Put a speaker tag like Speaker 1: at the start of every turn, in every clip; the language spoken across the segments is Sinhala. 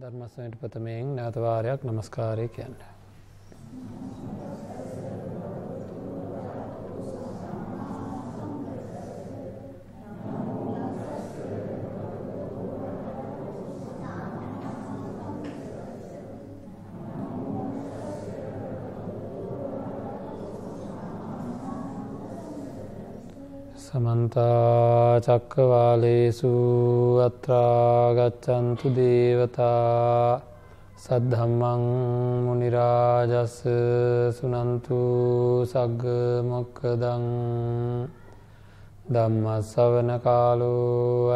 Speaker 1: ධර්මස්වයට ප්‍රථමයෙන් නැතවාරයක් නමස්කාරය කියන්න. සමන්තා චක්කවාලේසු අත්‍රාගච්චන්තු දේවතා සද්ධම්මං මනිරාජස්ස සුනන්තු සග්ග මොක්කදං ධම්මස්සවන කාලු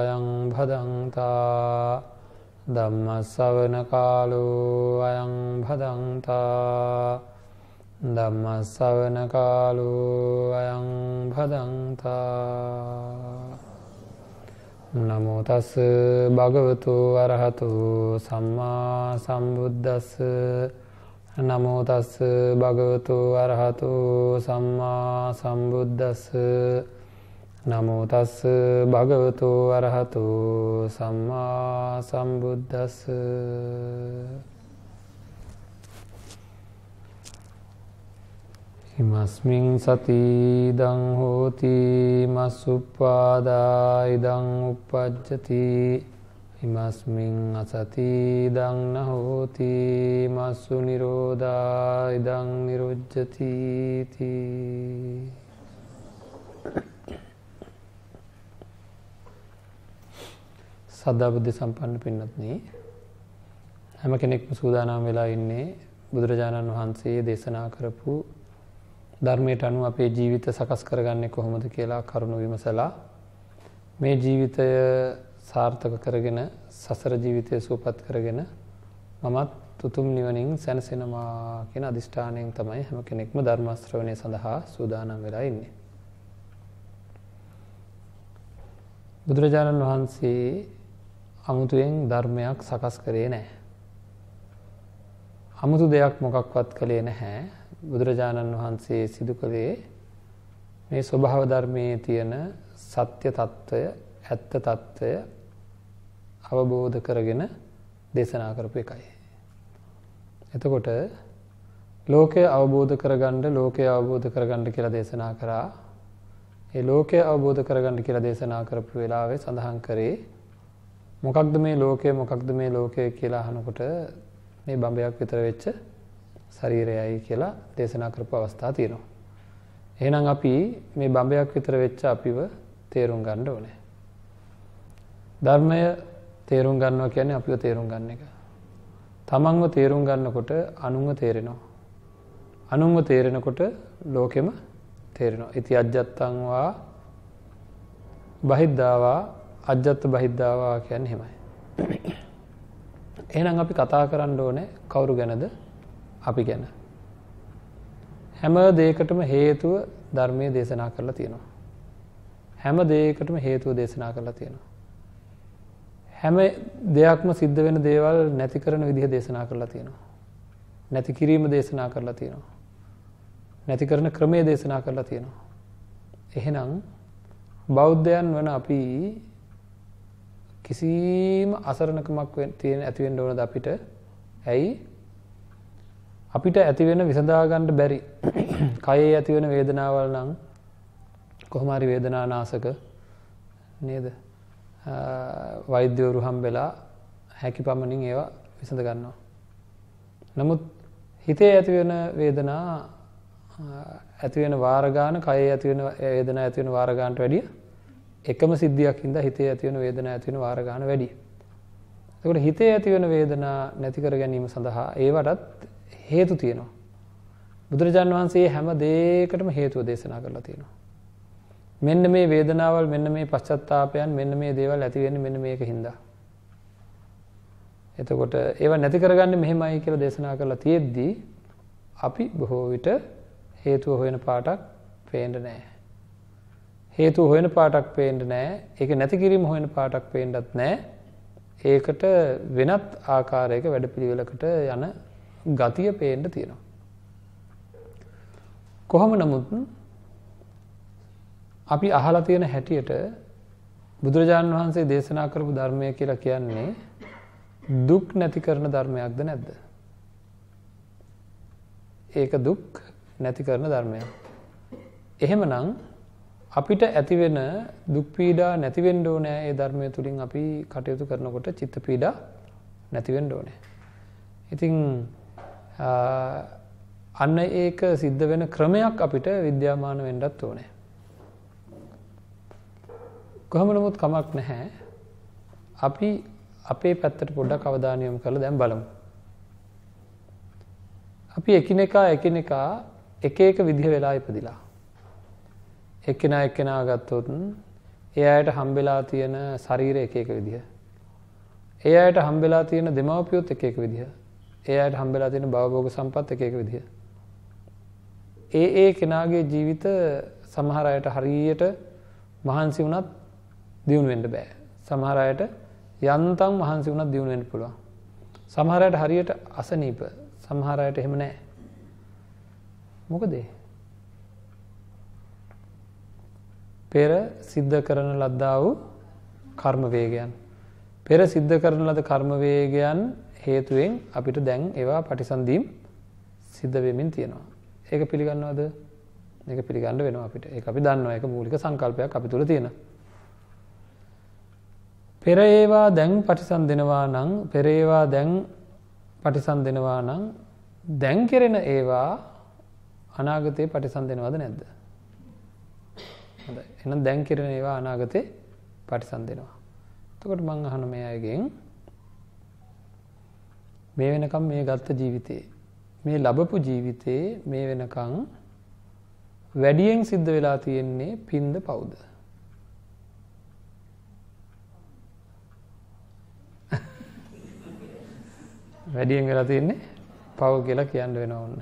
Speaker 1: අයං භදන්තා ධම්මස්සවන කාලු අයං භදන්තා ධම්මස්සවන කාලු අයං භදන්තා නමෝ තස් භගවතු වරහතු සම්මා සම්බුද්දස්ස නමෝ තස් භගවතු වරහතු සම්මා සම්බුද්දස්ස නමෝ තස් භගවතු වරහතු සම්මා සම්බුද්දස්ස ඉමස්මින් සතිදං හෝති මස්සුප්පාදායිදං uppajjati ඉමස්මින් අසතිදං නහෝති මස්සු නිරෝධායිදං නිරුජ්ජති සදා බුද්ධ සම්පන්න පින්වත්නි හැම කෙනෙක්ම සූදානම් වෙලා ඉන්නේ බුදුරජාණන් වහන්සේ දේශනා කරපු ධර්මයට අනුව අපේ ජීවිත සකස් කරගන්නේ කොහොමද කියලා කරුණු විමසලා මේ ජීවිතය සාර්ථක කරගෙන සසර ජීවිතය සූපත් කරගෙන මමත් උතුම් නිවනින් සැනසෙනවා කියෙන අධිෂ්ඨානයෙන් තමයි හැම කෙනෙක්ම ධර්මස්ත්‍රවණය සඳහා සූදානම් වෙලා ඉන්නේ. බුදුරජාණන් වහන්සේ අමුතුවෙන් ධර්මයක් සකස් කරේ නෑ. අමුතු දෙයක් මොකක්වත් කළේ නැහැ බුදුරජාණන් වහන්සේ සිදු කළේ මේ ස්වභාව ධර්මයේ තියෙන සත්‍ය తত্ত্বය ඇත්ත తত্ত্বය අවබෝධ කරගෙන දේශනා කරපු එකයි. එතකොට ලෝකය අවබෝධ කරගන්න ලෝකය අවබෝධ කරගන්න කියලා දේශනා කරා. ඒ ලෝකය අවබෝධ කරගන්න කියලා දේශනා කරපු වෙලාවේ සඳහන් කරේ මොකක්ද මේ ලෝකය මොකක්ද මේ ලෝකය කියලා අහනකොට මේ බඹයක් විතර වෙච්ච ශරීරයයි කියලා දේශනා කරපු අවස්ථා තියෙනවා. එහෙනම් අපි මේ බඹයක් විතර වෙච්ච අපිව තේරුම් ගන්න ඕනේ. ධර්මය තේරුම් ගන්නවා කියන්නේ අපිව තේරුම් ගන්න එක. තමන්ව තේරුම් ගන්නකොට අනුන්ව තේරෙනවා. අනුන්ව තේරෙනකොට ලෝකෙම තේරෙනවා. ඉති අජ්ජත්තං වා බහිද්ධාවා අජ්ජත් බහිද්ධාවා කියන්නේ එහෙමයි. එහෙනම් අපි කතා කරන්න ඕනේ කවුරු ගැනද? අපි ගැන. හැම දේකටම හේතුව ධර්මය දේශනා කරලා තියෙනවා. හැම දේකටම හේතුව දේශනා කරලා තියෙනවා. හැම දෙයක්ම සිද්ධ වෙන දේවල් නැති කරන විදිහ දේශනා කරලා තියෙනවා. නැති කිරීම දේශනා කරලා තියෙනවා. නැති කරන ක්‍රමය දේශනා කරලා තියෙනවා. එහෙනම් බෞද්ධයන් වන අපි කිසිීම අසරණකමක් තියෙන ඇතිවෙන්ඩ ඕනද අපිට ඇයි අපිට ඇති වෙන විසඳා ගන්න බැරි කයේ ඇති වෙන වේදනාවල් නම් කොහොම හරි වේදනානාශක නේද? වෛද්‍යවරු හම්බෙලා හැකි පමණින් ඒවා විසඳ ගන්නවා. නමුත් හිතේ ඇතිවෙන වේදනා ඇතිවෙන වාරගාන කයේ ඇතිවෙන වේදනා ඇතිවෙන වාරගානට වැඩිය එකම සිද්ධියක් හින්දා හිතේ ඇතිවෙන වේදනා ඇතිවෙන වාරගාන වැඩි. එතකොට හිතේ ඇතිවෙන වේදනා නැති කර ගැනීම සඳහා ඒවටත් හේතු තියෙනවා. බුදුරජාන් වහන්සේ හැම දේකටම හේතුව දේශනා කරලා තියෙනවා. මෙන්න මේ වේදනාවල් මෙන්න මේ පශ්චත්තාපයන් මෙන්න මේ දේවල් ඇතිවෙන්න මෙන්න මේක හින්දා. එතකොට ඒව නැති කරගන්න මෙහෙමයි කියලා දේශනා කරලා තියෙද්දී අපි බොහෝ විට හේතුව හොයන පාටක් පේන්න නෑ. හේතු හොයන පාටක් පේන්න නෑ ඒක නැති කිරීම හොයන පාටක් පේන්නත් නෑ ඒකට වෙනත් ආකාරයක වැඩපිළිවෙලකට යන ගතිය පේන්න තියෙනවා. කොහොම නමුත් අපි අහලා තියෙන හැටියට බුදුරජාණන් වහන්සේ දේශනා කරපු ධර්මය කියලා කියන්නේ දුක් නැති කරන ධර්මයක්ද නැද්ද? ඒක දුක් නැති කරන ධර්මයක්. එහෙමනම් අපිට ඇතිවෙන දුක් පීඩා නැති වෙන්න ඕනේ ඒ ධර්මය තුලින් අපි කටයුතු කරනකොට චිත්ත පීඩා නැති වෙන්න ඕනේ. ඉතින් අන්න ඒක සිද්ධ වෙන ක්‍රමයක් අපිට විද්‍යාමාන වෙන්ඩත් ඕනෑ. කොහම නමුත් කමක් නැහැ අපි අපේ පැත්තට පොඩ්ඩක් අවධානයම් කළ දැම් බලමු. අපි එකිනෙකා එකිනෙකා එක එක විදිහ වෙලා ඉපදිලා. එක්කෙනා එක්කෙනා ගත්තොතුන් ඒ අයට හම්බෙලා තියෙන ශරීර එක එක විදිහ. ඒ අයට හම්බෙලා තියෙන දෙමවපියොත් එක එක විදිහ ඒ අයට හම්බෙලා තියෙන භවභෝග සම්පත් එක එක විදිහ. ඒ ඒ කෙනාගේ ජීවිත සමහර අයට හරියට මහන්සි වුණත් දියුණු වෙන්න බෑ. සමහර අයට යන්තම් මහන්සි වුණත් දියුණු වෙන්න පුළුවන්. සමහර අයට හරියට අසනීප, සමහර අයට එහෙම නෑ. මොකද පෙර සිද්ධ කරන ලද්දා වූ කර්ම වේගයන් පෙර සිද්ධ කරන ලද කර්ම වේගයන් හේතුවෙන් අපිට දැන් ඒවා පටිසන්ධීම් සිද්ධ වෙමින් තියෙනවා. ඒක පිළිගන්නවද? ඒක පිළිගන්න වෙනවා අපිට. ඒක අපි දන්නවා. ඒක මූලික සංකල්පයක් අපි තුල තියෙන. පෙර ඒවා දැන් පටිසන්ධිනවා නම් පෙර ඒවා දැන් පටිසන්ධිනවා නම් දැන් කෙරෙන ඒවා අනාගතේ පටිසන්ධිනවද නැද්ද? හොඳයි. එහෙනම් දැන් කෙරෙන ඒවා අනාගතේ පටිසන්ධිනවා. එතකොට මම අහන මේ අයගෙන් මේ වෙනකම් මේ ගත්ත ජීවිතේ මේ ලැබපු ජීවිතේ මේ වෙනකම් වැඩියෙන් සිද්ධ වෙලා තියෙන්නේ පින්ද පවුද වැඩියෙන් වෙලා තියෙන්නේ පව කියලා කියන්න වෙනවා ඔන්න.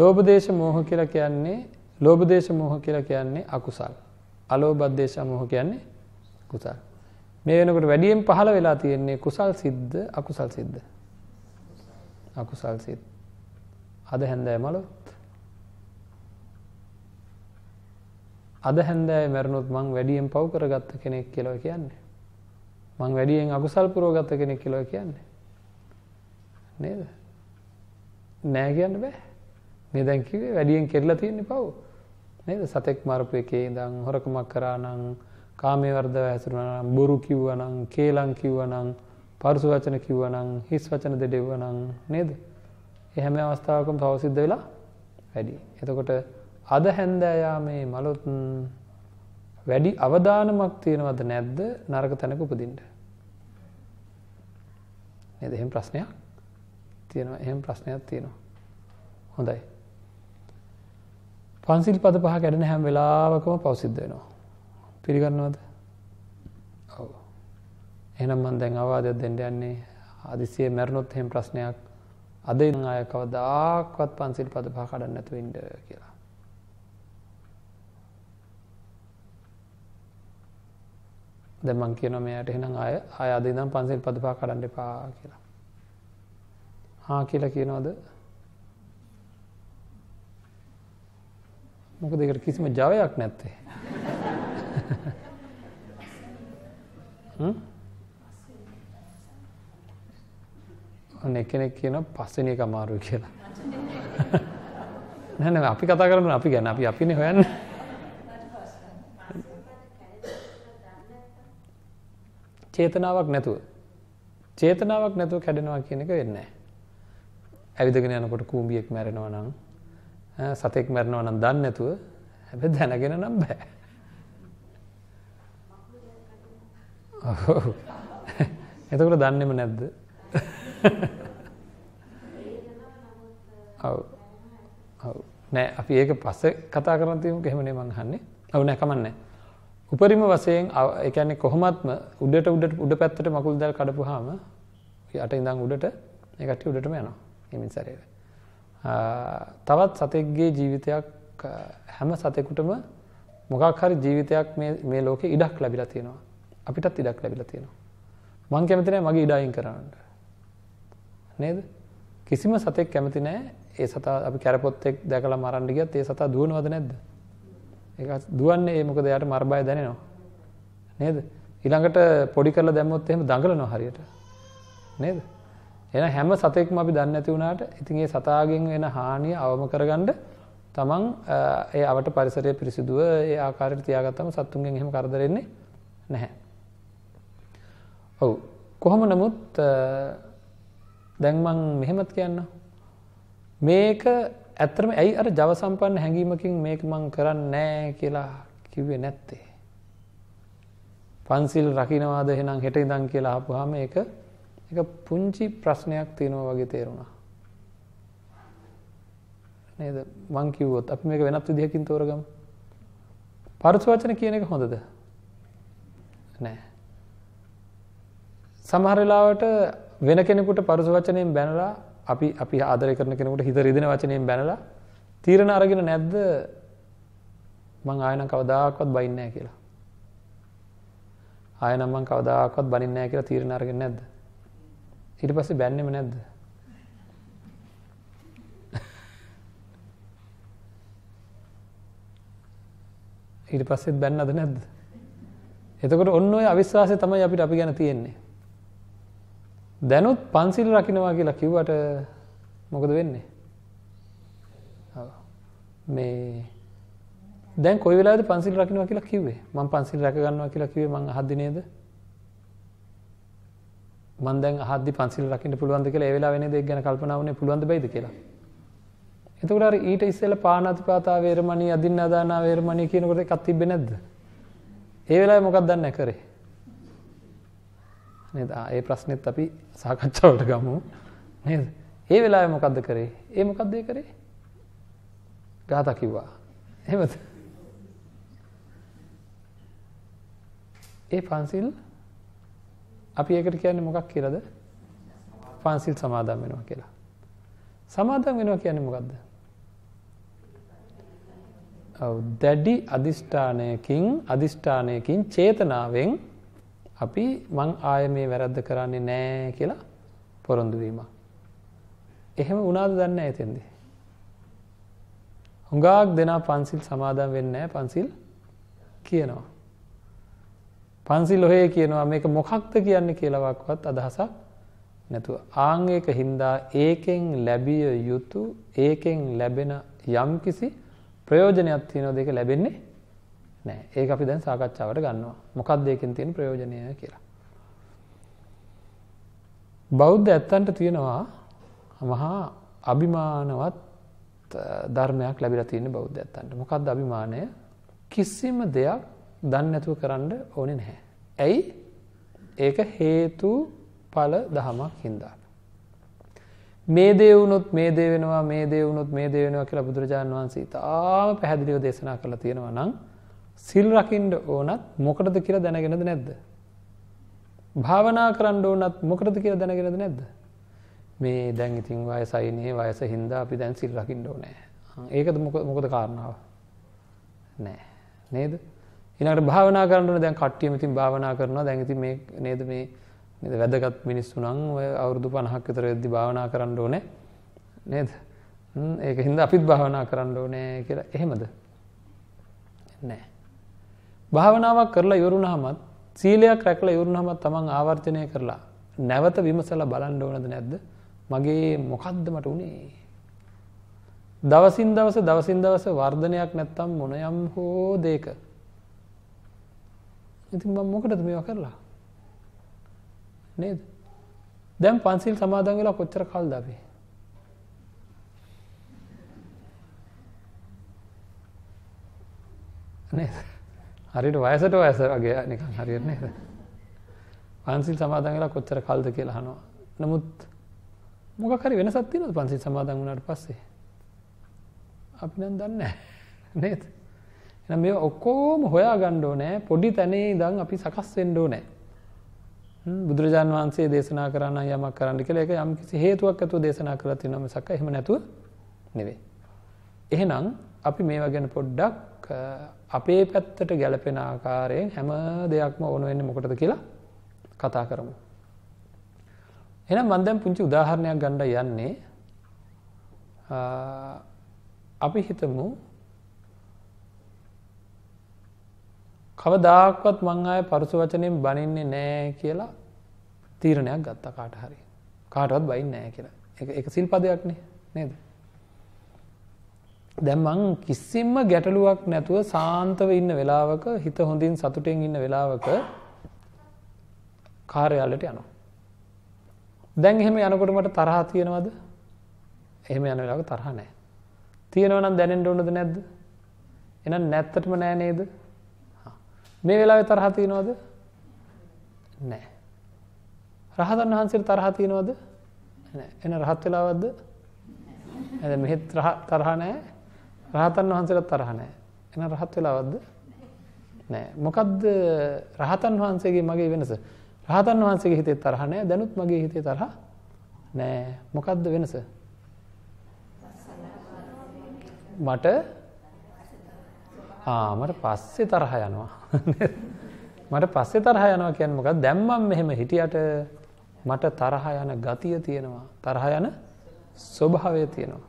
Speaker 1: ලෝභ දේශ මොහ කියලා කියන්නේ ලෝභ දේශ මොහ කියලා කියන්නේ අකුසල්. අලෝභ දේශ මොහ කියන්නේ කුසල්. මේ වෙනකොට වැඩියෙන් පහළ වෙලා තියෙන්නේ කුසල් සිද්ද අකුසල් සිද්ද අකුසල් සිද්ද අද හැන්දෑ මල අද හැන්දෑ මැරුණොත් මං වැඩියෙන් පව් කරගත්ත කෙනෙක් කියලා කියන්නේ මං වැඩියෙන් අකුසල් පුරෝගත්ත කෙනෙක් කියලා කියන්නේ නේද නෑ කියන්න බෑ මේ දැන් කිව්වේ වැඩියෙන් කෙරලා තියෙන්නේ පව් නේද සතෙක් මරපු එකේ ඉඳන් හොරකමක් කරා නම් කාමේවර්ධව ඇසුරනම් බොරු කිව්වනම් කේලං කිව්වනම් පරුස වචන කිව්වනම් හිස් වචන දෙඩෙව්වනම් නේද? ඒ හැම අවස්ථාවකම පවසිද්ධ වෙලා වැඩි. එතකොට අද හැන්දෑයාමේ මලොත් වැඩි අවධානමක් තියෙනවද නැද්ද නරක තැනක උපදින්න? නේද? එහෙම ප්‍රශ්නයක් තියෙනවා. එහෙම ප්‍රශ්නයක් තියෙනවා. හොඳයි. පන්සිල් පද පහ කැඩෙන හැම වෙලාවකම පවසිද්ධ වෙනවා. පිළිගන්නවද ඔව එහෙනම් මන් දැන් අවවාදයක් දෙන්න යන්නේ හදිසියේ මැරුණොත් එහෙම ප්‍රශ්නයක් අද ඉඳන් ආය කවදාක්වත් පන්සිල් පද පහ කඩන්න නැතුව ඉන්න කියලා දැන් මං කියනවා මෙයාට එහෙනම් ආය ආය අද ඉඳන් පන්සිල් පද පහ කඩන්න එපා කියලා හා කියලා කියනවද මොකද ඒකට කිසිම ජවයක් නැත්තේ අනේ කෙනෙක් කියනවා පස්වෙනි එක අමාරුයි කියලා. නෑ නෑ අපි කතා කරන්නේ අපි ගැන අපි අපිනේ හොයන්නේ. චේතනාවක් නැතුව. චේතනාවක් නැතුව කැඩෙනවා කියන එක වෙන්නේ නෑ. ඇවිදගෙන යනකොට කූඹියෙක් මැරෙනවා නම් සතෙක් මැරෙනවා නම් දන්නේ නැතුව හැබැයි දැනගෙන නම් බෑ. ඔව්. එතකොට දන්නේම නැද්ද? ඔව්. ඔව්. නෑ අපි ඒක පස්සේ කතා කරන්න තියමුකෝ එහෙම නේ මං අහන්නේ. ඔව් නෑ කමන්නේ. උපරිම වශයෙන් ඒ කියන්නේ කොහොමත්ම උඩට උඩට උඩ පැත්තට මකුල් දැල් කඩපුවාම යට ඉඳන් උඩට ඒ කට්ටිය උඩටම යනවා. හිමින් සැරේට. තවත් සතෙක්ගේ ජීවිතයක් හැම සතෙකුටම මොකක් හරි ජීවිතයක් මේ ලෝකෙ ඉඩක් ලැබිලා තියෙනවා. අපිටත් ඉඩක් ලැබිලා තියෙනවා. මං කැමති නෑ මගේ ඉඩ අයින් කරන්න. නේද? කිසිම සතෙක් කැමති නෑ ඒ සතා අපි කැරපොත් එක් දැකලා මරන්න ගියත් ඒ සතා දුවනවද නැද්ද? ඒක දුවන්නේ ඒ මොකද එයාට මර බය දැනෙනවා. නේද? ඊළඟට පොඩි කරලා දැම්මොත් එහෙම දඟලනවා හරියට. නේද? එහෙනම් හැම සතෙක්ම අපි දන්නේ නැති වුණාට ඉතින් ඒ සතාගෙන් වෙන හානිය අවම කරගන්න තමන් ඒ අවට පරිසරය පිරිසිදුව ඒ ආකාරයට තියාගත්තම සත්තුන්ගෙන් එහෙම කරදර වෙන්නේ නැහැ. ඔව් කොහොම නමුත් දැන්මං මෙහෙමත් කියන්න මේක ඇත්තරම ඇයි අර ජවසම්පන්න හැඟීමකින් මේක මං කරන්න නෑ කියලා කිව්වේ නැත්තේ පන්සිල් රකිනවාද හෙනම් හෙට ඉදන් කියලා ආපුහම එක එක පුංචි ප්‍රශ්නයක් තියෙනවා වගේ තේරුණා නේද මං කිව්වොත් අපි මේක වෙනත් විදිහකින් තෝරගමු පරස වචන කියන එක හොඳද නෑ සමහර වෙලාවට වෙන කෙනෙකුට පරුස වචනයෙන් බැනලා අපි අපි ආදරය කරන කෙනෙකුට හිත රිදෙන වචනයෙන් බැනලා තීරණ අරගෙන නැද්ද මං ආයෙ නම් කවදාකවත් බයින්නේ නැහැ කියලා. ආයෙ නම් මං කවදාකවත් බනින්නේ නැහැ කියලා තීරණ අරගෙන නැද්ද? ඊට පස්සේ බැන්නේම නැද්ද? ඊට පස්සෙත් බැන්නද නැද්ද? එතකොට ඔන්න ඔය අවිශ්වාසය තමයි අපිට අපි ගැන තියෙන්නේ. දැනුත් පන්සිල් රකිනවා කියලා කිව්වට මොකද වෙන්නේ. මේ දැන් කොයි වෙලාද පන්සිල් රකිනවා කියලා කිව්වේ මං පන්සිල් රැකගන්නවා කියලා කිවේ මං හදදිනේද මන්දැන් හදදි පන්සිල් රකින්න පුළුවන්ද කියලා වෙලා වෙන දෙක් ගැන කල්පනාවනේ පුළුවන්ද බයිද කියලා. එතකට ඊට ඉස්සල පානතිපාතා වේරමණී අදින්න අදානා වේරමණී කියනකොට එකත් තිබෙ නැද්ද. ඒ වෙලා මොකක් දන්න කරේ නේද? ඒ ප්‍රශ්නෙත් අපි සාකච්ඡාවට ගමු. නේද? ඒ වෙලාවේ මොකද්ද කරේ? ඒ මොකද්ද ඒ කරේ? ගාථා කිව්වා. එහෙමද? ඒ පන්සිල් අපි ඒකට කියන්නේ මොකක් කියලාද? පන්සිල් සමාදන් වෙනවා කියලා. සමාදන් වෙනවා කියන්නේ මොකද්ද? ඔව් දැඩි අදිෂ්ඨානයකින් අදිෂ්ඨානයකින් චේතනාවෙන් අපි මං ආය මේ වැරද්ද කරන්නේ නෑ කියලා පොරොන්දු වීමක්. එහෙම වුණාද දන්න ඇතෙන්දි. හුඟාක් දෙනා පන්සිල් සමාදම් වෙන්න පන්සිල් කියනවා. පන්සිල් ඔහේ කියනවා මේක මොකක්ද කියන්න කියලවක්වත් අදහසක් නැතුව. ආංඒක හින්දා ඒකෙන් ලැබිය යුතු ඒකෙන් ලැබෙන යම්කිසි ප්‍රයෝජනයක් තියනෝ දෙක ලැබෙන්නේ නෑ. ඒක අපි දැන් සාකච්ඡාවට ගන්නවා. මොකක්ද ඒකෙන් තියෙන ප්‍රයෝජනය කියලා. බෞද්ධ ඇත්තන්ට තියෙනවා මහා අභිමානවත් ධර්මයක් ලැබිලා තියෙන බෞද්ධ ඇත්තන්ට. මොකක්ද අභිමානය? කිසිම දෙයක් දන්නේ නැතුව කරන්න ඕනේ නැහැ. ඇයි? ඒක හේතු ඵල දහමක් හින්දා. මේ දේ වුණොත් මේ දේ වෙනවා මේ දේ වුණොත් මේ දේ වෙනවා කියලා බුදුරජාණන් වහන්සේ තාම පැහැදිලිව දේශනා කරලා තියෙනවා නම් සිල් රකින්න ඕනත් මොකටද කියලා දැනගෙනද නැද්ද? භාවනා කරන්න ඕනත් මොකටද කියලා දැනගෙනද නැද්ද? මේ දැන් ඉතින් වයසයිනේ වයස හින්දා අපි දැන් සිල් රකින්න ඕනේ. ඒකද මොකද කාරණාව? නෑ. නේද? ඊළඟට භාවනා කරන්න ඕනේ දැන් කට්ටියම ඉතින් භාවනා කරනවා. දැන් ඉතින් මේ නේද මේ නේද වැදගත් මිනිස්සු නම් ඔය අවුරුදු 50ක් විතර වෙද්දි භාවනා කරන්න ඕනේ. නේද? ඒක හින්දා අපිත් භාවනා කරන්න ඕනේ කියලා එහෙමද? නෑ. භාවනාවක් කරලා ඉවරුණහමත් සීලයක් රැකලා ඉවරුණහමත් තමන් ආවර්ජනය කරලා නැවත විමසලා බලන්න ඕනද නැද්ද මගේ මොකද්ද මට උනේ දවසින් දවස දවසින් දවස වර්ධනයක් නැත්තම් මොනයම් හෝ දේක ඉතින් මම මොකටද මේවා කරලා නේද දැන් පන්සිල් සමාදන් වෙලා කොච්චර කල්ද අපි නේද හරියට වයසට වයස වගේ නිකන් හරියට නේද? පන්සිල් සමාදන් වෙලා කොච්චර කල්ද කියලා අහනවා. නමුත් මොකක් හරි වෙනසක් තියෙනවද පන්සිල් සමාදන් වුණාට පස්සේ? අපි නම් දන්නේ නේද? එහෙනම් මේ ඔක්කොම හොයාගන්න ඕනේ. පොඩි තැනේ ඉඳන් අපි සකස් වෙන්න ඕනේ. බුදුරජාන් වහන්සේ දේශනා කරන්න යමක් කරන්න කියලා ඒක යම්කිසි හේතුවක් ඇතුව දේශනා කරලා තියෙනවා මිසක් එහෙම නැතුව නෙවෙයි. එහෙනම් අපි මේවා ගැන පොඩ්ඩක් අපේ පැත්තට ගැලපෙන ආකාරයෙන් හැම දෙයක්ම ඕන වෙන්න මොකටද කියලා කතා කරමු. එනම් මන්දැම් පුංචි උදාහරණයක් ගණ්ඩ යන්නේ අපි හිතමු කවදාක්වත් මං අය පරසු වචනයෙන් බනින්නේ නෑ කියලා තීරණයක් ගත්තා කාට හරි කාටවත් බයින් නෑ කියලා එක සිල්පදයක්නේ නේද දැන් මං කිසිම ගැටලුවක් නැතුව සාන්තව ඉන්න වෙලාවක හිත හොඳින් සතුටෙන් ඉන්න වෙලාවක කාර්යාලයට යනවා. දැන් එහෙම යනකොට මට තරහා තියෙනවද? එහෙම යන වෙලාවක තරහ නැහැ. තියෙනව නම් දැනෙන්න ඕනද නැද්ද? එහෙනම් නැත්තටම නෑ නේද? මේ වෙලාවේ තරහ තියෙනවද? නැහැ. රහතන් වහන්සේට තරහ තියෙනවද? නැහැ. එහෙනම් රහත් වෙලාවක්ද? එහෙනම් මෙහෙත් තරහ නැහැ. රහතන් වහන්සේට තරහ නැහැ. එහෙනම් රහත් වෙලාවක්ද? නැහැ. මොකද්ද රහතන් වහන්සේගේ මගේ වෙනස? රහතන් වහන්සේගේ හිතේ තරහ නැහැ. දැනුත් මගේ හිතේ තරහ නැහැ. මොකද්ද වෙනස? මට ආ මට පස්සේ තරහ යනවා. මට පස්සේ තරහ යනවා කියන්නේ මොකක්ද? දැන් මම මෙහෙම හිටියට මට තරහ යන ගතිය තියෙනවා. තරහ යන ස්වභාවය තියෙනවා.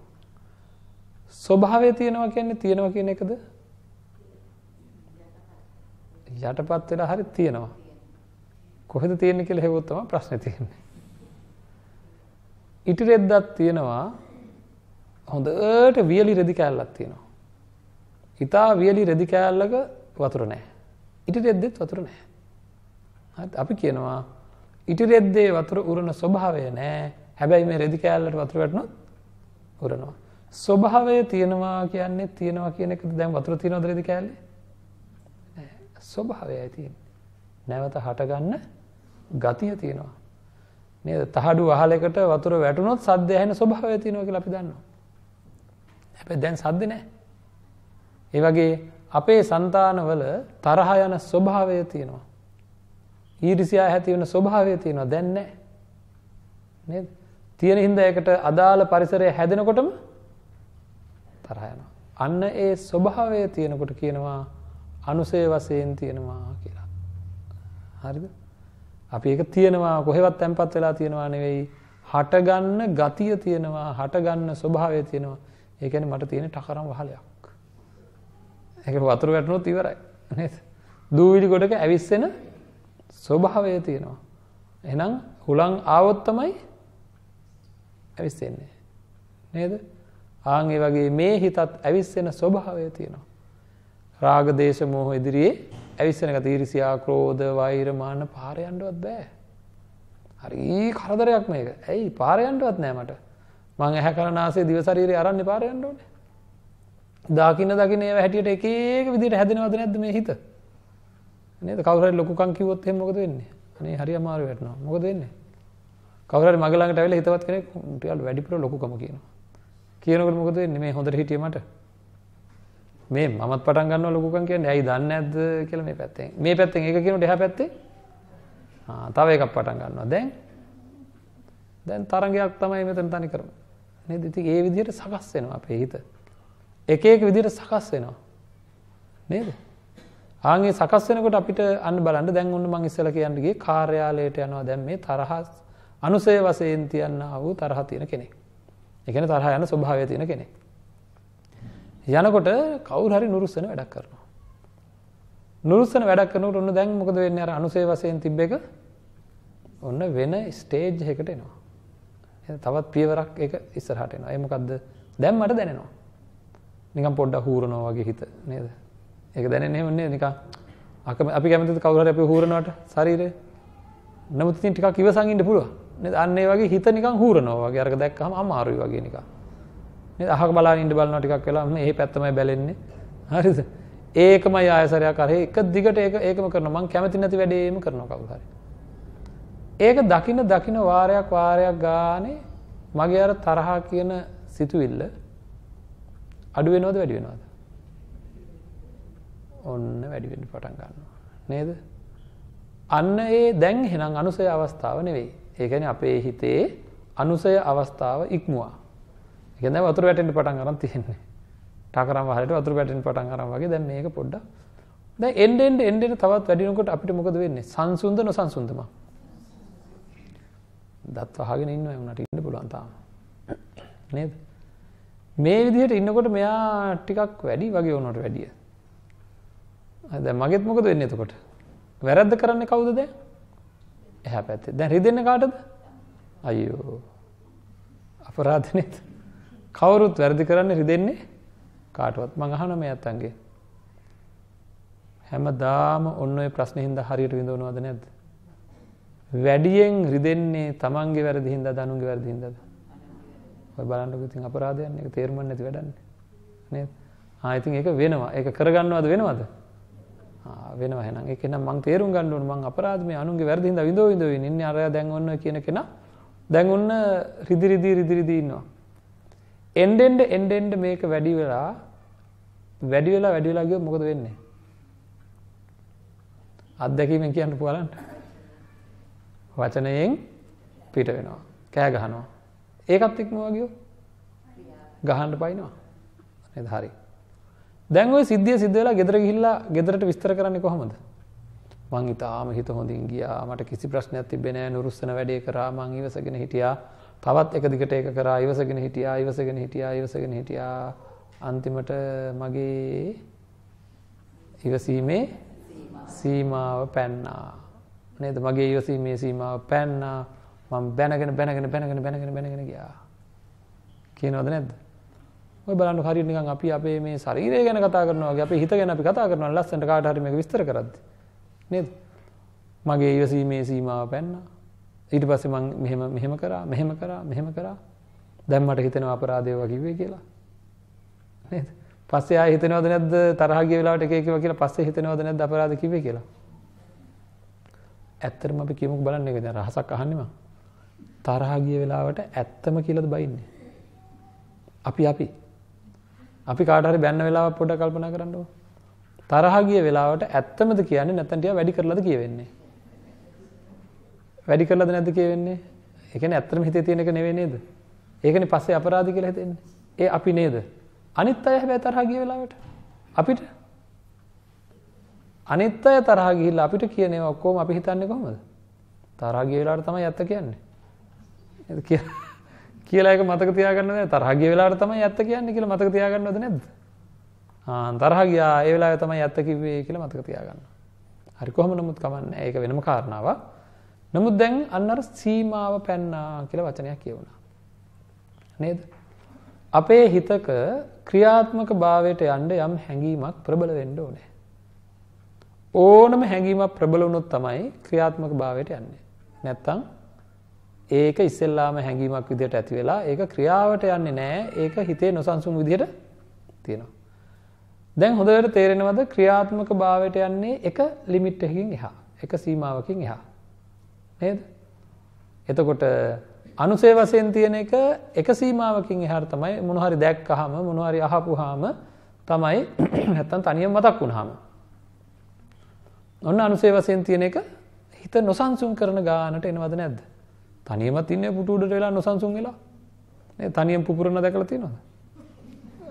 Speaker 1: ස්වභාවය තියෙනවා කියන්නේ තියෙනවා කියන එකද? යටපත් වෙලා හරි තියෙනවා. කොහෙද තියෙන්නේ කියලා හෙව්වොත් තමයි ප්‍රශ්නේ තියෙන්නේ. ඉටිරෙද්දක් තියෙනවා. හොඳට වියලි රෙදි කෑල්ලක් තියෙනවා. ඊටා වියලි රෙදි කෑල්ලක වතුර නැහැ. ඉටිරෙද්දෙත් වතුර නැහැ. හරි අපි කියනවා ඉටිරෙද්දේ වතුර උරන ස්වභාවය නැහැ. හැබැයි මේ රෙදි කෑල්ලට වතුර වැටුණොත් උරනවා. ස්වභාවය තියෙනවා කියන්නේ තියෙනවා කියන එක දැන් වතුර තියෙනවද නේද කෑල්ලේ? නෑ. ස්වභාවයයි තියෙන්නේ. නැවත හටගන්න ගතිය තියෙනවා. නේද? තහඩු වහලකට වතුර වැටුනොත් සද්ද ඇහෙන ස්වභාවය තියෙනවා කියලා අපි දන්නවා. හැබැයි දැන් සද්ද නෑ. ඒ වගේ අපේ సంతානවල තරහ යන ස්වභාවය තියෙනවා. ඊර්ෂ්‍යා ඇති වෙන ස්වභාවය තියෙනවා. දැන් නෑ. නේද? තියෙන හින්දා ඒකට අදාළ පරිසරය හැදෙනකොටම තරහ යනවා. අන්න ඒ ස්වභාවය තියෙනකොට කියනවා අනුසේ වශයෙන් තියෙනවා කියලා. හරිද? අපි ඒක තියෙනවා කොහෙවත් තැම්පත් වෙලා තියෙනවා නෙවෙයි. හටගන්න ගතිය තියෙනවා, හටගන්න ස්වභාවය තියෙනවා. ඒ කියන්නේ මට තියෙන ටකරම් වහලයක්. ඒකට වතුර වැටුනොත් ඉවරයි. නේද? දූවිලි ගොඩක ඇවිස්සෙන ස්වභාවය තියෙනවා. එහෙනම් හුලං ආවොත් තමයි ඇවිස්සෙන්නේ. නේද? ආන් ඒ වගේ මේ හිතත් ඇවිස්සෙන ස්වභාවය තියෙනවා. රාග දේශ මොහ ඉදිරියේ ඇවිස්සෙන ගතිය ඊර්ෂියා ක්‍රෝධ වෛර මාන පාර යන්නවත් බෑ. හරි කරදරයක් මේක. ඇයි පාර යන්නවත් නෑ මට. මං ඇහැ කරනාසේ දිව ශරීරය අරන් පාර යන්න ඕනේ. දකින්න දකින්න ඒව හැටියට එක එක විදිහට හැදෙනවද නැද්ද මේ හිත? නේද? කවුරු හරි ලොකුකම් කිව්වොත් එහෙම මොකද වෙන්නේ? අනේ හරි අමාරු වෙනවා. මොකද වෙන්නේ? කවුරු හරි මග ළඟට ඇවිල්ලා හිතවත් කෙනෙක් ටිකක් වැඩිපුර ලොකුකම කියනවා. කියනකට මොකද වෙන්නේ මේ හොඳට හිටිය මට මේ මමත් පටන් ගන්නවා ලොකුකම් කියන්නේ ඇයි දන්නේ නැද්ද කියලා මේ පැත්තෙන් මේ පැත්තෙන් ඒක කියනකොට එහා පැත්තේ ආ තව එකක් පටන් ගන්නවා දැන් දැන් තරංගයක් තමයි මෙතන තනි කරන්නේ නේද ඉතින් ඒ විදිහට සකස් වෙනවා අපේ හිත එක එක විදිහට සකස් වෙනවා නේද ආන්ගේ සකස් වෙනකොට අපිට අන්න බලන්න දැන් ඔන්න මම ඉස්සෙල්ලා කියන්න ගියේ කාර්යාලයට යනවා දැන් මේ තරහ අනුසය වශයෙන් තියන්නා වූ තරහ තියෙන කෙනෙක් ඒ කියන්නේ තරහ යන ස්වභාවය තියෙන කෙනෙක්. යනකොට කවුරු හරි නුරුස්සන වැඩක් කරනවා. නුරුස්සන වැඩක් කරනකොට ඔන්න දැන් මොකද වෙන්නේ අර අනුසේ වශයෙන් තිබ්බ එක ඔන්න වෙන ස්ටේජ් එකකට එනවා. තවත් පියවරක් ඒක ඉස්සරහට එනවා. ඒ මොකද්ද? දැන් මට දැනෙනවා. නිකන් පොඩ්ඩක් හූරනවා වගේ හිත නේද? ඒක දැනෙන්නේ එහෙම නේද නිකන් අපි කැමතිද කවුරු හරි අපි හූරනවට ශරීරේ? නමුත් ඉතින් ටිකක් ඉවසන් ඉන්න පුළුවන්. අන්න ඒ වගේ හිත නිකන් හූරනවා වගේ අරක දැක්කම අමාරුයි වගේ නිකන්. නේද? අහක බලන ඉන්න බලනවා ටිකක් වෙලා මේ පැත්තමයි බැලෙන්නේ. හරිද? ඒකමයි ආයසරයක් අර එක දිගට ඒක ඒකම කරනවා. මං කැමති නැති වැඩේම කරනවා කවුරු හරි. ඒක දකින දකින වාරයක් වාරයක් ගානේ මගේ අර තරහා කියන සිතුවිල්ල අඩු වෙනවද වැඩි වෙනවද? ඔන්න වැඩි වෙන්න පටන් ගන්නවා. නේද? අන්න ඒ දැන් එහෙනම් අනුසය අවස්ථාව නෙවෙයි. ඒ කියන්නේ අපේ හිතේ අනුසය අවස්ථාව ඉක්මුවා. ඒ කියන්නේ වතුර වැටෙන්න පටන් අරන් තියෙන්නේ. ටාකරම් වහලට වතුර වැටෙන්න පටන් අරන් වගේ දැන් මේක පොඩ්ඩක් දැන් එන්න එන්න එන්න එන්න තවත් වැඩි වෙනකොට අපිට මොකද වෙන්නේ? සංසුන්ද නොසංසුන්දම. දත් වහගෙන ඉන්නවා උනාට ඉන්න පුළුවන් තාම. නේද? මේ විදිහට ඉන්නකොට මෙයා ටිකක් වැඩි වගේ වුණාට වැඩිය. දැන් මගෙත් මොකද වෙන්නේ එතකොට? වැරද්ද කරන්නේ කවුද දැන්? එහා පැත්තේ. දැන් රිදෙන්නේ කාටද? අයියෝ. අපරාධ නේද? කවුරුත් වැරදි කරන්නේ රිදෙන්නේ කාටවත්. මං අහනවා මේ අත්තන්ගේ. හැමදාම ඔන්න ඔය ප්‍රශ්නේ හින්දා හරියට විඳවනවද නැද්ද? වැඩියෙන් රිදෙන්නේ තමන්ගේ වැරදි හින්දා දනුන්ගේ වැරදි හින්දාද? ඔය බලන්නකො ඉතින් අපරාධයන්නේ ඒක තේරුම් ගන්න නැති වැඩන්නේ. නේද? ආ ඉතින් ඒක වෙනවා. ඒක කරගන්නවද වෙනවද? වෙනවා එහෙනම් ඒක නම් මං තේරුම් ගන්න ඕන මං අපරාධ මේ අනුන්ගේ වැරදි හින්දා විඳෝ විඳෝ ඉන්නේ අරයා දැන් ඔන්න කියන කෙනා දැන් ඔන්න රිදි රිදි රිදි රිදි ඉන්නවා එන්ඩ් එන්ඩ් එන්ඩ් එන්ඩ් මේක වැඩි වෙලා වැඩි වෙලා වැඩි වෙලා ගියොත් මොකද වෙන්නේ අත්දැකීමෙන් කියන්න පුළුවන් වචනයෙන් පිට වෙනවා කෑ ගහනවා ඒකත් ඉක්මවා ගියොත් ගහන්න පයින්නවා නේද හරි දැන් ওই සිද්ධිය සිද්ධ වෙලා ගෙදර ගිහිල්ලා ගෙදරට විස්තර කරන්නේ කොහොමද? මං ඉතාලම හිත හොඳින් ගියා. මට කිසි ප්‍රශ්නයක් තිබ්බේ නෑ. නුරුස්සන වැඩේ කරා. මං ඉවසගෙන හිටියා. තවත් එක දිගට ඒක කරා. ඉවසගෙන හිටියා. ඉවසගෙන හිටියා. ඉවසගෙන හිටියා. අන්තිමට මගේ ඉවසීමේ සීමාව පැන්නා. නේද? මගේ ඉවසීමේ සීමාව පැන්නා. මම බැනගෙන බැනගෙන බැනගෙන බැනගෙන බැනගෙන ගියා. කියනවද නැද්ද? ඔය බලන්න හරියට නිකන් අපි අපේ මේ ශරීරය ගැන කතා කරනවා වගේ අපේ හිත ගැන අපි කතා කරනවා ලස්සනට කාට හරි මේක විස්තර කරද්දී නේද මගේ ඉවසීමේ සීමාව පැන්නා ඊට පස්සේ මං මෙහෙම මෙහෙම කරා මෙහෙම කරා මෙහෙම කරා දැන් මට හිතෙනවා අපරාධය වගේ කිව්වේ කියලා නේද පස්සේ ආයෙ හිතෙනවද නැද්ද තරහ ගිය වෙලාවට එක එක කියලා පස්සේ හිතෙනවද නැද්ද අපරාධ කිව්වේ කියලා ඇත්තටම අපි කියමුකෝ බලන්න ඒක දැන් රහසක් අහන්නේ මං තරහ ගිය වෙලාවට ඇත්තම කියලාද බයින්නේ අපි අපි අපි කාට හරි බැන්න වෙලාවක් පොඩ්ඩක් කල්පනා කරන්නකෝ. තරහ ගිය වෙලාවට ඇත්තමද කියන්නේ නැත්නම් ටික වැඩි කරලාද කියවෙන්නේ? වැඩි කරලාද නැද්ද කියවෙන්නේ? ඒ කියන්නේ ඇත්තම හිතේ තියෙන එක නෙවෙයි නේද? ඒකනේ පස්සේ අපරාධ කියලා හිතෙන්නේ. ඒ අපි නේද? අනිත් අය හැබැයි තරහ ගිය වෙලාවට අපිට අනිත් අය තරහ ගිහිල්ලා අපිට කියන ඒවා ඔක්කොම අපි හිතන්නේ කොහමද? තරහ ගිය වෙලාවට තමයි ඇත්ත කියන්නේ. නේද කියලා කියලා එක මතක තියාගන්නද තරහ ගිය වෙලාවට තමයි ඇත්ත කියන්නේ කියලා මතක තියාගන්නවද නැද්ද? ආ තරහ ගියා ඒ වෙලාවේ තමයි ඇත්ත කිව්වේ කියලා මතක තියාගන්න. හරි කොහොම නමුත් කමන්නේ ඒක වෙනම කාරණාවක්. නමුත් දැන් අන්න අර සීමාව පැන්නා කියලා වචනයක් කියවුණා. නේද? අපේ හිතක ක්‍රියාත්මක භාවයට යන්න යම් හැඟීමක් ප්‍රබල වෙන්න ඕනේ. ඕනම හැඟීමක් ප්‍රබල වුණොත් තමයි ක්‍රියාත්මක භාවයට යන්නේ. නැත්තම් ඒක ඉස්සෙල්ලාම හැඟීමක් විදිහට ඇති වෙලා ඒක ක්‍රියාවට යන්නේ නැහැ. ඒක හිතේ නොසන්සුන් විදිහට තියෙනවා. දැන් හොඳට තේරෙනවද ක්‍රියාත්මක භාවයට යන්නේ එක ලිමිට් එකකින් එහා. එක සීමාවකින් එහා. නේද? එතකොට අනුසේ වශයෙන් තියෙන එක එක සීමාවකින් එහාට තමයි මොන හරි දැක්කහම මොන හරි අහපුවාම තමයි නැත්තම් තනියම මතක් වුනහම. ඔන්න අනුසේ වශයෙන් තියෙන එක හිත නොසන්සුන් කරන ගානට එනවද නැද්ද? තනියමත් ඉන්නේ පුටු උඩට වෙලා නොසන්සුන් වෙලා. නේද? තනියම පුපුරන දැකලා තියෙනවද?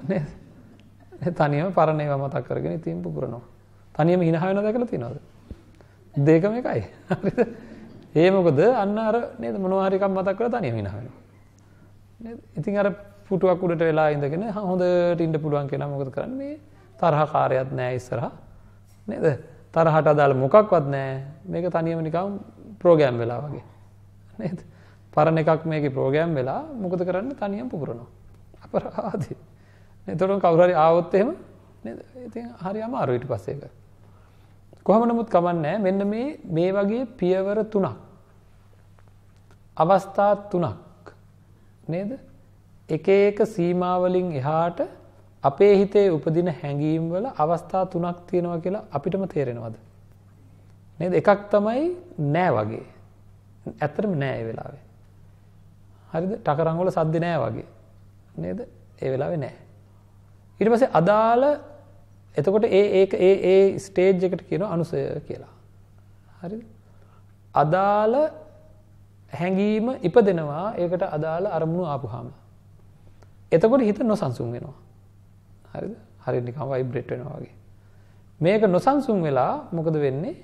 Speaker 1: නේද? නේද තනියම පරණ ඒවා මතක් කරගෙන ඉතින් පුපුරනවා. තනියම hina වෙන දැකලා තියෙනවද? දෙකම එකයි. හරිද? ඒ මොකද අන්න අර නේද මොනවා හරි එකක් මතක් කරලා තනියම hina වෙනවා. නේද? ඉතින් අර පුටුවක් උඩට වෙලා ඉඳගෙන හොඳට ඉන්න පුළුවන් කෙනා මොකද කරන්නේ? මේ තරහකාරයක් නෑ ඉස්සරහා. නේද? තරහට අදාළ මොකක්වත් නෑ. මේක තනියම නිකන් ප්‍රෝග්‍රෑම් වෙලා වගේ. නේද පරණ එකක් මේක ප්‍රෝගෑම් වෙලා මොකද කරන්න තනියම් පුපුරනවා. අපරාධි. එතකොට කවුරුහරි ආවොත් එහෙම නේද? ඉතින් හරි අමාරු ඊට පස්සේ ඒක. කොහොම නමුත් කමන්නේ මෙන්න මේ මේ වගේ පියවර තුනක්. අවස්ථා තුනක්. නේද? එක එක සීමා වලින් එහාට අපේ හිතේ උපදින හැඟීම් වල අවස්ථා තුනක් තියෙනවා කියලා අපිටම තේරෙනවද? නේද? එකක් තමයි නෑ වගේ. ඇතරම නෑ ඒ වෙලාවේ. හරිද? ටකරන් වල සද්ද නෑ වගේ. නේද? ඒ වෙලාවේ නෑ. ඊට පස්සේ අදාළ එතකොට ඒ ඒක ඒ ඒ ස්ටේජ් එකට කියනවා අනුසය කියලා. හරිද? අදාළ හැඟීම ඉපදෙනවා ඒකට අදාළ අරමුණු ආපුහම. එතකොට හිත නොසන්සුන් වෙනවා. හරිද? හරියට නිකන් ভাইබ්‍රේට් වෙනවා වගේ. මේක නොසන්සුන් වෙලා මොකද වෙන්නේ?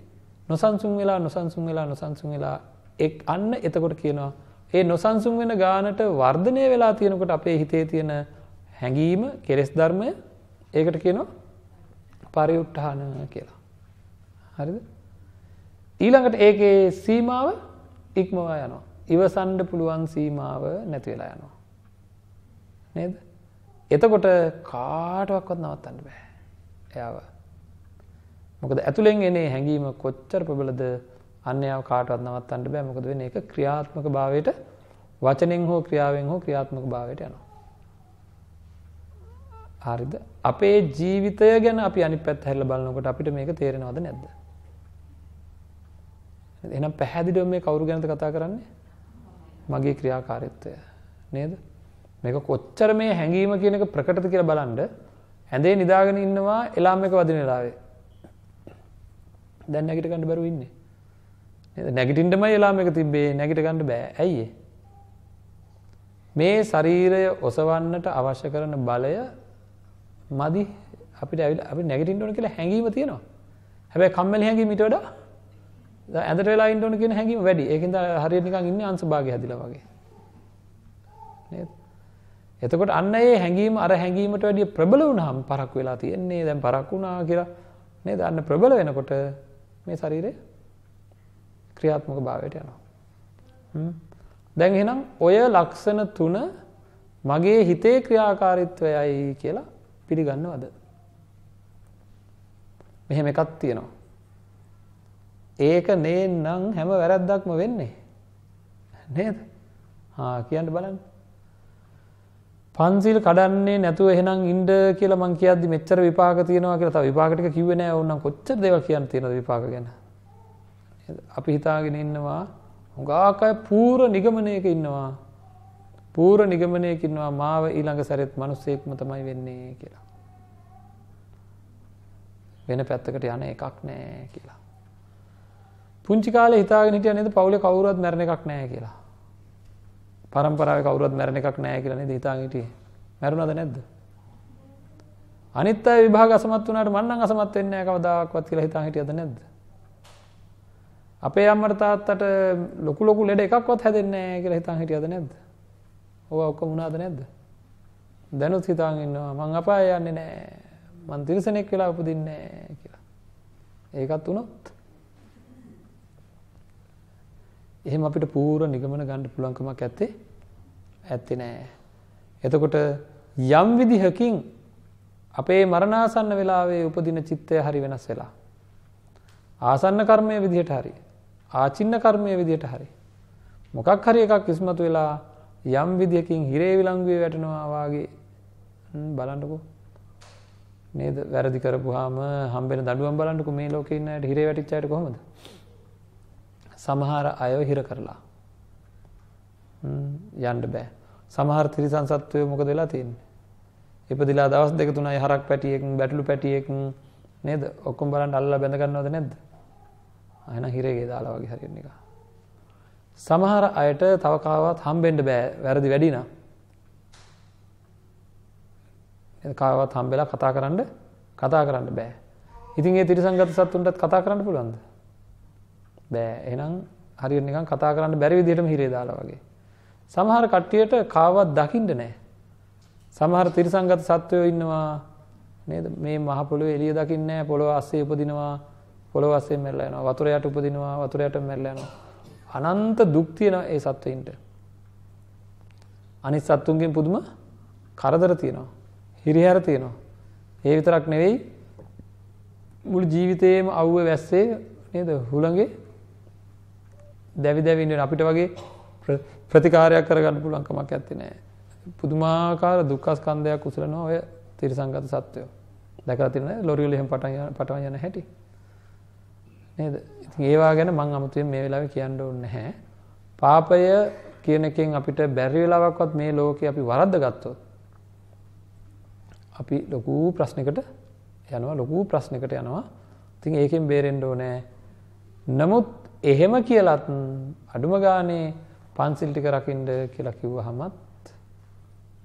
Speaker 1: නොසන්සුන් වෙලා නොසන්සුන් වෙලා නොසන්සුන් වෙලා එක් අන්න එතකොට කියනවා ඒ නොසන්සුන් වෙන ගානට වර්ධනය වෙලා තියෙනකොට අපේ හිතේ තියෙන හැඟීම කෙලෙස් ධර්මය ඒකට කියනවා පරිඋත්ථාන කියලා. හරිද? ඊළඟට ඒකේ සීමාව ඉක්මවා යනවා. ඉවසන්න පුළුවන් සීමාව නැති වෙලා යනවා. නේද? එතකොට කාටවත් නවත්තන්න බෑ. එයාව. මොකද ඇතුලෙන් එනේ හැඟීම කොච්චර ප්‍රබලද අන්‍යව කාටවත් නවත්තන්න බෑ මොකද වෙන්නේ ඒක ක්‍රියාත්මක භාවයට වචනෙන් හෝ ක්‍රියාවෙන් හෝ ක්‍රියාත්මක භාවයට යනවා හරිද අපේ ජීවිතය ගැන අපි අනිත් පැත්ත හැරිලා බලනකොට අපිට මේක තේරෙනවද නැද්ද එහෙනම් පැහැදිලිව මේ කවුරු ගැනද කතා කරන්නේ මගේ ක්‍රියාකාරීත්වය නේද මේක කොච්චර මේ හැඟීම කියන එක ප්‍රකටද කියලා බලන්න ඇඳේ නිදාගෙන ඉන්නවා එලාම් එක වදින වෙලාවේ දැන් නැගිට ගන්න බැරුව ඉන්නේ නැගිටින්නමයි එලාම එක තිබ්බේ නැගිට ගන්න බෑ. ඇයි මේ ශරීරය ඔසවන්නට අවශ්‍ය කරන බලය මදි අපිට ඇවිල්ලා අපි නැගිටින්න ඕන කියලා හැඟීම තියෙනවා. හැබැයි කම්මැලි හැඟීම ඊට වඩා ඇඳට වෙලා ඉන්න ඕන කියන හැඟීම වැඩි. ඒකෙන්ද හරියට නිකන් ඉන්නේ අංශභාගය හැදිලා වගේ. නේද? එතකොට අන්න ඒ හැඟීම අර හැඟීමට වැඩිය ප්‍රබල වුණාම පරක් වෙලා තියෙන්නේ. දැන් පරක් වුණා කියලා නේද? අන්න ප්‍රබල වෙනකොට මේ ශරීරය ක්‍රියාත්මක භාවයට යනවා. දැන් එහෙනම් ඔය ලක්ෂණ තුන මගේ හිතේ ක්‍රියාකාරීත්වයයි කියලා පිළිගන්නවද? මෙහෙම එකක් තියෙනවා. ඒක නේනම් හැම වැරද්දක්ම වෙන්නේ. නේද? ආ කියන්න බලන්න. පන්සිල් කඩන්නේ නැතුව එහෙනම් ඉන්න කියලා මං කියද්දි මෙච්චර විපාක තියෙනවා කියලා තව විපාක ටික කිව්වේ නෑ ඕනනම් කොච්චර දේවල් කියන්න තියෙනවද විපාක ගැන? අපි හිතාගෙන ඉන්නවා හුඟාකය පූර නිගමනයක ඉන්නවා පූර නිගමනයකින්වා මාව ඊළඟ සැරෙත් මනුස්සෙක්ම තමයි වෙන්නේ කියලා. වෙන පැත්තකට යන එකක් නෑ කියලා. පුංචි කාලේ හිතාගෙන හිටියා නේද පවුලේ කවුරුවත් මැරෙන එකක් නෑ කියලා. පරම්පරාවේ කවුරුවත් මැරෙන එකක් නෑ කියලා නේද හිතාගෙන හිටියේ. මැරුණාද නැද්ද? අනිත් අය විභාග අසමත් වුණාට මම නම් අසමත් වෙන්නේ නෑ කවදාකවත් කියලා හිතාගෙන හිටියද නැද්ද? අපේ අම්මට තාත්තට ලොකු ලොකු ලෙඩ එකක්වත් හැදෙන්නේ නැහැ කියලා හිතන් හිටියද නැද්ද? ඕවා ඔක්කොම වුණාද නැද්ද? දැනුත් හිතාන් ඉන්නවා මං අපාය යන්නේ නැහැ. මං තිරසනෙක් වෙලා උපදින්නේ නැහැ කියලා. ඒකත් වුණොත් එහෙම අපිට පූර්ව නිගමන ගන්න පුළුවන්කමක් ඇත්තේ ඇත්තේ නැහැ. එතකොට යම් විදිහකින් අපේ මරණාසන්න වෙලාවේ උපදින චිත්තය හරි වෙනස් වෙලා ආසන්න කර්මය විදිහට හරි ආචින්න කර්මය විදියට හරි. මොකක් හරි එකක් ඉස්මතු වෙලා යම් විදිහකින් හිරේ විලංගුවේ වැටෙනවා වාගේ බලන්නකෝ නේද වැරදි කරපුවාම හම්බෙන දඬුවම් බලන්නකෝ මේ ලෝකේ ඉන්න අයට හිරේ වැටිච්ච අයට කොහොමද සමහර අයව හිර කරලා යන්න බෑ සමහර තිරිසන් සත්වයෝ මොකද වෙලා තියෙන්නේ ඉපදිලා දවස් දෙක තුනයි හරක් පැටියෙක් බැටළු පැටියෙක් නේද ඔක්කොම බලන්න අල්ලලා බැඳ ගන්නවද නැද්ද අයන හිරේගේ දාලා වගේ හරියන එක. සමහර අයට තව කාවත් හම්බෙන්න බෑ වැරදි වැඩි නම්. කාවත් හම්බෙලා කතා කරන්න කතා කරන්න බෑ. ඉතින් ඒ තිරිසංගත සත්තුන්ටත් කතා කරන්න පුළුවන්ද? බෑ. එහෙනම් හරියට නිකන් කතා කරන්න බැරි විදිහටම හිරේ දාලා වගේ. සමහර කට්ටියට කාවත් දකින්න නෑ. සමහර තිරිසංගත සත්වයෝ ඉන්නවා නේද? මේ මහ පොළොවේ එළිය දකින්නේ නෑ. පොළොව අස්සේ උපදිනවා. පොළොව වශයෙන් මැරලා යනවා වතුර යට උපදිනවා වතුර යට මැරලා යනවා අනන්ත දුක් තියෙන ඒ සත්වයින්ට අනිත් සත්තුන්ගෙන් පුදුම කරදර තියෙනවා හිරිහැර තියෙනවා ඒ විතරක් නෙවෙයි මුළු ජීවිතේම අවුව වැස්සේ නේද හුළඟේ දැවි දැවි ඉන්න අපිට වගේ ප්‍රතිකාරයක් කරගන්න පුළුවන් කමක් නැත්තේ නෑ පුදුමාකාර දුක්ඛ ස්කන්ධයක් උසලනවා ඔය තිරසංගත සත්වය දැකලා තියෙන ලොරිවල එහෙම පටන් යන පටන් යන හැටි නේද? ඉතින් ඒවා ගැන මම 아무තේ මේ වෙලාවේ කියන්න ඕනේ නැහැ. පාපය කියන එකෙන් අපිට බැරි වෙලාවක්වත් මේ ලෝකේ අපි වරද්ද ගත්තොත් අපි ලොකු ප්‍රශ්නයකට යනවා ලොකු ප්‍රශ්නයකට යනවා. ඉතින් ඒකෙන් බේරෙන්න ඕනේ. නමුත් එහෙම කියලත් අඩුම ගානේ පන්සිල් ටික රකින්න කියලා කිව්වහමත්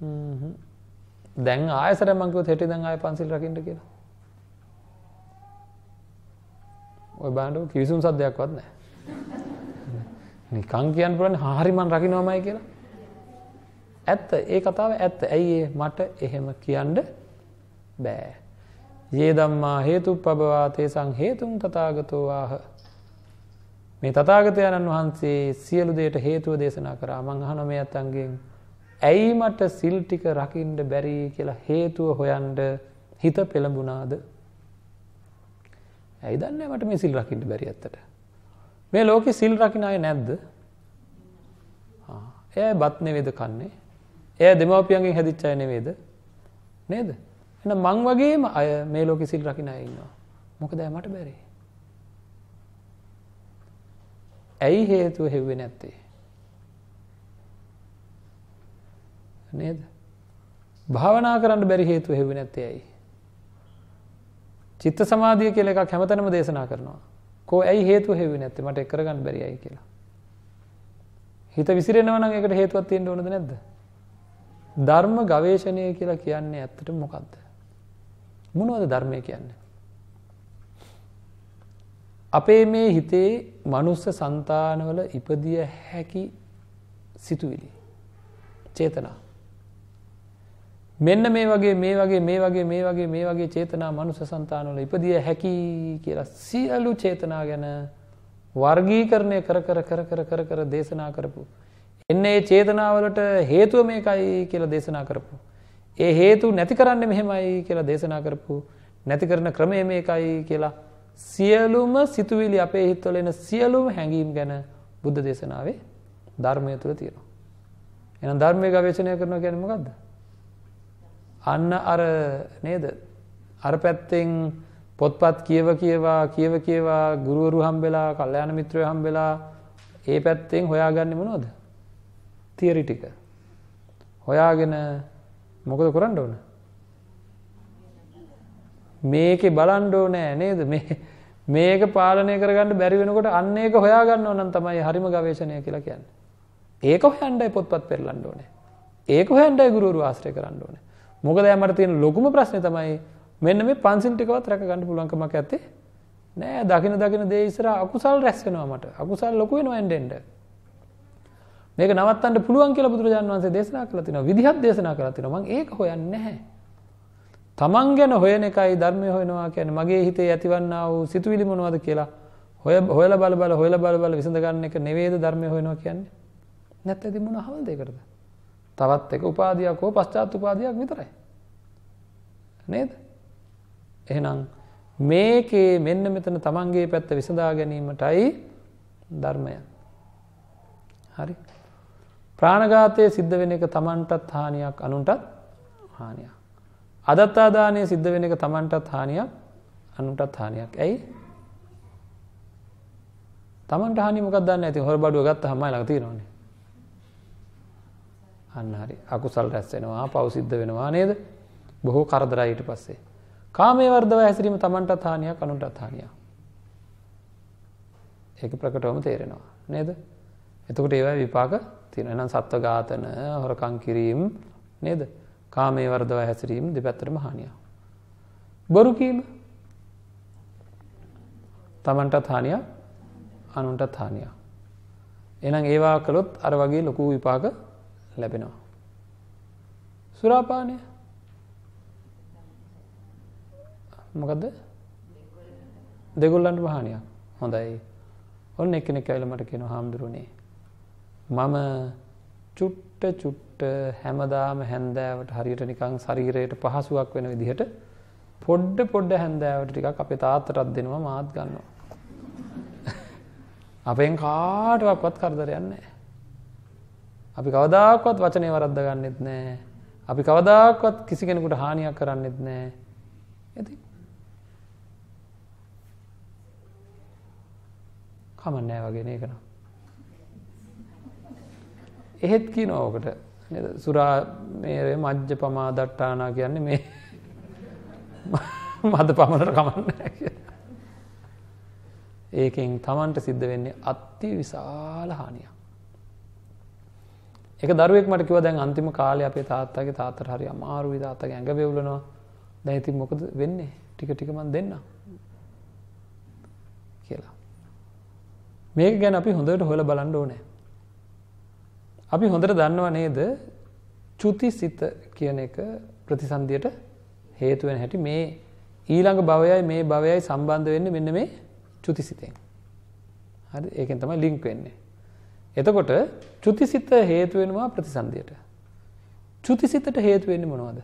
Speaker 1: හ්ම් දැන් ආයෙ සරමන් කිව්වොත් හෙටි දැන් ආයෙ පන්සිල් රකින්න කියලා ඔය බලන්නකො කිවිසුම් සද්දයක්වත් නැහැ. නිකන් කියන්න පුළුවන් හරි මං රකින්නමයි කියලා. ඇත්ත ඒ කතාව ඇත්ත. ඇයි මට එහෙම කියන්න බෑ. යේ ධම්මා හේතුප්පවා තේසං හේතුන් තථාගතෝ ආහ. මේ තථාගතයන්න් වහන්සේ සියලු දේට හේතුව දේශනා කරා. මං අහනවා මේ අතංගෙන් ඇයි මට සිල් ටික රකින්න බැරි කියලා හේතුව හොයන්න හිත පෙළඹුණාද? ඇයි දන්නේ මට මේ සිල් රකින්න බැරි ඇත්තට. මේ ලෝකේ සිල් රකින්න අය නැද්ද? ආ. එයා බත් නෙවෙද කන්නේ? එයා දෙමාපියන්ගෙන් හැදිච්ච අය නෙවෙද? නේද? එහෙනම් මං වගේම අය මේ ලෝකේ සිල් රකින්න අය ඉන්නවා. මොකද ඇයි මට බැරි? ඇයි හේතුව හෙව්වේ නැත්තේ? නේද? භාවනා කරන්න බැරි හේතුව හෙව්වේ නැත්තේ ඇයි? චිත්ත සමාධිය කියලා එකක් හැමතැනම දේශනා කරනවා. කෝ ඇයි හේතුව හේවුවේ නැත්තේ මට ඒක කරගන්න බැරි අය කියලා. හිත විසිරෙනවා නම් ඒකට හේතුවක් තියෙන්න ඕනද නැද්ද? ධර්ම ගවේෂණය කියලා කියන්නේ ඇත්තට මොකක්ද. මොනවද ධර්මය කියන්නේ. අපේ මේ හිතේ මනුස්ස සංතානවල ඉපදිය හැකි සිතුවිලි. චේතනා. මෙන්න මේ වගේ මේ වගේ මේ වගේ මේ වගේ මේ වගේ චේතනා මනුෂ්‍ය సంతානවල ඉපදිය හැකි කියලා සියලු චේතනා ගැන වර්ගීකරණය කර කර කර කර කර කර දේශනා කරපු. එන්නේ මේ චේතනාවලට හේතුව මේකයි කියලා දේශනා කරපු. ඒ හේතු නැති කරන්න මෙහෙමයි කියලා දේශනා කරපු. නැති කරන ක්‍රමය මේකයි කියලා සියලුම සිතුවිලි අපේ හිත්වල එන සියලුම හැඟීම් ගැන බුද්ධ දේශනාවේ ධර්මය තුළ තියෙනවා. එහෙනම් ධර්මයේ ගවේෂණය කරනවා කියන්නේ මොකද්ද? අන්න අර නේද අර පැත්තෙන් පොත්පත් කියව කියවා කියව කියවා ගුරුවරු හම්බෙලා කල්යාණ මිත්‍රයෝ හම්බෙලා ඒ පැත්තෙන් හොයාගන්නේ මොනවද? තියරි ටික. හොයාගෙන මොකද කරන්න ඕන? මේකේ බලන්න ඕනේ නේද? මේ මේක පාලනය කරගන්න බැරි වෙනකොට අන්න ඒක හොයාගන්න ඕන නම් තමයි හරිම ගවේෂණය කියලා කියන්නේ. ඒක හොයන්නයි පොත්පත් පෙරලන්න ඕනේ. ඒක හොයන්නයි ගුරුවරු ආශ්‍රය කරන්න ඕනේ. මොකද යාමට තියෙන ලොකුම ප්‍රශ්නේ තමයි මෙන්න මේ පන්සිල් ටිකවත් රැක ගන්න පුළුවන්කමක් ඇත්තේ නෑ. දකින දකින දේ ඉස්සර අකුසල් රැස් වෙනවා මට. අකුසල් ලොකු වෙනවා එන්න එන්න. මේක නවත්තන්න පුළුවන් කියලා බුදුරජාණන් වහන්සේ දේශනා කළා තිනවා. විදිහත් දේශනා කළා තිනවා. මම ඒක හොයන්නේ නැහැ. තමන් ගැන හොයන එකයි ධර්මය හොයනවා කියන්නේ මගේ හිතේ ඇතිවන්නා වූ සිතුවිලි මොනවද කියලා හොය හොයලා බල බල හොයලා බල බල විසඳ ගන්න එක නෙවෙයිද ධර්මය හොයනවා කියන්නේ. නැත්නම් ඉතින් මොන හවල්ද ඒකටද? තවත් එක උපාධයක් හෝ පශ්චාත් උපාධයක් විතරයි. නේද? එහෙනම් මේකේ මෙන්න මෙතන තමන්ගේ පැත්ත විසඳා ගැනීමටයි ධර්මය. හරි. ප්‍රාණඝාතයේ සිද්ධ වෙන එක තමන්ටත් හානියක් අනුන්ටත් හානියක්. අදත්තාදානය සිද්ධ වෙන එක තමන්ටත් හානියක් අනුන්ටත් හානියක්. ඇයි? තමන්ට හානි මොකක්ද දන්නේ නැති හොර බඩුව ගත්ත හමයි ළඟ තියෙනවනේ. අන්න හරි අකුසල් රැස් වෙනවා පෞසිද්ධ වෙනවා නේද බොහෝ කරදරයි ඊට පස්සේ කාමයේ වර්ධව හැසිරීම Tamanටත් හානියක් අනුන්ටත් හානියක් ඒක ප්‍රකටවම තේරෙනවා නේද එතකොට ඒවා විපාක තියෙනවා එහෙනම් සත්ව ඝාතන හොරකම් කිරීම නේද කාමයේ වර්ධව හැසිරීම දෙපැත්තටම හානියක් බොරු කීම Tamanටත් හානියක් අනුන්ටත් හානියක් එහෙනම් ඒවා කළොත් අර වගේ ලොකු විපාක ලැබෙනවා. සුරාපානය මොකදද දෙගොල්ලන්ට වහනයක් හොඳයි ඔන්න එකනෙක් ඇල මට කෙන හාමුදුරුණේ. මම චුට්ට චුට්ට හැමදාම හැන්දෑවට හරියට නිකං සරීරයට පහසුවක් වෙන විදිහට පොඩ්ඩ පොඩ්ඩ හැන්දෑවට ටිකක් අපේ තාතරත් දෙනවා මාත් ගන්නවා. අපෙන් කාටවක්වත් කරදරයන්නේ. අපි කවදාක්වත් වචනය වරද්ද ගන්නෙත් නෑ. අපි කවදාක්වත් කිසි කෙනෙකුට හානියක් කරන්නෙත් නෑ. ඇති. කමන්නෑ වගේ නේකනම්. එහෙත් කියන ඕකට සුරා මේරේ මජ්්‍ය පමා දට්ටානා කියන්නේ මේ මද පමණට කමන්න ඒකෙන් තමන්ට සිද්ධ වෙන්නේ අත්ති විශාල හානියක්. එක දරුවෙක් මට කිව දැන් අන්තිම කාලය අපේ තාත්තගේ තාතර හරි අමාරු තාත ඇඟ බෙවලනවා දැයිති මොකද වෙන්නේ ටික ටිකමන් දෙන්න කියලා. මේක ගැන අපි හොඳට හොල බලන්න ඕනෑ. අපි හොඳට දන්නවා නේද චුති සිත කියන එක ප්‍රතිසන්දියට හේතුවෙන හැටි මේ ඊළඟ භවයයි මේ භවයයි සම්බන්ධ වෙන්න මෙන්න මේ චුති සිතෙන්. හරි ඒකෙන් තමයි ලිංක් වෙන්නේ. එතකොට චුතිසිත හේතු වෙනවා ප්‍රතිසන්දියට. චුතිසිතට හේතු වෙන්නේ මොනවද?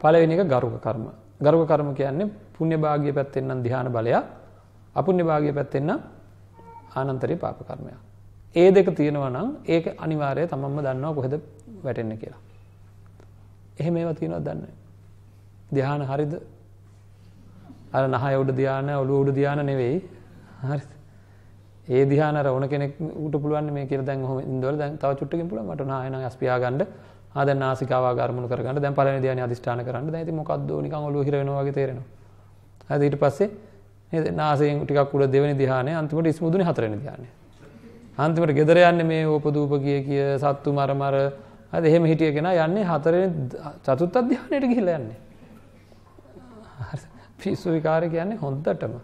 Speaker 1: පළවෙනි එක ගරුක කර්ම. ගරුක කර්ම කියන්නේ පුණ්‍ය භාගිය පැත්තෙන් නම් ධ්‍යාන බලයක්, අපුණ්‍ය භාගිය පැත්තෙන් නම් ආනන්තරී පාප කර්මයක්. ඒ දෙක තියෙනවා නම් ඒක අනිවාර්යයෙන් තමන්ම දන්නවා කොහෙද වැටෙන්නේ කියලා. එහෙම ඒවා තියෙනවද දන්නේ නැහැ. ධ්‍යාන හරිද? අර නහය උඩ ධ්‍යාන, ඔළුව උඩ ධ්‍යාන නෙවෙයි. හරිද? ඒ ධ්‍යාන රවණ කෙනෙක් උට පුළුවන් මේ කියලා දැන් ඔහොම ඉඳවල දැන් තව චුට්ටකින් පුළුවන් මට උනා එනං ඇස් පියා ගන්න. ආ දැන් නාසිකාව ආගාරමුණු කර ගන්න. දැන් පළවෙනි ධ්‍යානෙ අදිෂ්ඨාන කරන්න. දැන් ඉතින් මොකද්ද නිකන් ඔළුව හිර වෙනවා වගේ තේරෙනවා. හරිද ඊට පස්සේ නේද නාසයෙන් ටිකක් උඩ දෙවෙනි ධ්‍යානෙ අන්තිමට ඉස්මුදුනේ හතරවෙනි ධ්‍යානෙ. අන්තිමට ගෙදර යන්නේ මේ ඕපදූප කිය කිය සත්තු මර මර හරිද එහෙම හිටිය කෙනා යන්නේ හතරවෙනි චතුත්ථ ධ්‍යානෙට ගිහිල්ලා යන්නේ. හරි පිස්සු විකාරය කියන්නේ හොඳටම.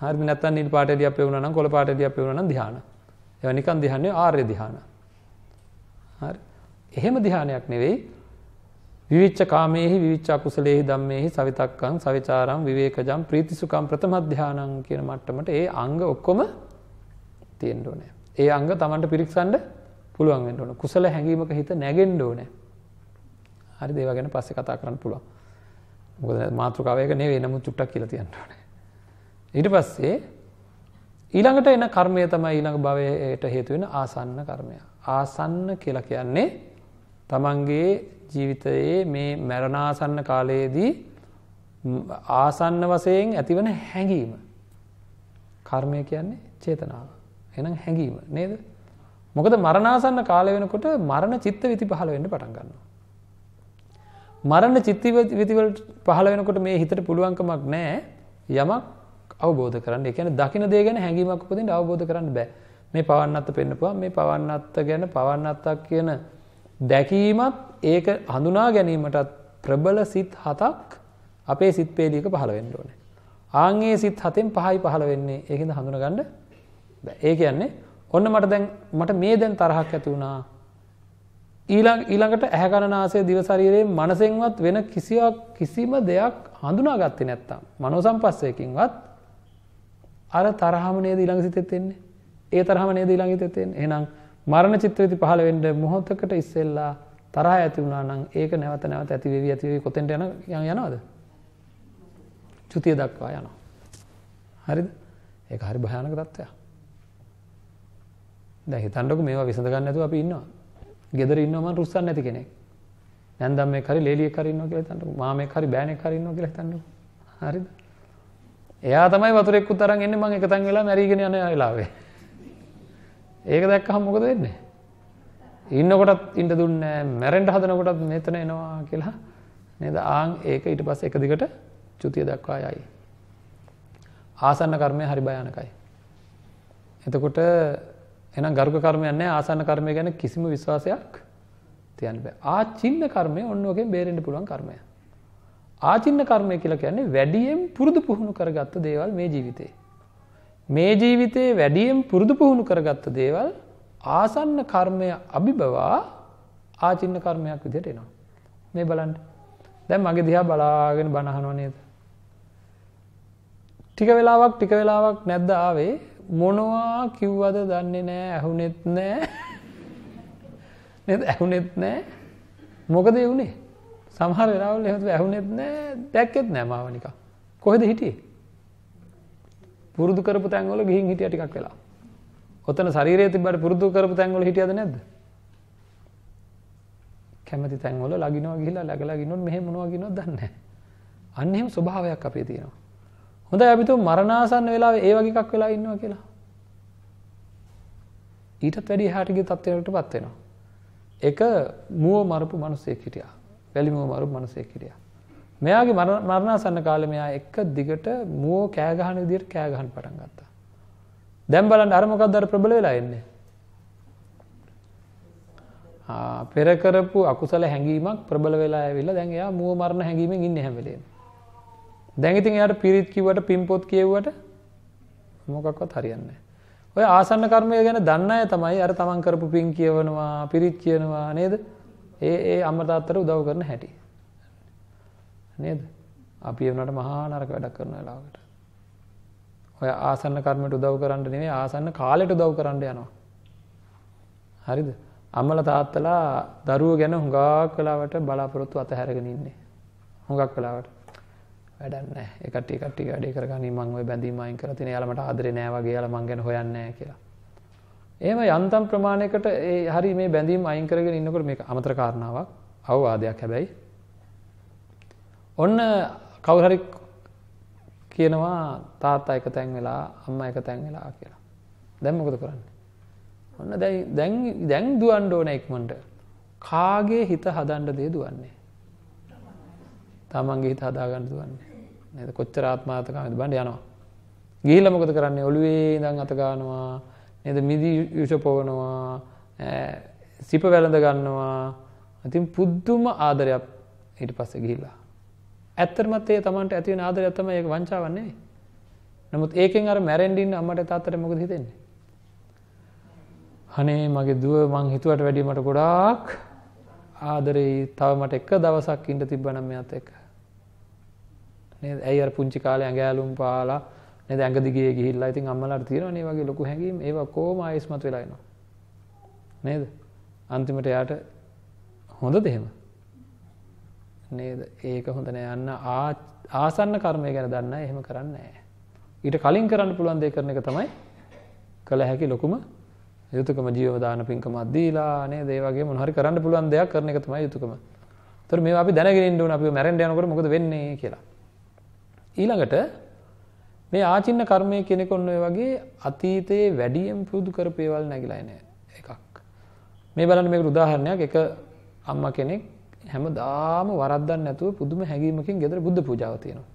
Speaker 1: හරි නැත්නම් නිල් පාටේදී අපි වුණා නම් කොළ පාටේදී අපි වුණා නම් ධ්‍යාන. ඒවා නිකන් ධ්‍යානනේ ආර්ය ධ්‍යාන. හරි. එහෙම ධ්‍යානයක් නෙවෙයි. විවිච්ඡ කාමේහි විවිච්ඡ අකුසලේහි ධම්මේහි සවිතක්කං සවිචාරං විවේකජං ප්‍රීතිසුඛං ප්‍රථම ධ්‍යානං කියන මට්ටමට ඒ අංග ඔක්කොම තියෙන්න ඕනේ. ඒ අංග Tamanට පිරික්සන්න පුළුවන් වෙන්න ඕන. කුසල හැඟීමක හිත නැගෙන්න ඕනේ. හරිද? ඒවා ගැන පස්සේ කතා කරන්න පුළුවන්. මොකද මාතෘකාව එක නෙවෙයි නමුත් චුට්ටක් කියලා තියන්න ඕනේ. ඊට පස්සේ ඊළඟට එන කර්මය තමයි ඊළඟ භවයට හේතු වෙන ආසන්න කර්මය. ආසන්න කියලා කියන්නේ තමන්ගේ ජීවිතයේ මේ මරණාසන්න කාලයේදී ආසන්න වශයෙන් ඇතිවන හැඟීම. කර්මය කියන්නේ චේතනාව. එහෙනම් හැඟීම නේද? මොකද මරණාසන්න කාලය වෙනකොට මරණ චිත්ත විති පහළ වෙන්න පටන් ගන්නවා. මරණ චිත්ත විති පහළ වෙනකොට මේ හිතට පුළුවන්කමක් නැහැ යමක් අවබෝධ කරන්න. ඒ කියන්නේ දකින දේ ගැන හැඟීමක් උපදින්න අවබෝධ කරන්න බෑ. මේ පවන්නත්ත පෙන්නපුවා මේ පවන්නත්ත ගැන පවන්නත්තක් කියන දැකීමත් ඒක හඳුනා ගැනීමටත් ප්‍රබල සිත් හතක් අපේ සිත් පේලියක පහළ වෙන්න ඕනේ. ආන්ගේ සිත් හතෙන් පහයි පහළ වෙන්නේ. ඒකින්ද හඳුනගන්න බෑ. ඒ කියන්නේ ඔන්න මට දැන් මට මේ දැන් තරහක් ඇති වුණා. ඊළඟ ඊළඟට ඇහැ කන නාසය දිව ශරීරයේ මනසෙන්වත් වෙන කිසියක් කිසිම දෙයක් හඳුනාගත්තේ නැත්තම් මනෝ සංපස්සයකින්වත් අර තරහම නේද ඊළඟ සිතෙත් එන්නේ. ඒ තරහම නේද ඊළඟ සිතෙත් එන්නේ. එහෙනම් මරණ චිත්‍රවිති පහළ වෙන්න මොහොතකට ඉස්සෙල්ලා තරහ ඇති වුණා නම් ඒක නැවත නැවත ඇති වෙවි ඇති වෙවි කොතෙන්ට යන යනවද? චුතිය දක්වා යනවා. හරිද? ඒක හරි භයානක තත්ත්වයක්. දැන් හිතන්නකෝ මේවා විසඳ ගන්න නැතුව අපි ඉන්නවා. ගෙදර ඉන්නවා මං රුස්සන්නේ නැති කෙනෙක්. නැන්දම් මේක හරි ලේලියෙක් හරි ඉන්නවා කියලා හිතන්නකෝ. මාමෙක් හරි බෑණෙක් හරි ඉන්නවා කියලා හිතන්නකෝ. හරිද? එයා තමයි වතුරෙක් උතරන් එන්නේ මම එකතන් වෙලා මැරිගෙන යන වෙලාවේ. ඒක දැක්කහම මොකද වෙන්නේ? ඉන්නකොටත් ඉන්න දුන්නේ නැහැ, මැරෙන්න හදනකොටත් මෙතන එනවා කියලා නේද? ආන් ඒක ඊට පස්සේ එක දිගට චුතිය දක්වා යයි. ආසන්න කර්මය හරි භයානකයි. එතකොට එහෙනම් ගරුක කර්මයක් නැහැ ආසන්න කර්මය ගැන කිසිම විශ්වාසයක් තියන්න බෑ. ආචින්න කර්මය ඔන්න ඔකෙන් බේරෙන්න පුළුවන් කර්මයක්. ආචින්න කර්මය කියලා කියන්නේ වැඩියෙන් පුරුදු පුහුණු කරගත්ත දේවල් මේ ජීවිතේ. මේ ජීවිතේ වැඩියෙන් පුරුදු පුහුණු කරගත්ත දේවල් ආසන්න කර්මය අභිබවා ආචින්න කර්මයක් විදියට එනවා. මේ බලන්න. දැන් මගේ දිහා බලාගෙන බනහනව නේද? ටික වෙලාවක් ටික වෙලාවක් නැද්ද ආවේ මොනවා කිව්වද දන්නේ නෑ ඇහුනෙත් නෑ නේද ඇහුනෙත් නෑ මොකද වුනේ සමහර වෙලාවල් එහෙම ඇහුනේත් නැහැ, දැක්කෙත් නැහැ මාව නිකන්. කොහෙද හිටියේ? පුරුදු කරපු තැන්වල ගිහින් හිටියා ටිකක් වෙලා. ඔතන ශරීරයේ තිබ්බට පුරුදු කරපු තැන්වල හිටියද නැද්ද? කැමති තැන්වල ලගිනවා ගිහිල්ලා ලැගලා ගිනොත් මෙහෙම මොනවා ගිනොත් දන්නේ නැහැ. අන්න එහෙම ස්වභාවයක් අපේ තියෙනවා. හොඳයි අපි තුමු මරණාසන්න වෙලාවේ ඒ වගේ එකක් වෙලා ඉන්නවා කියලා. ඊටත් වැඩි එහාට ගිය තත්ත්වයකටපත් වෙනවා. එක මුව මරපු මිනිසෙක් හිටියා. වැලිමුව මරු මිනිසෙක් හිටියා. මෙයාගේ මරණාසන්න කාලේ මෙයා එක දිගට මුව කෑ ගහන විදිහට කෑ ගහන්න පටන් ගත්තා. දැන් බලන්න අර මොකක්ද අර ප්‍රබල වෙලා එන්නේ? ආ පෙර කරපු අකුසල හැඟීමක් ප්‍රබල වෙලා ඇවිල්ලා දැන් එයා මුව මරණ හැඟීමෙන් ඉන්නේ හැම වෙලේම. දැන් ඉතින් එයාට පිරිත් කිව්වට පිම්පොත් කියවුවට මොකක්වත් හරියන්නේ නැහැ. ඔය ආසන්න කර්මය ගැන දන්න අය තමයි අර තමන් කරපු පින් කියවනවා පිරිත් කියනවා නේද? ඒ ඒ අම්මා තාත්තට උදව් කරන හැටි. නේද? අපි ඒ වුණාට මහා නරක වැඩක් කරන වෙලාවකට. ඔය ආසන්න කර්මයට උදව් කරන්න නෙවෙයි ආසන්න කාලයට උදව් කරන්න යනවා. හරිද? අම්මලා තාත්තලා දරුවෝ ගැන හුඟක් වෙලාවට බලාපොරොත්තු අතහැරගෙන ඉන්නේ. හුඟක් වෙලාවට. වැඩක් නැහැ. ඒ කට්ටිය කට්ටිය වැඩේ කරගනි මම ওই බැඳීම් අයින් කරලා තියෙන. එයාලා මට ආදරේ නැහැ වගේ. එයාලා මං ගැන හොයන්නේ නැහැ කියලා. එහෙම යන්තම් ප්‍රමාණයකට ඒ හරි මේ බැඳීම් අයින් කරගෙන ඉන්නකොට මේක අමතර කාරණාවක් අවවාදයක් හැබැයි. ඔන්න කවුරු හරි කියනවා තාත්තා එක තැන් වෙලා අම්මා එක තැන් වෙලා කියලා. දැන් මොකද කරන්නේ? ඔන්න දැන් දැන් දැන් දුවන්න ඕන ඉක්මනට. කාගේ හිත හදන්න දේ දුවන්නේ? තමන්ගේ හිත හදාගන්න දුවන්නේ. නේද? කොච්චර ආත්මාර්ථකාමීද බණ්ඩ යනවා. ගිහිල්ලා මොකද කරන්නේ? ඔළුවේ ඉඳන් අත ගන්නවා. එද මිදී යුෂපෝගනවා සිප වැළඳ ගන්නවා ඉතින් පුද්දුම ආදරයක් ඊට පස්ස ගිහිල්ලා. ඇත්තරමත්තේ තමන්ට ඇතිවෙන ආදරය ඇතම ඒක වංචාවන්නේ නමුත් ඒකෙන් අර මැරෙන්ඩින් අමට තාත්තර මොක හිතෙන්නේ. හනේ මගේ දුව මං හිතුවට වැඩීමට ගොඩාක් ආදරෙයි තව මට එක දවසක් ඉට තිබ්බනම් මෙ අත එක. ඇයි අර පුංචි කාලය ඇඟෑලුම් පාලා නේද ඇඟ දිගේ ගිහිල්ලා ඉතින් අම්මලාට තියෙනවනේ වගේ ලොකු හැඟීම් ඒව කොහොම ආයෙස්මත් වෙලා එනවා නේද අන්තිමට යාට හොඳද එහෙම නේද ඒක හොඳ නෑ යන්න ආසන්න කර්මය ගැන දන්න එහෙම කරන්න නෑ ඊට කලින් කරන්න පුළුවන් දේ කරන එක තමයි කළ හැකි ලොකුම යුතුකම ජීවදාන පින්කමක් දීලා නේද ඒ වගේ මොන හරි කරන්න පුළුවන් දෙයක් කරන එක තමයි යුතුකම එතකොට මේවා අපි දැනගෙන ඉන්න ඕන අපි මැරෙන්න යනකොට මොකද වෙන්නේ කියලා ඊළඟට මේ ආචින්න කර්මය කෙනෙක් ඔන්න ඔය වගේ අතීතයේ වැඩියෙන් පුරුදු කරපු ඒවල් නැగిලා එන එකක්. මේ බලන්න මේකට උදාහරණයක් එක අම්මා කෙනෙක් හැමදාම වරද්දක් නැතුව පුදුම හැඟීමකින් ගෙදර බුද්ධ පූජාව තියෙනවා.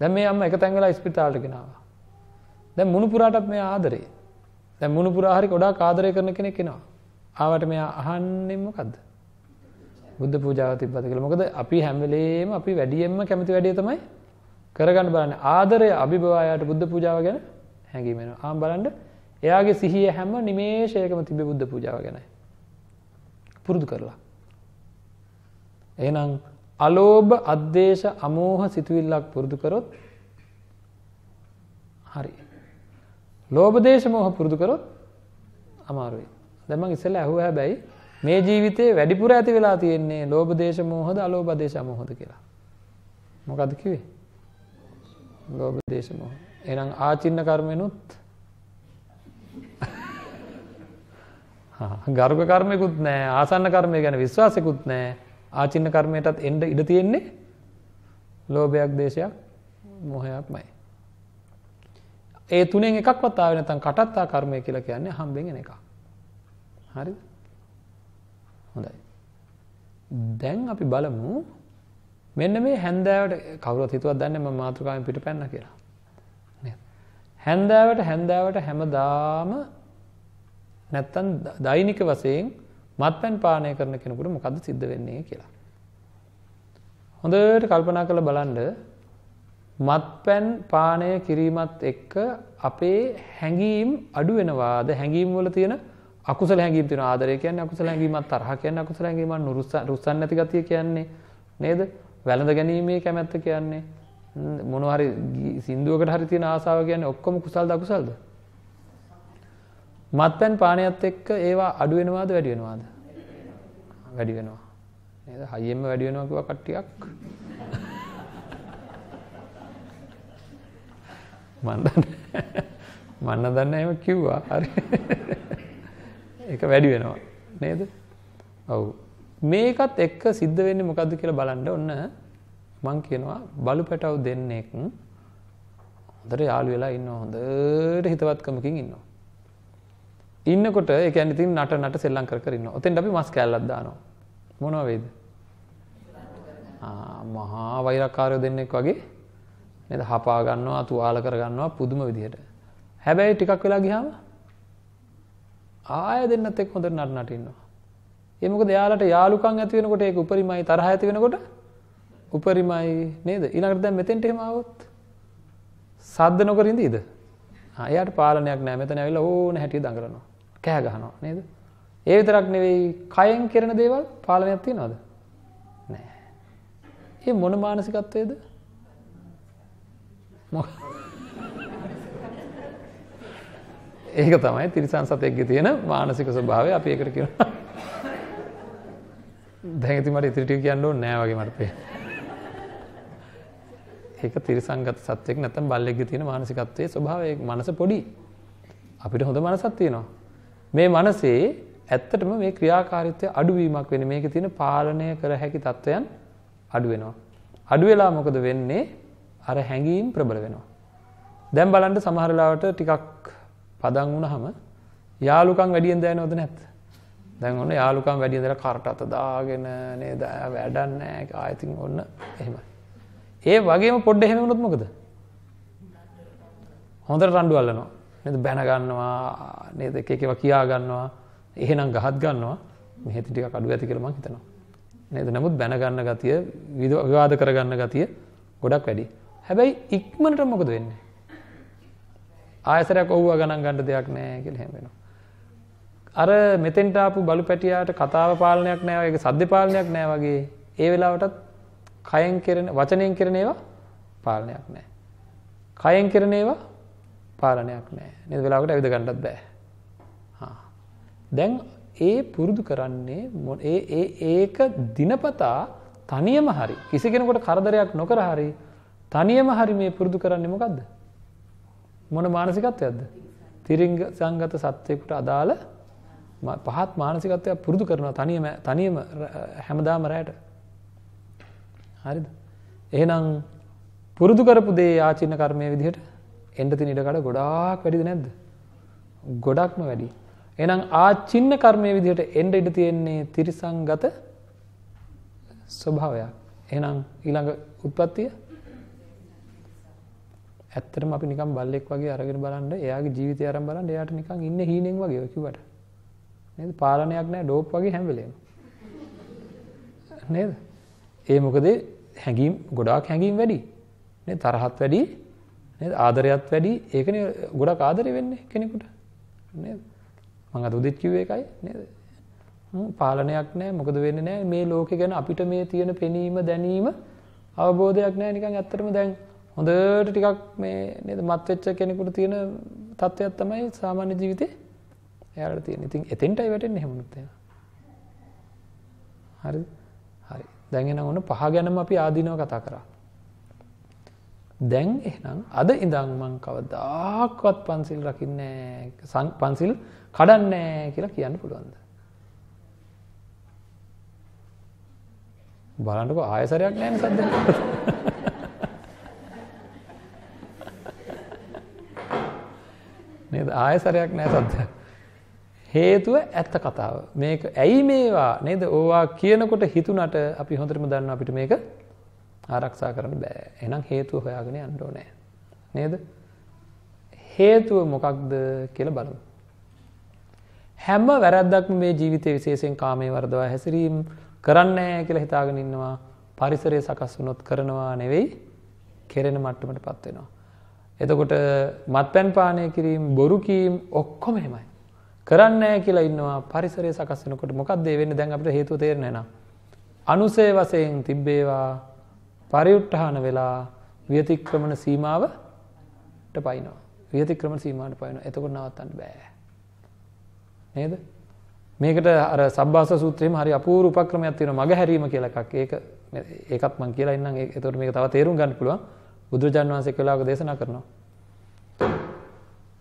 Speaker 1: දැන් මේ අම්මා එක තැන් වෙලා ස්පිටාලට ගෙනාවා. දැන් මුණුපුරාටත් මේ ආදරේ. දැන් මුණුපුරා හරි ගොඩාක් ආදරය කරන කෙනෙක් එනවා. ආවට මෙයා අහන්නේ මොකද්ද? බුද්ධ පූජාව තිබ්බද කියලා. මොකද අපි හැම වෙලේම අපි වැඩියෙන්ම කැමති වැඩේ තමයි කරගන්න බලන්න ආදරය අභිභවායට බුද්ධ පූජාව ගැන හැඟීම වෙනවා. ආන් බලන්න එයාගේ සිහිය හැම නිමේෂයකම තිබෙ බුද්ධ පූජාව ගැනයි. පුරුදු කරලා. එහෙනම් අලෝභ අද්දේශ අමෝහ සිතුවිල්ලක් පුරුදු කරොත් හරි. ලෝභ දේශ මෝහ පුරුදු කරොත් අමාරුයි. දැන් මම ඉස්සෙල්ලා අහුව හැබැයි මේ ජීවිතේ වැඩිපුර ඇති වෙලා තියෙන්නේ ලෝභ දේශ මෝහද අලෝභ දේශ අමෝහද කියලා. මොකද්ද කිව්වේ? ලෝභ දේශ මොහ. එහෙනම් ආචින්න කර්මෙනුත් ගර්භ කර්මයකුත් නෑ ආසන්න කර්මය ගැන විශ්වාසයකුත් නෑ ආචින්න කර්මයටත් එන්න ඉඩ තියෙන්නේ ලෝභයක් දේශයක් මොහයක්මයි. ඒ තුනෙන් එකක්වත් ආවේ නැත්නම් කටත්තා කර්මය කියලා කියන්නේ හම්බෙන් එන එකක්. හරිද? හොඳයි. දැන් අපි බලමු මෙන්න මේ හැන්දෑවට කවුරුත් හිතුවත් දන්නේ මම මාතෘකාවෙන් පිටපැන්න කියලා. නේද? හැන්දෑවට හැන්දෑවට හැමදාම නැත්තම් දෛනික වශයෙන් මත්පැන් පානය කරන කෙනෙකුට මොකද්ද සිද්ධ වෙන්නේ කියලා. හොඳට කල්පනා කරලා බලන්න මත්පැන් පානය කිරීමත් එක්ක අපේ හැඟීම් අඩු වෙනවාද හැඟීම් වල තියෙන අකුසල හැඟීම් තියෙන ආදරය කියන්නේ අකුසල හැඟීමක් තරහ කියන්නේ අකුසල හැඟීමක් නුරුස්සන් නැති ගතිය කියන්නේ නේද වැළඳ ගැනීමේ කැමැත්ත කියන්නේ මොනහරි සින්දුවකට හරි තියෙන ආසාාව කියන්නේ ඔක්කොම කුසල් දකුසල්ද. මත් පැන් පානයත් එක්ක ඒවා අඩුවෙනවාද වැඩිවෙනවාද. වැඩි වෙනවා. නේද? හයියෙන්ම වැඩි වෙනවා කිව්වා කට්ටියක්. මම මන්න දන්නේ එහෙම කිව්වා. හරි. ඒක වැඩි වෙනවා. නේද? ඔව්. මේකත් එක්ක සිද්ධ වෙන්නේ මොකද්ද කියලා බලන්න ඔන්න මං කියනවා බලු පැටව දෙන්නෙක් හොඳට යාළු වෙලා ඉන්නවා හොඳට හිතවත්කමකින් ඉන්නවා. ඉන්නකොට ඒ කියන්නේ ඉතින් නට නට සෙල්ලම් කර කර ඉන්නවා. ඔතෙන් අපි මස් කෑල්ලක් දානවා. මොනවා වේද? ආ මහා වෛරකාරයෝ දෙන්නෙක් වගේ නේද හපා ගන්නවා, තුවාල කර ගන්නවා පුදුම විදිහට. හැබැයි ටිකක් වෙලා ගියාම ආය දෙන්නත් එක්ක හොඳට නට නට ඉන්නවා. ඒ මොකද එයාලට යාලුකම් ඇති වෙනකොට ඒක උපරිමයි තරහ ඇති වෙනකොට උපරිමයි නේද? ඊළඟට දැන් මෙතෙන්ට එහෙම ආවොත් සද්ද නොකර ඉඳීද? ආ එයාට පාලනයක් නැහැ. මෙතන ඇවිල්ලා ඕන හැටිය දඟලනවා. කෑ ගහනවා නේද? ඒ විතරක් නෙවෙයි කයෙන් කරන දේවල් පාලනයක් තියනවද? නැහැ. ඒ මොන මානසිකත්වයේද? ඒක තමයි තිරිසන් සතෙක්ගේ තියෙන මානසික ස්වභාවය අපි ඒකට කියනවා. දැන් ඉතින් මට ඉතිරි ටික කියන්න ඕනේ නෑ වගේ මට පේනවා. ඒක තිරසංගත සත්‍යයක් නැත්නම් බල්ලෙක්ගේ තියෙන මානසිකත්වයේ ස්වභාවය මනස පොඩි. අපිට හොඳ මනසක් තියෙනවා. මේ මනසේ ඇත්තටම මේ ක්‍රියාකාරීත්වය අඩුවීමක් වෙන්නේ මේකේ තියෙන පාලනය කර හැකි තත්වයන් අඩු වෙනවා. අඩු වෙලා මොකද වෙන්නේ? අර හැඟීම් ප්‍රබල වෙනවා. දැන් බලන්න සමහර ටිකක් පදන් වුණාම යාලුකම් වැඩියෙන් දැනෙනවද නැත්ද? දැන් ඔන්න යාළුකම් වැඩි ඉඳලා කරට අත දාගෙන නේද වැඩක් නැහැ ආයතින් ඔන්න එහෙමයි. ඒ වගේම පොඩ්ඩ එහෙම වුණොත් මොකද? හොඳට රණ්ඩු අල්ලනවා. නේද බැන ගන්නවා නේද එක එක ඒවා කියා ගන්නවා. එහෙනම් ගහත් ගන්නවා. මෙහෙති ටිකක් අඩු ඇති කියලා මං හිතනවා. නේද? නමුත් බැන ගන්න ගතිය විවාද කර ගන්න ගතිය ගොඩක් වැඩි. හැබැයි ඉක්මනට මොකද වෙන්නේ? ආයතරයක් ඔව්ව ගණන් ගන්න දෙයක් නැහැ කියලා හැම වෙනවා. අර මෙතෙන්ට ආපු බලු පැටියාට කතාව පාලනයක් නෑ වගේ සද්ද පාලනයක් නෑ වගේ ඒ වෙලාවටත් කයෙන් කෙරෙන වචනයෙන් කෙරෙන ඒවා පාලනයක් නෑ. කයෙන් කෙරෙන ඒවා පාලනයක් නෑ. නේද වෙලාවකට ඇවිද ගන්නත් බෑ. හා. දැන් ඒ පුරුදු කරන්නේ ඒ ඒ ඒක දිනපතා තනියම හරි කිසි කෙනෙකුට කරදරයක් නොකර හරි තනියම හරි මේ පුරුදු කරන්නේ මොකද්ද? මොන මානසිකත්වයක්ද? තිරිංග සංගත සත්වයකට අදාළ පහත් මානසිකත්වයක් පුරුදු කරනවා තනියම තනියම හැමදාම රැට. හරිද? එහෙනම් පුරුදු කරපු දේ ආචින්න කර්මයේ විදිහට එන්න තියෙන ඉඩකඩ ගොඩාක් වැඩිද නැද්ද? ගොඩක්ම වැඩි. එහෙනම් ආචින්න කර්මයේ විදිහට එන්න ඉඩ තියෙන්නේ තිරිසංගත ස්වභාවයක්. එහෙනම් ඊළඟ උත්පත්තිය ඇත්තටම අපි නිකන් බල්ලෙක් වගේ අරගෙන බලන්න එයාගේ ජීවිතය අරන් බලන්න එයාට නිකන් ඉන්නේ හීනෙන් වගේ ඔය කිව්වට. නේද? පාලනයක් නැහැ ඩෝප් වගේ හැම වෙලේම. නේද? ඒ මොකද හැඟීම් ගොඩාක් හැඟීම් වැඩි. නේද? තරහත් වැඩි. නේද? ආදරයත් වැඩි. ඒකනේ ගොඩක් ආදරේ වෙන්නේ කෙනෙකුට. නේද? මම අද උදෙත් කිව්වේ ඒකයි නේද? පාලනයක් නැහැ මොකද වෙන්නේ නැහැ මේ ලෝකෙ ගැන අපිට මේ තියෙන පෙනීම දැනීම අවබෝධයක් නැහැ නිකන් ඇත්තටම දැන් හොඳට ටිකක් මේ නේද මත් වෙච්ච කෙනෙකුට තියෙන තත්ත්වයක් තමයි සාමාන්‍ය ජීවිතේ එයාලට තියෙන. ඉතින් එතෙන්ටයි වැටෙන්නේ හැමෝටම තේන. හරිද? හරි. දැන් එහෙනම් ඔන්න පහ ගැනම අපි ආදීනව කතා කරා. දැන් එහෙනම් අද ඉඳන් මං කවදාක්වත් පන්සිල් රකින්නේ පන්සිල් කඩන්නේ කියලා කියන්න පුළුවන්ද? බලන්නකො ආයසරයක් නැහැ නේ සද්දේ. නේද ආයසරයක් නැහැ සද්දයක්. හේතුව ඇත්ත කතාව. මේක ඇයි මේවා නේද ඕවා කියනකොට හිතුනට අපි හොඳටම දන්න අපිට මේක ආරක්ෂා කරන්න බෑ. එහෙනම් හේතුව හොයාගෙන යන්න ඕනේ. නේද? හේතුව මොකක්ද කියලා බලමු. හැම වැරද්දක්ම මේ ජීවිතයේ විශේෂයෙන් කාමයේ වර්ධවා හැසිරීම කරන්නේ නැහැ කියලා හිතාගෙන ඉන්නවා. පරිසරය සකස් වුණොත් කරනවා නෙවෙයි කෙරෙන මට්ටමටපත් වෙනවා. එතකොට මත්පැන් පානය කිරීම, බොරු කීම් ඔක්කොම එහෙමයි. කරන්නේ කියලා ඉන්නවා පරිසරය සකස් වෙනකොට මොකද්ද ඒ වෙන්නේ දැන් අපිට හේතුව තේරෙන්නේ නැහැ. අනුසේ වශයෙන් තිබ්බේවා පරිඋත්හාන වෙලා විතික්‍රමන සීමාවට පයින්නවා. විතික්‍රමන සීමාවට පයින්නවා. එතකොට නවත්තන්න බෑ. නේද? මේකට අර සබ්බාස සූත්‍රයේම හරි අපූර්ව උපක්‍රමයක් තියෙනවා මග හැරීම කියලා එකක්. ඒක ඒකත් මම කියලා ඉන්නම්. ඒතකොට මේක තව තේරුම් ගන්න පුළුවන්. බුදුරජාන් වහන්සේ කලාවක දේශනා කරනවා.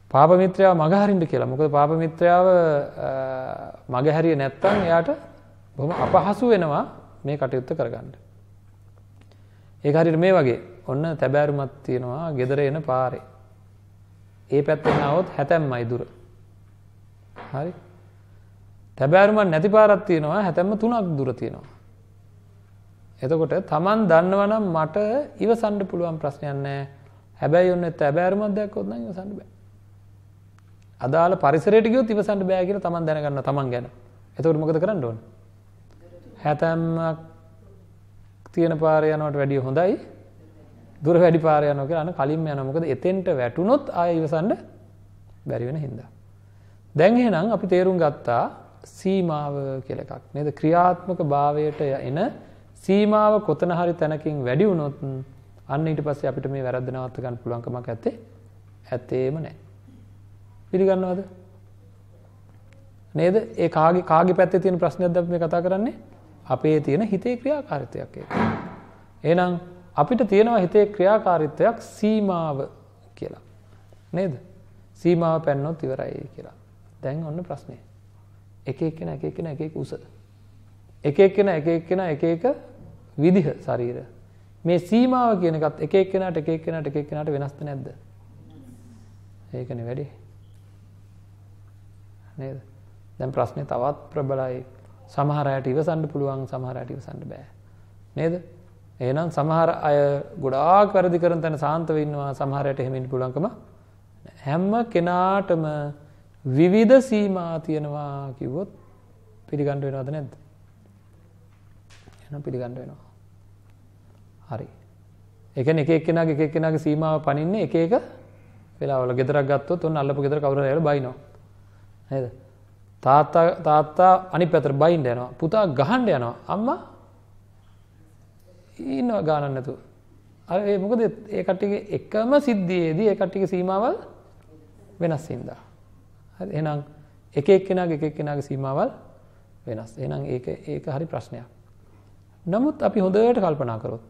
Speaker 1: පාප මිත්‍රයාව මගහරින්න කියලා. මොකද පාප මිත්‍රයාව මගහැරියේ නැත්නම් එයාට බොහොම අපහසු වෙනවා මේ කටයුත්ත කරගන්න. ඒක හරියට මේ වගේ. ඔන්න තැබෑරුමක් තියෙනවා gedare එන පාරේ. ඒ පැත්තෙන් આવොත් හැතැම්මයි දුර. හරි. තැබෑරුමක් නැති පාරක් තියෙනවා හැතැම්ම තුනක් දුර තියෙනවා. එතකොට තමන් දන්නවනම් මට ඉවසන්න පුළුවන් ප්‍රශ්නයක් නැහැ. හැබැයි ඔන්න තැබෑරුමක් දැක්කොත් නම් ඉවසන්න බෑ. අදාළ පරිසරයට ගියොත් ඉවසන්න බෑ කියලා තමන් දැනගන්න තමන් ගැන. එතකොට මොකද කරන්න ඕන? හැතැම්මක් තියෙන පාරේ යනවට වැඩිය හොඳයි. දුර වැඩි පාරේ යනවා කියලා අන කලින්ම යනවා. මොකද එතෙන්ට වැටුනොත් ආය ඉවසන්න බැරි වෙන හින්දා. දැන් එහෙනම් අපි තේරුම් ගත්තා සීමාව කියලා එකක්. නේද? ක්‍රියාත්මක භාවයට එන සීමාව කොතන හරි තැනකින් වැඩි වුණොත් අන්න ඊට පස්සේ අපිට මේ වැරද්ද නවත්ත ගන්න පුළුවන්කමක් ඇත්තේ ඇත්තේම නැහැ. පිළිගන්නවද? නේද? ඒ කාගේ කාගේ පැත්තේ තියෙන ප්‍රශ්නයක්ද අපි මේ කතා කරන්නේ? අපේ තියෙන හිතේ ක්‍රියාකාරීත්වයක් ඒක. එහෙනම් අපිට තියෙනවා හිතේ ක්‍රියාකාරීත්වයක් සීමාව කියලා. නේද? සීමාව පැනනොත් ඉවරයි කියලා. දැන් ඔන්න ප්‍රශ්නේ. එක එක්කෙනා එක එක්කෙනා එක එක උස. එක එක්කෙනා එක එක්කෙනා එක එක විදිහ ශරීර. මේ සීමාව කියන එකත් එක එක්කෙනාට එක එක්කෙනාට එක එක්කෙනාට වෙනස්ද නැද්ද? ඒකනේ වැඩේ. නේද දැන් ප්‍රශ්නය තවත් ප්‍රබලයි සමහරයට ඉවසන්න පුළුවන් සමහරයට ඉවසන්න බෑ නේද ඒනම් සමහර අය ගොඩාක් වැරදි කරන තැන සාන්තව ඉන්නවා සමහරයට හෙමින් පුලංකම හැම්ම කෙනාටම විවිධ සීමා තියෙනවා කිව්වොත් පිළිගණ්ඩ වෙනවද නැද්ද එන පිළිගණ්ඩ වෙනවා හරි එක එක එක්කෙනගේ එකක්ෙනගේ සීමාව පනින්නේ එක එක වෙලාවල ගෙදරක් ගත්තොත් උන් අල්ලපු ගෙදර කවුරු හරි බයිනවා නේද තාත්තා තාත්තා අනි පැතර බයින්ඩ යනවා පුතා ගහන්ඩ යනවා අම්ම ඉන්නවා ගානන්න නැතු අඒ මොකද ඒකට්ටිගේ එකම සිද්ධියේදී එකට්ටික සීමාවල් වෙනස් සින්දා එනම් එක එක්කෙනගේ එකක් කෙනගේ සීමාවල් වෙනස් එනම් ඒ ඒක හරි ප්‍රශ්නයක් නමුත් අපි හොඳට කල්පනා කරොත්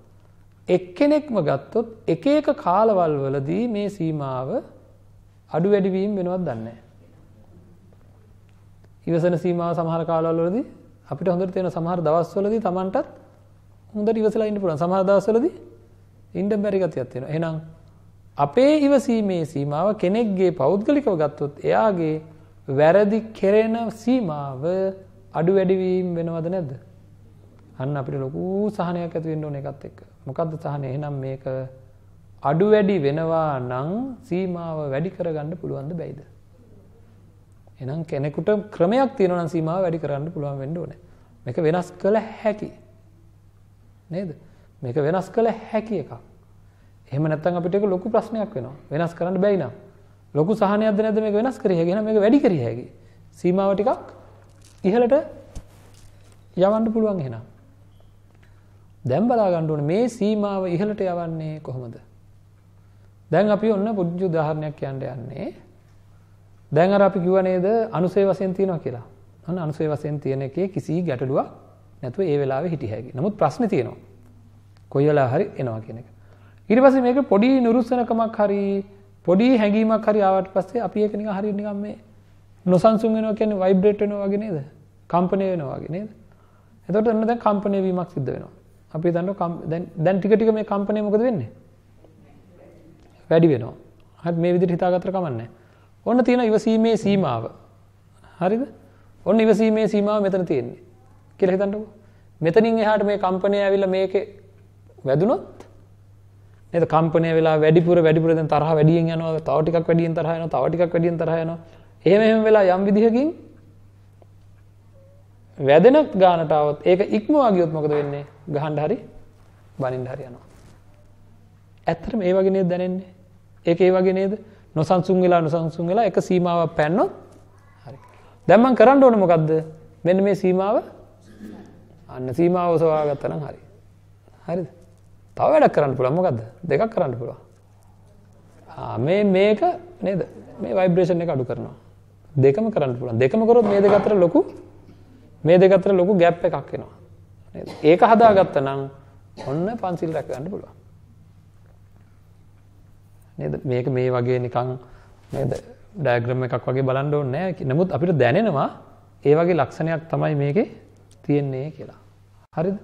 Speaker 1: එක්කෙනෙක්ම ගත්තොත් එක එක කාලවල් වලදී මේ සීමාව අඩු වැඩිවීම් වෙනවත් දන්නේ ඉවසන සීමාව සමහර කාලවලදී අපිට හොඳට තියෙන සමහර දවස්වලදී Tamanටත් හොඳට ඉවසලා ඉන්න පුළුවන්. සමහර දවස්වලදී ඉන්න බැරි ගතියක් තියෙනවා. එහෙනම් අපේ ඉවසීමේ සීමාව කෙනෙක්ගේ පෞද්ගලිකව ගත්තොත් එයාගේ වැරදි කෙරෙන සීමාව අඩු වැඩිවීම වෙනවද නැද්ද? අන්න අපිට ලොකු සහනයක් ඇති වෙන්න ඕන එකත් එක්ක. මොකද්ද සහනය? එහෙනම් මේක අඩු වැඩි වෙනවා නම් සීමාව වැඩි කරගන්න පුළුවන්ද බැයිද? එහෙනම් කෙනෙකුට ක්‍රමයක් තියෙනවා නම් සීමාව වැඩි කරන්න පුළුවන් වෙන්න ඕනේ. මේක වෙනස් කළ හැකි. නේද? මේක වෙනස් කළ හැකි එකක්. එහෙම නැත්නම් අපිට ඒක ලොකු ප්‍රශ්නයක් වෙනවා. වෙනස් කරන්න බැයි නම්. ලොකු සහනයක්ද නැද්ද මේක වෙනස් කරිය හැකි. එහෙනම් මේක වැඩි කරිය හැකි. සීමාව ටිකක් ඉහළට යවන්න පුළුවන් එහෙනම්. දැන් බලා ගන්න ඕනේ මේ සීමාව ඉහළට යවන්නේ කොහොමද? දැන් අපි ඔන්න පුජ්ජු උදාහරණයක් කියන්න යන්නේ. දැන් අර අපි කිව්වා නේද අනුසය වශයෙන් තියෙනවා කියලා. අන්න අනුසය වශයෙන් තියෙන එකේ කිසි ගැටලුවක් නැතුව ඒ වෙලාවේ හිටිය හැකියි. නමුත් ප්‍රශ්නේ තියෙනවා. කොයි වෙලාව හරි එනවා කියන එක. ඊට පස්සේ මේක පොඩි නුරුස්සනකමක් හරි පොඩි හැඟීමක් හරි ආවට පස්සේ අපි ඒක නිකන් හරියට නිකන් මේ නොසන්සුන් වෙනවා කියන්නේ ভাইබ්‍රේට් වෙනවා වගේ නේද? කම්පණය වෙනවා වගේ නේද? එතකොට එන්න දැන් කම්පණය වීමක් සිද්ධ වෙනවා. අපි දන්නවා දැන් දැන් ටික ටික මේ කම්පණය මොකද වෙන්නේ? වැඩි වෙනවා. හරි මේ විදිහට හිතාගත්තට කමන්නේ නැහැ. ඔන්න තියෙන ඉවසීමේ සීමාව. හරිද? ඔන්න ඉවසීමේ සීමාව මෙතන තියෙන්නේ. කියලා හිතන්නකෝ. මෙතනින් එහාට මේ කම්පණය ඇවිල්ලා මේකේ වැදුනොත් නේද කම්පණය වෙලා වැඩිපුර වැඩිපුර දැන් තරහ වැඩියෙන් යනවා, තව ටිකක් වැඩියෙන් තරහ යනවා, තව ටිකක් වැඩියෙන් තරහ යනවා. එහෙම එහෙම වෙලා යම් විදිහකින් වැදෙන ගානට આવොත් ඒක ඉක්මවා ගියොත් මොකද වෙන්නේ? ගහන්න හරි බනින්න හරි යනවා. ඇත්තටම ඒ වගේ නේද දැනෙන්නේ? ඒක ඒ වගේ නේද? නොසන්සුන් වෙලා නොසන්සුන් වෙලා එක සීමාවක් පැන්නොත් හරි. දැන් මම කරන්න ඕනේ මොකද්ද? මෙන්න මේ සීමාව අන්න සීමාව ඔසවා ගත්තා නම් හරි. හරිද? තව වැඩක් කරන්න පුළුවන් මොකද්ද? දෙකක් කරන්න පුළුවන්. ආ මේ මේක නේද? මේ ভাইබ්‍රේෂන් එක අඩු කරනවා. දෙකම කරන්න පුළුවන්. දෙකම කරොත් මේ දෙක අතර ලොකු මේ දෙක අතර ලොකු ગેප් එකක් එනවා. ඒක හදාගත්තා නම් ඔන්න පන්සිල් රැක ගන්න පුළුවන්. නේද? මේක මේ වගේ නිකන් නේද? ඩයග්‍රෑම් එකක් වගේ බලන්න ඕනේ නැහැ. නමුත් අපිට දැනෙනවා ඒ වගේ ලක්ෂණයක් තමයි මේකේ තියෙන්නේ කියලා. හරිද?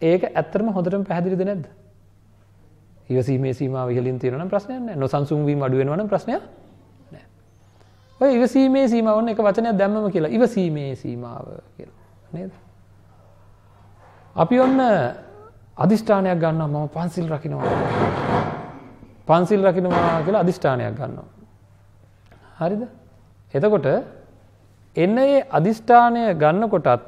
Speaker 1: ඒක ඇත්තටම හොඳටම පැහැදිලිද නැද්ද? ඉවසීමේ සීමාව ඉහළින් තියෙනවා නම් ප්‍රශ්නයක් නැහැ. නොසන්සුන් වීම අඩු වෙනවා නම් ප්‍රශ්නයක් නැහැ. ඔය ඉවසීමේ සීමාව ඔන්න එක වචනයක් දැම්මම කියලා. ඉවසීමේ සීමාව කියලා. නේද? අපි ඔන්න අදිෂ්ඨානයක් ගන්නවා මම පන්සිල් රකින්නවා. පන්සිල් රකින්නවා කියලා අදිෂ්ඨානයක් ගන්නවා. හරිද? එතකොට එන ඒ අදිෂ්ඨානය ගන්නකොටත්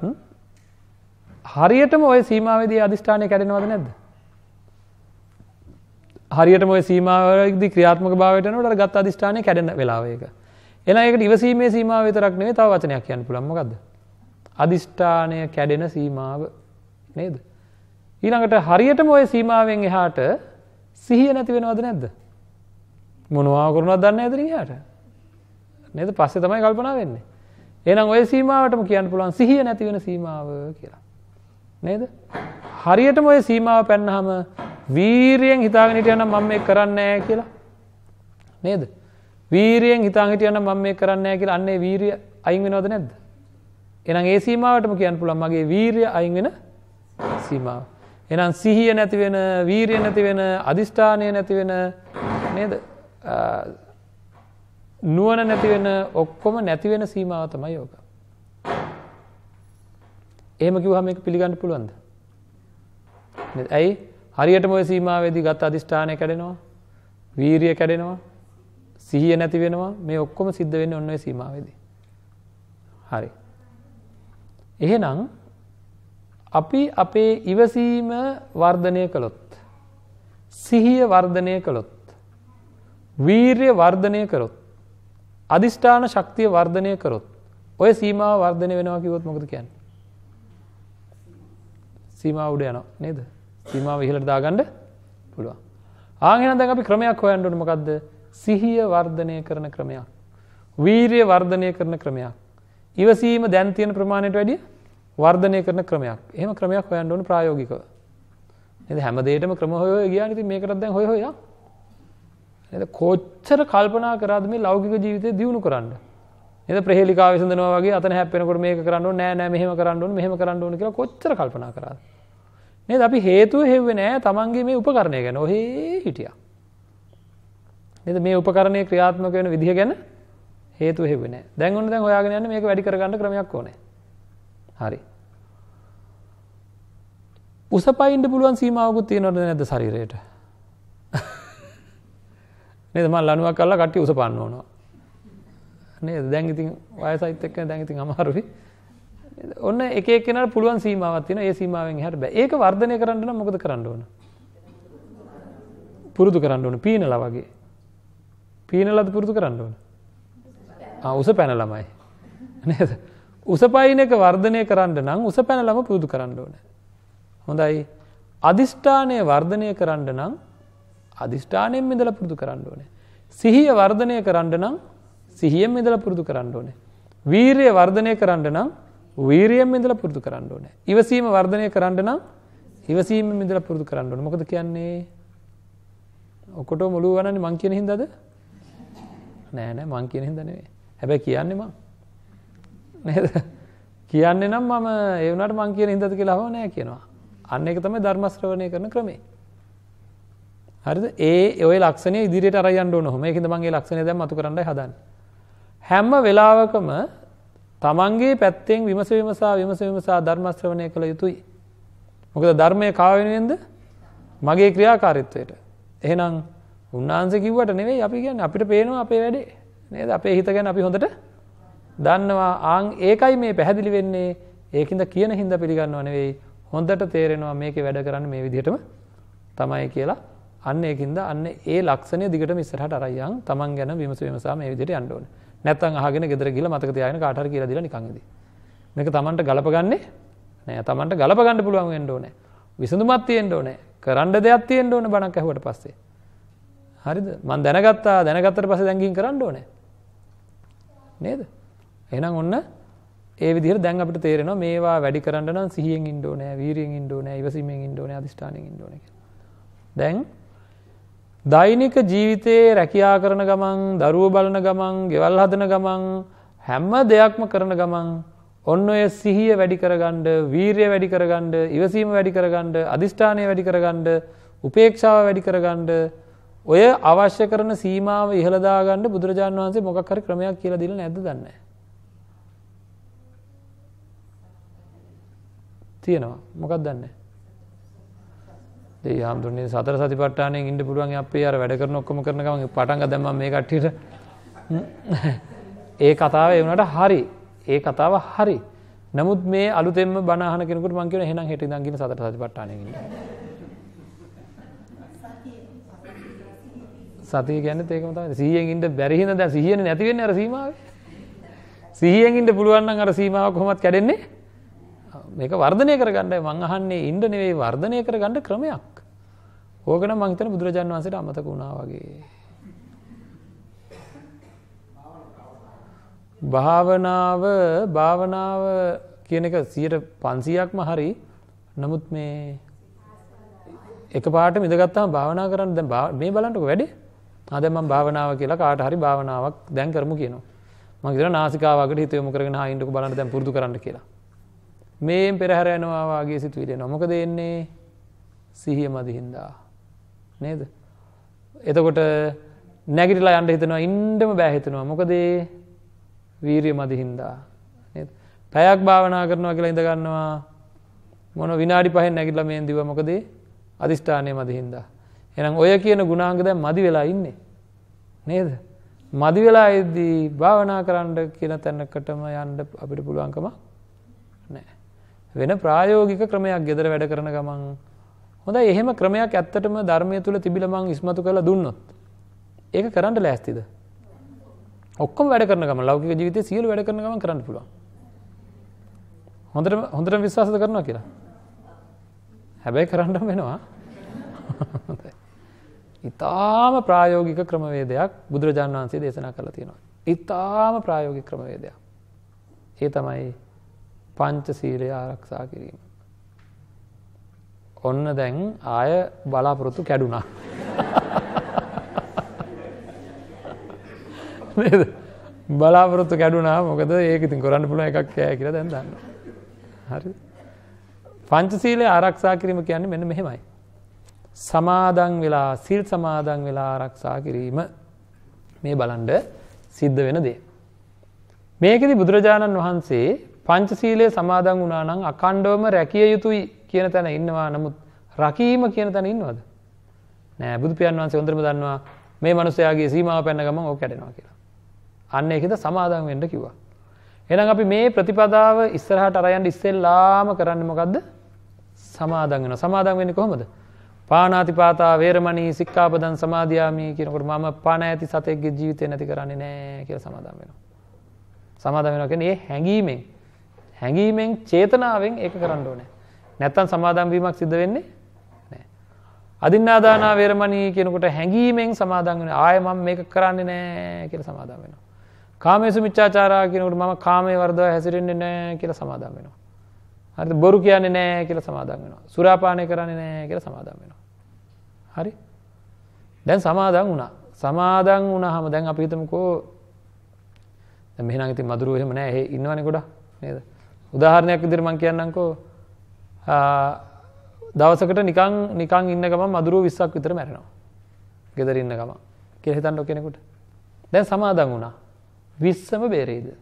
Speaker 1: හරියටම ওই සීමාවේදී අදිෂ්ඨානය කැඩෙනවද නැද්ද? හරියටම ওই සීමාවේදී ක්‍රියාත්මක භාවයට යනකොට අර ගත්ත අදිෂ්ඨානය කැඩෙන වෙලාව ඒක. එහෙනම් ඒකට ඉවසීමේ සීමාව විතරක් නෙවෙයි තව වචනයක් කියන්න පුළුවන්. මොකද්ද? අදිෂ්ඨානය කැඩෙන සීමාව නේද? ඊළඟට හරියටම ওই සීමාවෙන් එහාට සිහිය නැති වෙනවද නැද්ද? මොනවා කරුණාවක් දන්නේ නැද්ද ගියාට? නේද? පස්සේ තමයි කල්පනා වෙන්නේ. එහෙනම් ওই සීමාවටම කියන්න පුළුවන් සිහිය නැති වෙන සීමාව කියලා. නේද? හරියටම ওই සීමාව පැනනහම වීරියෙන් හිතාගෙන හිටියනම් මම මේක කරන්නේ නැහැ කියලා. නේද? වීරියෙන් හිතාගෙන හිටියනම් මම මේක කරන්නේ නැහැ කියලා අන්නේ වීරිය අයින් වෙනවද නැද්ද? එහෙනම් ඒ සීමාවටම කියන්න පුළුවන් මගේ වීරිය අයින් වෙන සීමාව. එහෙනම් සිහිය නැති වෙන, වීරිය නැති වෙන, අදිෂ්ඨානය නැති වෙන නේද? නුවණ නැති වෙන ඔක්කොම නැති වෙන සීමාව තමයි යෝග. එහෙම කිව්වහම මේක පිළිගන්න පුළුවන්ද? නේද? ඇයි? හරියටම ওই සීමාවේදී ගත අදිෂ්ඨානය කැඩෙනවා. වීරිය කැඩෙනවා. සිහිය නැති වෙනවා. මේ ඔක්කොම සිද්ධ වෙන්නේ ඔන්න ඔය සීමාවේදී. හරි. එහෙනම් අපි අපේ ඉවසීම වර්ධනය කළොත් සිහිය වර්ධනය කළොත් වීර්ය වර්ධනය කරොත් අධිෂ්ඨාන ශක්තිය වර්ධනය කරොත් ඔය සීමාව වර්ධනය වෙනවා කිවොත් මොකද කියන්න සීමාව උඩ යනවා නේද සීමාව ඉහලට දාගන්න පුළුවන් ආගෙන දැන් අපි ක්‍රමයක් හොයන්න ඕනේ මොකද්ද සිහිය වර්ධනය කරන ක්‍රමයක් වීර්ය වර්ධනය කරන ක්‍රමයක් ඉවසීම දැන් තියෙන ප්‍රමාණයට වැඩිය වර්ධනය කරන ක්‍රමයක්. එහෙම ක්‍රමයක් හොයන්න ඕනේ ප්‍රායෝගිකව. නේද? හැම දෙයකටම ක්‍රම හොය හොය ගියානේ. ඉතින් මේකටත් දැන් හොය හොය යන්න. නේද? කොච්චර කල්පනා කරාද මේ ලෞකික ජීවිතේ දියුණු කරන්න. නේද? ප්‍රහේලිකාව විසඳනවා වගේ අතන හැප්පෙනකොට මේක කරන්න ඕනේ නෑ නෑ මෙහෙම කරන්න ඕනේ මෙහෙම කරන්න ඕනේ කියලා කොච්චර කල්පනා කරාද? නේද? අපි හේතුව හෙව්වේ නෑ Tamange මේ උපකරණය ගැන. ඔහේ හිටියා. නේද? මේ උපකරණයේ ක්‍රියාත්මක වෙන විදිහ ගැන හේතුව හෙව්වේ නෑ. දැන් ඔන්න දැන් හොයාගෙන යන්නේ මේක වැඩි කරගන්න ක්‍රමයක් ඕනේ. හරි. උසපයින්ට පුළුවන් සීමාවකුත් තියෙනවද නැද්ද ශරීරයට? නේද මම ලණුවක් කරලා කට්ටිය උස පන්න ඕනවා. නේද? දැන් ඉතින් වයසයිත් එක්ක දැන් ඉතින් අමාරුයි. ඔන්න එක එක කෙනාට පුළුවන් සීමාවක් තියෙනවා. ඒ සීමාවෙන් එහාට බෑ. ඒක වර්ධනය කරන්න නම් මොකද කරන්න ඕන? පුරුදු කරන්න ඕන. පීනලා වගේ. පීනලාද පුරුදු කරන්න ඕන? ආ උස පැන ළමයි. නේද? උස පයින් එක වර්ධනය කරන්න නම් උස පැන ළම පුරුදු කරන්න ඕනේ. හොඳයි අධිෂ්ඨානය වර්ධනය කරන්න නම් අධිෂ්ඨානයෙන් මෙදල පුරදු කරන්න ඕනේ. සිහිය වර්ධනය කරන්න නම් සිහියෙන් මෙදල පුරදු කරන්න ඕනේ. වීරය වර්ධනය කරන්න නම් වීරියෙන් මෙදල පුරදු කරන්න ඕනේ. ඉවසීම වර්ධනය කරන්න නම් ඉවසීම මෙදල පුරදු කරන්න ඕනේ. මොකද කියන්නේ? ඔකට මුළු වනන්නේ මං කියන හින්දාද? නෑ නෑ මං කියන හින්දා නෙවෙයි. හැබැයි කියන්නේ මං. නේද? කියන්නේ නම් මම ඒ වුණාට මං කියන හින්දාද කියලා හව නෑ කියනවා. අන්න එක තමයි ධර්ම ශ්‍රවණය කරන ක්‍රමේ. හරිද? ඒ ඔය ලක්ෂණය ඉදිරියට අරන් යන්න ඕන. මේකෙන්ද මම ඒ ලක්ෂණය දැන් මතු කරන්නයි හදන්නේ. හැම වෙලාවකම තමන්ගේ පැත්තෙන් විමස විමසා විමස විමසා ධර්ම ශ්‍රවණය කළ යුතුයි. මොකද ධර්මය කා වෙනුවෙන්ද? මගේ ක්‍රියාකාරීත්වයට. එහෙනම් උන්වහන්සේ කිව්වට නෙවෙයි අපි කියන්නේ අපිට පේනවා අපේ වැඩේ. නේද? අපේ හිත ගැන අපි හොඳට දන්නවා. ආන් ඒකයි මේ පැහැදිලි වෙන්නේ. ඒකින්ද කියන හින්දා පිළිගන්නව නෙවෙයි. හොඳට තේරෙනවා මේක වැඩ කරන්න මේ විදිහටම තමයි කියලා අන්න ඒකින්ද අන්න ඒ ලක්ෂණය දිගට ඉස්සරහට අරයන් තමන් ගැන විමස විමසා මේ විදිහට යන්න ඕනේ. නැත්තම් අහගෙන ගෙදර ගිහලා මතක තියාගෙන කාට හරි කියලා දීලා නිකන් ඉදී. මේක තමන්ට ගලපගන්නේ නෑ. තමන්ට ගලපගන්න පුළුවන් වෙන්න ඕනේ. විසඳුමක් තියෙන්න ඕනේ. කරන්න දෙයක් තියෙන්න ඕනේ බණක් ඇහුවට පස්සේ. හරිද? මම දැනගත්තා. දැනගත්තට පස්සේ දැන් ගිහින් කරන්න ඕනේ. නේද? එහෙනම් ඔන්න ඒ විදිහට දැන් අපිට තේරෙනවා මේවා වැඩි කරන්න නම් සිහියෙන් ඉන්න ඕනේ, වීරියෙන් ඉන්න ඕනේ, ඉවසීමෙන් ඉන්න ඕනේ, අදිෂ්ඨානයෙන් ඉන්න ඕනේ දැන් දෛනික ජීවිතයේ රැකියා කරන ගමන්, දරුවෝ බලන ගමන්, ගෙවල් හදන ගමන් හැම දෙයක්ම කරන ගමන් ඔන්න ඔය සිහිය වැඩි කරගන්න, වීරිය වැඩි කරගන්න, ඉවසීම වැඩි කරගන්න, අදිෂ්ඨානය වැඩි කරගන්න, උපේක්ෂාව වැඩි කරගන්න ඔය අවශ්‍ය කරන සීමාව ඉහළ දාගන්න බුදුරජාණන් වහන්සේ මොකක් හරි ක්‍රමයක් කියලා දීලා නැද්ද දන්නේ නැහැ. තියෙනවා මොකක් දන්නේ. ඒ හාමුදුරනේ සතර සතිපට්ඨානෙන් ඉන්න පුළුවන් අපේ අර වැඩ කරන ඔක්කොම කරන ගමන් පටන් ගදම් මම මේ කට්ටියට ඒ කතාව ඒ වුණාට හරි. ඒ කතාව හරි. නමුත් මේ අලුතෙන්ම බණ අහන කෙනෙකුට මම කියන එහෙනම් හෙට ඉඳන් ගිහින් සතර සතිපට්ඨානෙන් ඉන්න. සතිය කියන්නේ ඒකම තමයි. 100ෙන් ඉන්න බැරි හින්දා දැන් 100නේ නැති වෙන්නේ අර සීමාවේ. 100ෙන් ඉන්න පුළුවන් නම් අර සීමාව කොහොමවත් කැඩෙන්නේ මේක වර්ධනය කරගන්නයි මං අහන්නේ ඉන්ඩ නෙවෙයි වර්ධනය කරගන්න ක්‍රමයක්. ඕකන මංහිතන බුදුරජාන් වන්සට අමතක වුණා වගේ. භාවනාව භාවනාව කියන එක සියට පන්සියක්ම හරි නමුත් මේ එක පාට මිදගත්තාම භාවනා කරන්න දැ මේ බලන්ටක වැඩි අදම භාවනාව කියලා කාට හරි භාවනාවක් දැන් කරමු කියනවා. මගේ නාසිකාවකට හිතයම කරගෙන හිටු බලන්න දැන් පුරදු කරන්න කියලා. මේෙන් පෙරහැර යනවා වාගේ සිතුවිලි එනවා. මොකද එන්නේ? සිහිය මදි හින්දා. නේද? එතකොට නැගිටලා යන්න හිතනවා ඉන්නම බෑ හිතනවා. මොකද වීරිය මදි හින්දා. නේද? පැයක් භාවනා කරනවා කියලා ඉඳ ගන්නවා. මොන විනාඩි පහෙන් නැගිටලා මේන් දිව මොකද? අදිෂ්ඨානය මදි හින්දා. එහෙනම් ඔය කියන ගුණාංග දැන් මදි වෙලා ඉන්නේ. නේද? මදි වෙලා ඉද්දී භාවනා කරන්න කියන තැනකටම යන්න අපිට පුළුවන්කමක් වෙන ප්‍රායෝගික ක්‍රමයක් ගෙදර වැඩ කරන ගමන් හොඳ එහෙම ක්‍රමයක් ඇත්තටම ධර්මය තුළ තිබිලමං ඉස්මතු කළ දුන්නොත් ඒක කරන්නට ලෑස්තිද ඔක්කොම වැඩ කරන ගම ලෞකික ජීවිතය සියලු වැඩ කරන ගම කරන්න පුළුවන් හොඳට හොඳට විශ්වාසද කරනවා කියලා හැබැයි කරන්න වෙනවා ඉතාම ප්‍රායෝගික ක්‍රමවේදයක් බුදුරජාණන් වහන්සේ දේශනා කරලා තියෙනවා ඉතාම ප්‍රායෝගික ක්‍රමවේදයක් ඒ තමයි පංච සීලය ආරක්ෂා කිරීම. ඔන්න දැන් ආය බලාපොරොත්තු කැඩුණා. බලාපොරොත්තු කැඩුනා මොකද ඒකතින් කොරන්න පුළුව එකක් කෑ කියර දැන් දන්න. හරි. පංචසීලය ආරක්ෂා කිරීම කියන්නේ මෙන්න මෙහෙමයි. සමාදන් වෙලා සිල් සමාදන් වෙලා ආරක්ෂා කිරීම මේ බලන්ඩ සිද්ධ වෙන දේ. මේකෙදි බුදුරජාණන් වහන්සේ පංචසීලය සමාදන් වුණා නම් අකණ්ඩවම රැකිය යුතුයි කියන තැන ඉන්නවා නමුත් රකීම කියන තැන ඉන්නවද නෑ බුදු පියන් වහන්සේ හොඳටම දන්නවා මේ මනුස්සයාගේ සීමාව පැන ගමන් ඕක කැඩෙනවා කියලා අන්න ඒකද සමාදන් වෙන්න කිව්වා එහෙනම් අපි මේ ප්‍රතිපදාව ඉස්සරහට අරයන් ඉස්සෙල්ලාම කරන්නේ මොකද්ද සමාදන් වෙනවා සමාදන් වෙන්නේ කොහොමද පානාතිපාතා වේරමණී සික්ඛාපදං සමාදියාමි කියනකොට මම පණ ඇති සතෙක්ගේ ජීවිතේ නැති කරන්නේ නෑ කියලා සමාදන් වෙනවා. සමාදන් වෙනවා කියන්නේ ඒ හැඟීමෙන් හැඟීමෙන් චේතනාවෙන් ඒක කරන්න ඕනේ. නැත්තම් සමාදම් වීමක් සිද්ධ වෙන්නේ නැහැ. අදින්නාදානා වේරමණී කියනකොට හැඟීමෙන් සමාදම් වෙනවා. ආයෙ මම මේක කරන්නේ නැහැ කියලා සමාදම් වෙනවා. කාමේසු මිච්ඡාචාරා කියනකොට මම කාමයේ වර්ධව හැසිරෙන්නේ නැහැ කියලා සමාදම් වෙනවා. හරිද? බොරු කියන්නේ නැහැ කියලා සමාදම් වෙනවා. සුරාපානය කරන්නේ නැහැ කියලා සමාදම් වෙනවා. හරි? දැන් සමාදම් වුණා. සමාදන් වුණාම දැන් අපි හිතමුකෝ දැන් මෙහෙනම් ඉතින් මදුරු එහෙම නැහැ. ඒ ඉන්නවනේ ගොඩක් නේද? උදාහරණයක් විදිර මං කියන්නකෝ දවසකට නිකං නිකං ඉන්න ගම මදුරුව විස්සක් විතර මැරෙනවා. ගෙදර ඉන්න ගම කෙහෙතන්ඩ කෙනෙකුට. දැන් සමාදන් වුණා. විස්සම බේරේද.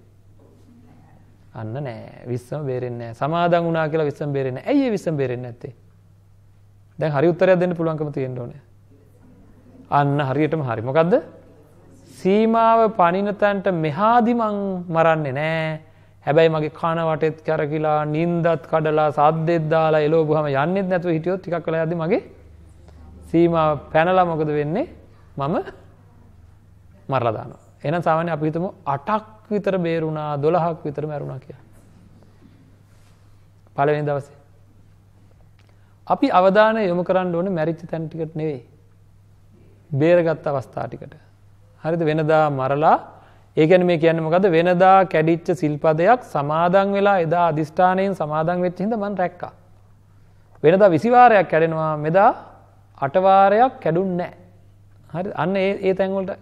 Speaker 1: අන්න නෑ විස්සම බේරෙන්න සමාදන් වනා කියලා විස්සම් බේරෙන ඇයි විස්සම් බේරෙන් ඇත්තේ දැන් හරි උත්තරයක් දෙන්න පුළුවන්කම තියෙන්ටඕන අන්න හරියටම හරි මොකක්ද සීමාව පනිනතන්ට මෙහාදිමං මරන්නේ නෑ හැබැයි මගේ කන වටෙත් කැරකිලා නින්දත් කඩලා සද්දෙත් දාලා එලෝගුවම යන්නෙත් නැතුව හිටියොත් ටිකක් වෙලා යද්දි මගේ සීමාව පැනලා මොකද වෙන්නේ මම මරලා දානවා. එහෙනම් සාමාන්‍ය අපි හිතමු 8ක් විතර බේරුණා 12ක් විතර මැරුණා කියලා. පළවෙනි දවසේ. අපි අවධානය යොමු කරන්න ඕනේ මැරිච්ච තැන් ටිකට නෙවෙයි. බේරගත් අවස්ථා ටිකට. හරිද වෙනදා මරලා ඒ කියන්නේ මේ කියන්නේ මොකද වෙනදා කැඩිච්ච සිල්පදයක් සමාදන් වෙලා එදා අදිෂ්ඨානයෙන් සමාදන් වෙච්ච හින්දා මං රැක්කා. වෙනදා 20 වාරයක් කැඩෙනවා මෙදා 8 වාරයක් කැඩුන්නේ නැහැ. හරි අන්න ඒ ඒ තැන් වලට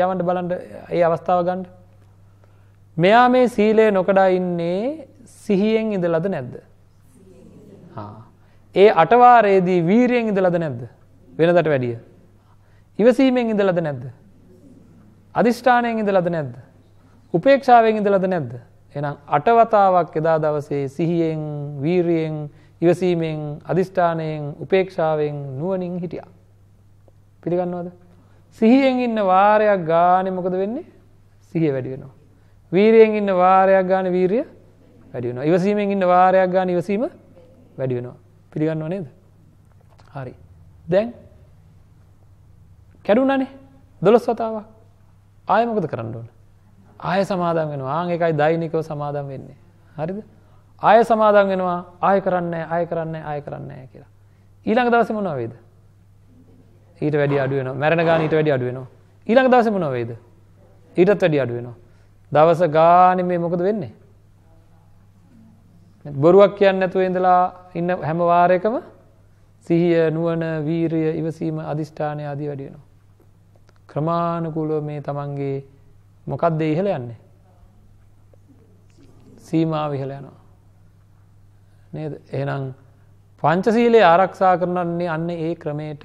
Speaker 1: යවන්න බලන්න ඒ අවස්ථාව ගන්න. මෙයා මේ සීලය නොකඩා ඉන්නේ සිහියෙන් ඉඳලාද නැද්ද? ආ. ඒ 8 වාරයේදී වීරියෙන් ඉඳලාද නැද්ද? වෙනදාට වැඩිය. ඉවසීමෙන් ඉඳලාද නැද්ද? අධිෂ්ඨානයෙන් ඉඳලද නැද්ද? උපේක්ෂාවෙන් ඉඳලද නැද්ද? එහෙනම් අටවතාවක් එදා දවසේ සිහියෙන්, වීරියෙන්, ඉවසීමෙන්, අධිෂ්ඨානයෙන්, උපේක්ෂාවෙන් නුවණින් හිටියා. පිළිගන්නවද? සිහියෙන් ඉන්න වාරයක් ගානේ මොකද වෙන්නේ? සිහිය වැඩි වෙනවා. වීරියෙන් ඉන්න වාරයක් ගානේ වීරිය වැඩි වෙනවා. ඉවසීමෙන් ඉන්න වාරයක් ගානේ ඉවසීම වැඩි වෙනවා. පිළිගන්නව නේද? හරි. දැන් කැඩුණානේ 12 වතාවක්. ආය මොකද කරන්න ඕන. ආය සමාදන් වෙනවා ආ එකයි දෛනිකව සමාදම් වෙන්නේ. හරිද? ආය සමාදන් වෙනවා ආය කරන්නේ ආය කරන්නේ ආය කරන්නේ කියලා. ඊළඟ දවසේ මොනවා වේද? ඊට වැඩි අඩු වෙනවා. මැරෙන ගාන ඊට වැඩි අඩු වෙනවා. ඊළඟ දවසේ මොනවා වේද? ඊටත් වැඩි අඩු වෙනවා. දවස ගානේ මේ මොකද වෙන්නේ? බොරුවක් කියන්න නැතුව ඉඳලා ඉන්න හැම වාරයකම සිහිය නුවණ වීරිය ඉවසීම අදිෂ්ඨානය ආදී වැඩි වෙනවා. ක්‍රමානුකූලව මේ තමන්ගේ මොකක්ද ඉහළ යන්නේ? සීමාව ඉහළ යනවා. නේද? එහෙනම් පංචශීලයේ ආරක්ෂා කරනන්නේ අන්න ඒ ක්‍රමයට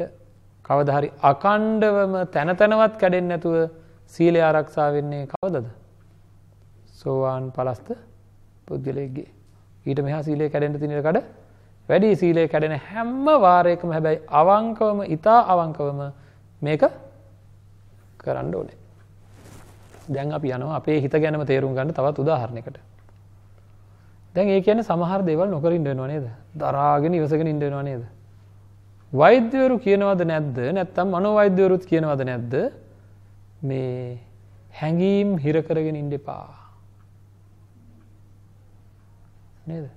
Speaker 1: කවදා හරි අකණ්ඩවම තන තනවත් කැඩෙන්නේ නැතුව සීලය ආරක්ෂා වෙන්නේ කවදද? සෝවාන් පලස්ත පුද්ගලයෙක්ගේ. ඊට මෙහා සීලය කැඩෙන්න තියෙන කඩ වැඩි සීලය කැඩෙන හැම වාරයකම හැබැයි අවංකවම ඊතා අවංකවම මේක කරන්න ඕනේ. දැන් අපි යනවා අපේ හිත ගැනම තේරුම් ගන්න තවත් උදාහරණයකට. දැන් ඒ කියන්නේ සමහර දේවල් නොකර ඉන්න වෙනව නේද? දරාගෙන ඉවසගෙන ඉන්න වෙනව නේද? වෛද්‍යවරු කියනවද නැද්ද? නැත්නම් මනෝවෛද්‍යවරුත් කියනවද නැද්ද? මේ හැඟීම් හිර කරගෙන ඉන්න එපා. නේද?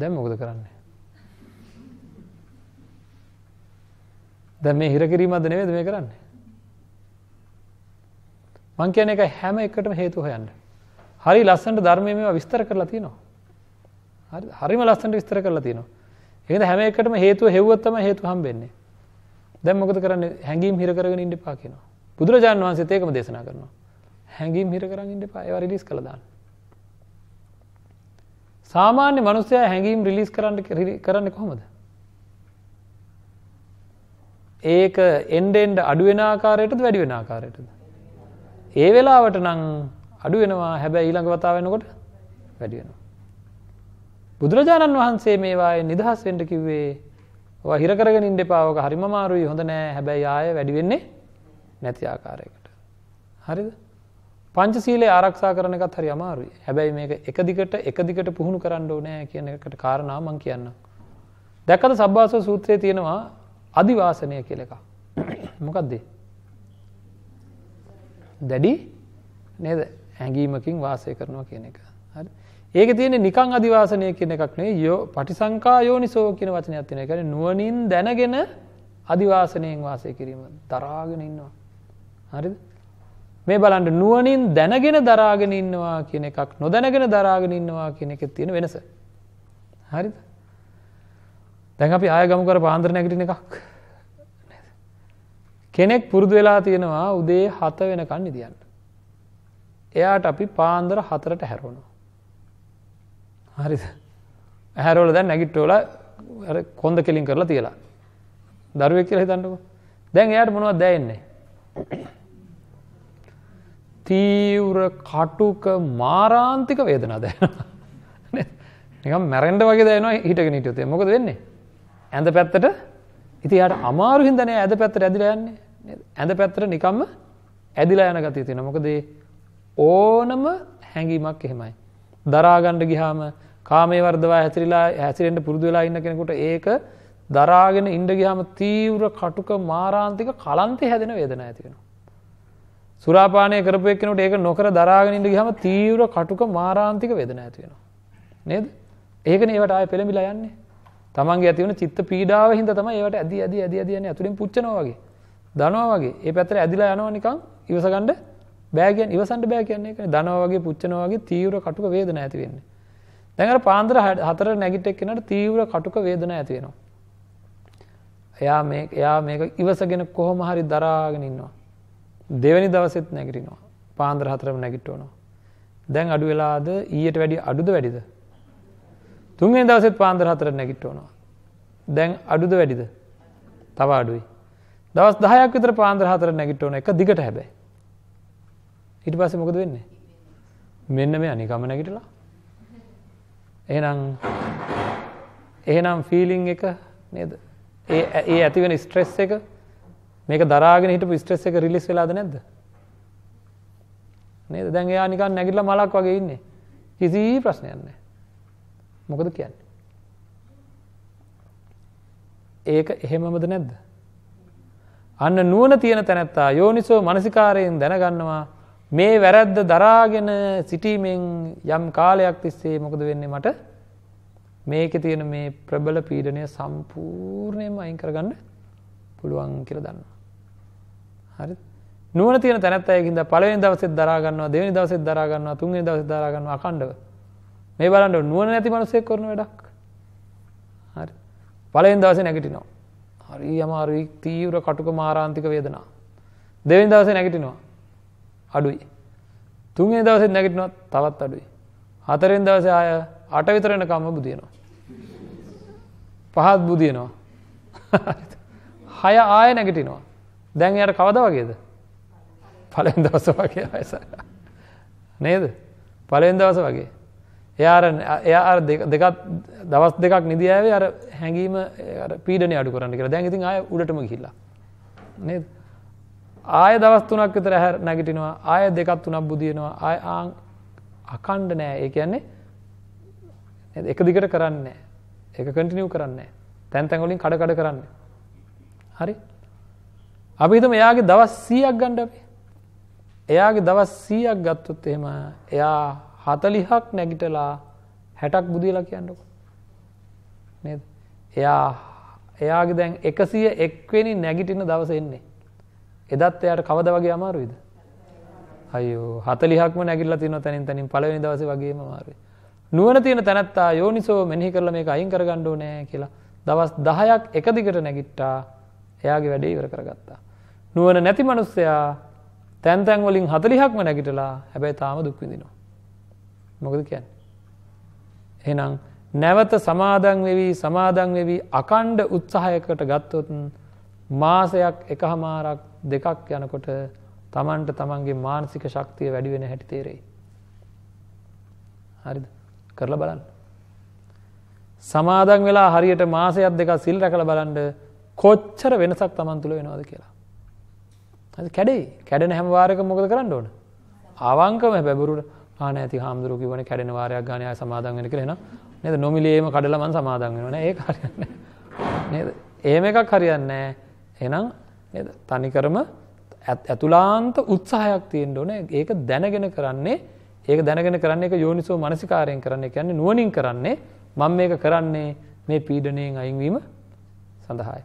Speaker 1: දැන් මොකද කරන්නේ? දැන් මේ හිර කිරීමක්ද නෙවෙයිද මේ කරන්නේ? මං කියන්නේ එක හැම එකටම හේතු හොයන්න. හරි ලස්සනට ධර්මයේ මේවා විස්තර කරලා තියෙනවා. හරි හරිම ලස්සනට විස්තර කරලා තියෙනවා. ඒකද හැම එකටම හේතුව හෙව්වොත් තමයි හේතු හම්බෙන්නේ. දැන් මොකද කරන්නේ? හැංගීම් හිර කරගෙන ඉන්න එපා කියනවා. බුදුරජාණන් වහන්සේත් ඒකම දේශනා කරනවා. හැංගීම් හිර කරන් ඉන්න එපා. ඒවා රිලීස් කළා දාන්න. සාමාන්‍ය මනුස්සයා හැඟීම් රිලීස් කරන්න කරන්නේ කොහොමද? ඒක එන්ඩෙන්ඩ අඩුවෙන ආකාරයටද වැඩි වෙන ආකාරයටද. ඒ වෙලාවට නං අඩුවෙනවා හැබැ ඊළඟ වතා වෙනකොට වැඩියෙන. බුදුරජාණන් වහන්සේ මේවාය නිදහස් වෙන්ට කිව්වේ හිරකරගෙන ඉන්ඩ පාවක හරිම මාරුයි හොඳ නෑ හැබැයි ආය වැඩිවෙන්නේ නැති ආකාරයකට. හරිද පංච සීලේ ආරක්ෂා කරනකත් හරි අමාරුයි හැබැයි මේක එකදිකට එකදිකට පුහුණු කරන්න ඕනෑ කියන එකට කාරණාමං කියන්න. දැකද සබ්වාස සූත්‍රය තියෙනවා අධිවාසනය කියල එක මොකක්දේ දැඩි නේද ඇඟීමකින් වාසය කරනවා කියන එක ඒක තියෙන නිකං අධිවාසනය කියන එකක්නේ යෝ පටිසංකා යෝනිසෝ කියන වචනයක් තින එකන නුවනින් දැනගෙන අධිවාසනයෙන් වාසය කිරීම දරාගෙන ඉන්නවා හරිද මේ බලන්ට නුවනින් දැනගෙන දරාගෙන ඉන්නවා කියන එකක් නොදැනගෙන දරාගෙන ඉන්නවා කියන එක තියෙන වෙනස හරිද දැන් අපි ආය ගමු කර පාන්දර නැගිටින එකක්. කෙනෙක් පුරුදු වෙලා තියෙනවා උදේ හත වෙනකන් නිදියන්න. එයාට අපි පාන්දර හතරට හැරවුණු. හරි ඇහැරෝල දැන් නැගිට්ටෝල කොන්ද කෙලින් කරලා තියලා දරුවක් කියලා හිතන්නක දැන් එයාට මොනවත් දැයන්නේ තීව්‍ර කටුක මාරාන්තික වේදනා දැන නිකම් මැරෙන්ඩ වගේ දැනවා හිටගෙන හිටියොතේ මොකද වෙන්නේ ඇඳ පැත්තට ඉතින් යාට අමාරු හින්දා නෑ ඇඳ පැත්තට ඇදිලා යන්නේ නේද? ඇඳ පැත්තට නිකම්ම ඇදිලා යන ගතිය තියෙනවා. මොකද ඕනම හැඟීමක් එහෙමයි. දරා ගන්න ගියාම කාමයේ වර්ධවා හැසිරීලා හැසිරෙන්න පුරුදු වෙලා ඉන්න කෙනෙකුට ඒක දරාගෙන ඉන්න ගියාම තීව්‍ර කටුක මාරාන්තික කලන්තේ හැදෙන වේදනාවක් ඇති වෙනවා. සුරාපානය කරපු එක්කෙනෙකුට ඒක නොකර දරාගෙන ඉන්න ගියාම තීව්‍ර කටුක මාරාන්තික වේදනාවක් ඇති වෙනවා. නේද? ඒකනේ ඒවට ආයෙ පෙළඹිලා යන්නේ. තමන්ගේ ඇතිවන චිත්ත පීඩාව හින්ද තමයි ඒවට ඇදි ඇදි ඇදි ඇදි යන්නේ අතුලින් පුච්චනවා වගේ. දනවා වගේ. ඒ පැත්තට ඇදිලා යනවා නිකන් ඉවසගන්න බෑ කියන්නේ ඉවසන්න බෑ කියන්නේ ඒකනේ. දනවා වගේ පුච්චනවා වගේ තීව්‍ර කටුක වේදනාවක් ඇති වෙන්නේ. දැන් අර පාන්දර 4 නැගිට එක්කෙනාට තීව්‍ර කටුක වේදනාවක් ඇති වෙනවා. එයා මේ එයා මේක ඉවසගෙන කොහොම හරි දරාගෙන ඉන්නවා. දෙවැනි දවසෙත් නැගිටිනවා. පාන්දර 4ම නැගිටවනවා. දැන් අඩු වෙලාද ඊට වැඩිය අඩුද වැඩිද? තුන්වෙනි දවසෙත් පාන්දර හතරට නැගිට්ටවනවා. දැන් අඩුද වැඩිද? තව අඩුයි. දවස් 10ක් විතර පාන්දර හතරට නැගිට්ටවන එක දිගට හැබැයි. ඊට පස්සේ මොකද වෙන්නේ? මෙන්න මේ අනිකම නැගිටලා. එහෙනම් එහෙනම් ෆීලිං එක නේද? ඒ ඒ ඇතිවෙන ස්ට්‍රෙස් එක මේක දරාගෙන හිටපු ස්ට්‍රෙස් එක රිලිස් වෙලාද නැද්ද? නේද? දැන් එයා නිකන් නැගිටලා මලක් වගේ ඉන්නේ. කිසි ප්‍රශ්නයක් නැහැ. මොකද කියන්නේ? ඒක එහෙමමද නැද්ද? අන්න නුවණ තියෙන තැනැත්තා යෝනිසෝ මනසිකාරයෙන් දැනගන්නවා මේ වැරද්ද දරාගෙන සිටීමෙන් යම් කාලයක් තිස්සේ මොකද වෙන්නේ මට මේකේ තියෙන මේ ප්‍රබල පීඩනය සම්පූර්ණයෙන්ම අයින් කරගන්න පුළුවන් කියලා දන්නවා. හරිද? නුවණ තියෙන තැනැත්තයෙකින්ද පළවෙනි දවසේ දරා ගන්නවා, දෙවෙනි දවසේ දරා ගන්නවා, තුන්වෙනි දවසේ දරා ගන්නවා අකණ්ඩව. මේ බලන්ට නුවන නැති මනුසෙක් කරන වැඩක් හරි පලෙන් දවස නැගටිනවා හරි අමාරුයි තීවර කටුක මාරාන්තික වේදනා දෙවෙන් දවස නැගටිනවා අඩුයි තුන්ේ දවස නැගටිනවා තවත් අඩුයි හතරෙන් දවස අය අට විතරෙන කම්ම බුදියනවා පහත් බුදියනවා හය ආය නැගටිනවා දැන් යට කවද වගේද පලෙන් දවස වගේ අයස නේද පලෙන් දවස වගේ එයාර එයාර දෙකත් දවස් දෙකක් නිදියාවේ අර හැඟීම පීඩන අඩු කරන්න කියලා දැන් ඉතින් ආය උඩටම ගිහිල්ලා නේද ආය දවස් තුනක් විතර හැර නැගිටිනවා ආය දෙකක් තුනක් බුදිනවා ආය ආන් අකණ්ඩ නෑ ඒ කියන්නේ නේද එක දිගට කරන්නේ නෑ ඒක කන්ටිනියු කරන්නේ නෑ තැන් තැන් වලින් කඩ කඩ කරන්නේ හරි අපි හිතමු එයාගේ දවස් 100ක් ගන්න අපි එයාගේ දවස් 100ක් ගත්තොත් එහෙම එයා හතලිහක් නැගිටලා හැටක් බුදියලා කියන්නක එයා එයාගේ දැන් එකසිය එක්වෙනි නැගිටින දවස එන්නේ එදත් එයට කවද වගේ අමාරුයිද අයෝ හතලිහක්ම නැගිල්ල තින තැනින් තැනින් පලවෙනි දවස වගේ මාරුයි නුවන තියෙන තැනත්තා යෝනිසෝ මෙහි කරල මේ අයින් කරගණ්ඩෝ නෑ කියලා දවස් දහයක් එකදිකට නැගිට්ටා එයාගේ වැඩේ ඉවර කරගත්තා නුවන නැති මනුස්සයා තැන්තැන්වලින් හතලිහක්ම නැගිටලා හැබැයි තාම දුක්විදිනවා මොකද කියන්න. එනම් නැවත සමාදන් වෙවී සමාදන් වෙවී අකණ්ඩ උත්සාහයකට ගත්තොතුන් මාසයක් එකහමාරක් දෙකක් යනකොට තමන්ට තමන්ගේ මානසික ශක්තිය වැඩිවෙන හැටි තේරෙයි. හරිද කරලා බලන්න. සමාදන් වෙලා හරියට මාසයක් දෙක සිල් රැකළ බලන්ඩ කොච්චර වෙනසක් තමන් තුළ වෙනවාද කියලා. ඇ කැඩේ කැඩෙන හැමවාරක මොකද කරන්න ඕන. අවංකම බැබුරුට ආ නැති හාමුදුරුවෝ කිව්වනේ කැඩෙන වාරයක් ගන්න ආය සමාදම් වෙන්න කියලා එහෙනම් නේද නොමිලේම කඩලා මං සමාදම් වෙනවා නේ ඒක හරියන්නේ නේද එහෙම එකක් හරියන්නේ එහෙනම් නේද තනිකරම ඇතුලාන්ත උත්සාහයක් තියෙන්න ඕනේ ඒක දැනගෙන කරන්නේ ඒක දැනගෙන කරන්නේ ඒක යෝනිසෝ මනසිකාරයෙන් කරන්නේ කියන්නේ නුවණින් කරන්නේ මම මේක කරන්නේ මේ පීඩණයෙන් අයින්වීම සඳහායි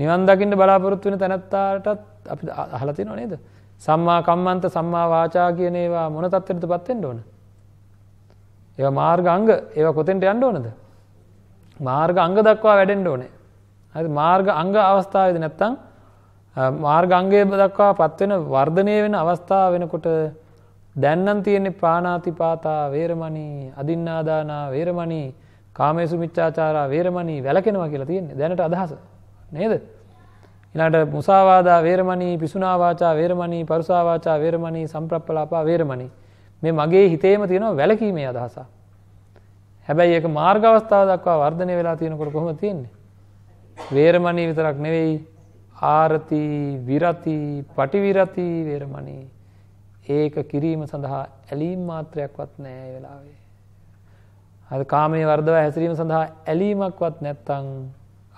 Speaker 1: නිවන් දකින්න බලාපොරොත්තු වෙන තැනැත්තාටත් අපි අහලා තියෙනව නේද සම්මා කම්මන්ත සම්මා වාචා කියන ඒවා මොන තත්ත්වයටද පත් වෙන්න ඕන? ඒවා මාර්ග අංග ඒවා කොතෙන්ට යන්න ඕනද? මාර්ග අංග දක්වා වැඩෙන්න ඕනේ. හරි මාර්ග අංග අවස්ථාවේදී නැත්තම් මාර්ග අංගයේ දක්වා පත් වෙන වර්ධනය වෙන අවස්ථාව වෙනකොට දැන් නම් තියෙන්නේ ප්‍රාණාතිපාතා වේරමණී අදින්නාදානා වේරමණී කාමේසු මිච්ඡාචාරා වේරමණී වැළකෙනවා කියලා තියෙන්නේ දැනට අදහස නේද? ඊළඟට මුසාවාදා වේරමණී පිසුනා වාචා වේරමණී පරුසා වාචා වේරමණී සම්ප්‍රප්පලාපා වේරමණී මේ මගේ හිතේම තියෙනවා වැලකීමේ අදහස. හැබැයි ඒක මාර්ග අවස්ථාව දක්වා වර්ධනය වෙලා තියෙනකොට කොහොමද තියෙන්නේ? වේරමණී විතරක් නෙවෙයි ආරති විරති පටිවිරති වේරමණී ඒක කිරීම සඳහා ඇලීම් මාත්‍රයක්වත් නැහැ ඒ වෙලාවේ. අද කාමයේ වර්ධව හැසිරීම සඳහා ඇලීමක්වත් නැත්තම්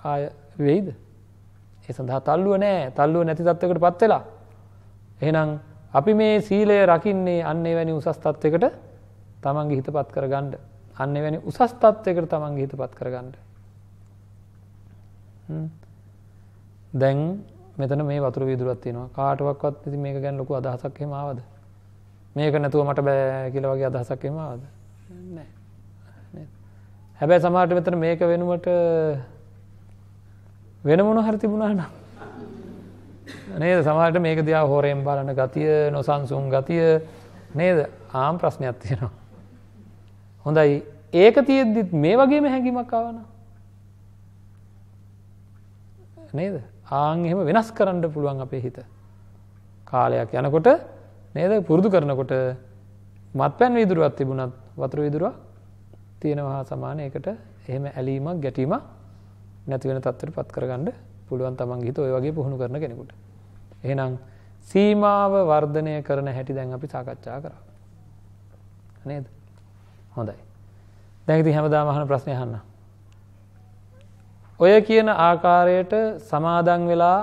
Speaker 1: ආය වෙයිද? ඒ සඳහා තල්ලුව නෑ තල්ලුව නැති තත්වකට පත් වෙලා. එහෙනම් අපි මේ සීලය රකින්නේ අන්නේ වැනි උසස් තත්වකට තමන්ගේ හිත පත් කර ගණ්ඩ අන්නේ වැනි උසස් තත්වයකට තමන්ගේ හිත පත් කර ගණ්ඩ. දැන් මෙතන මේ වතුර විදුරත්තිනවා කාටවක්වත් ඉති මේක ගැන් ලොකු අදහසක් හෙමාවද මේක නැතුව මට බෑ කියල වගේ අදහසක් හෙමාවද හැබැයි සමාට මෙතන මේක වෙනුවට වෙන මොන හරි තිබුණා නම් නේද සමහරට මේක දිහා හොරෙන් බලන ගතිය නොසන්සුන් ගතිය නේද ආම් ප්‍රශ්නයක් තියෙනවා හොඳයි ඒක තියෙද්දිත් මේ වගේම හැඟීමක් ආවන නේද ආන් එහෙම වෙනස් කරන්න පුළුවන් අපේ හිත කාලයක් යනකොට නේද පුරුදු කරනකොට මත්පැන් විදුරුවත් තිබුණත් වතුර විදුරුවක් තියෙනවා සමාන ඒකට එහෙම ඇලීමක් ගැටීමක් නැති වෙන තත්ත්වයට පත් කරගන්න පුළුවන් තමන්ගේ හිත ඔය වගේ පුහුණු කරන කෙනෙකුට. එහෙනම් සීමාව වර්ධනය කරන හැටි දැන් අපි සාකච්ඡා කරා. නේද? හොඳයි. දැන් ඉතින් හැමදාම අහන ප්‍රශ්නේ අහන්න. ඔය කියන ආකාරයට සමාදන් වෙලා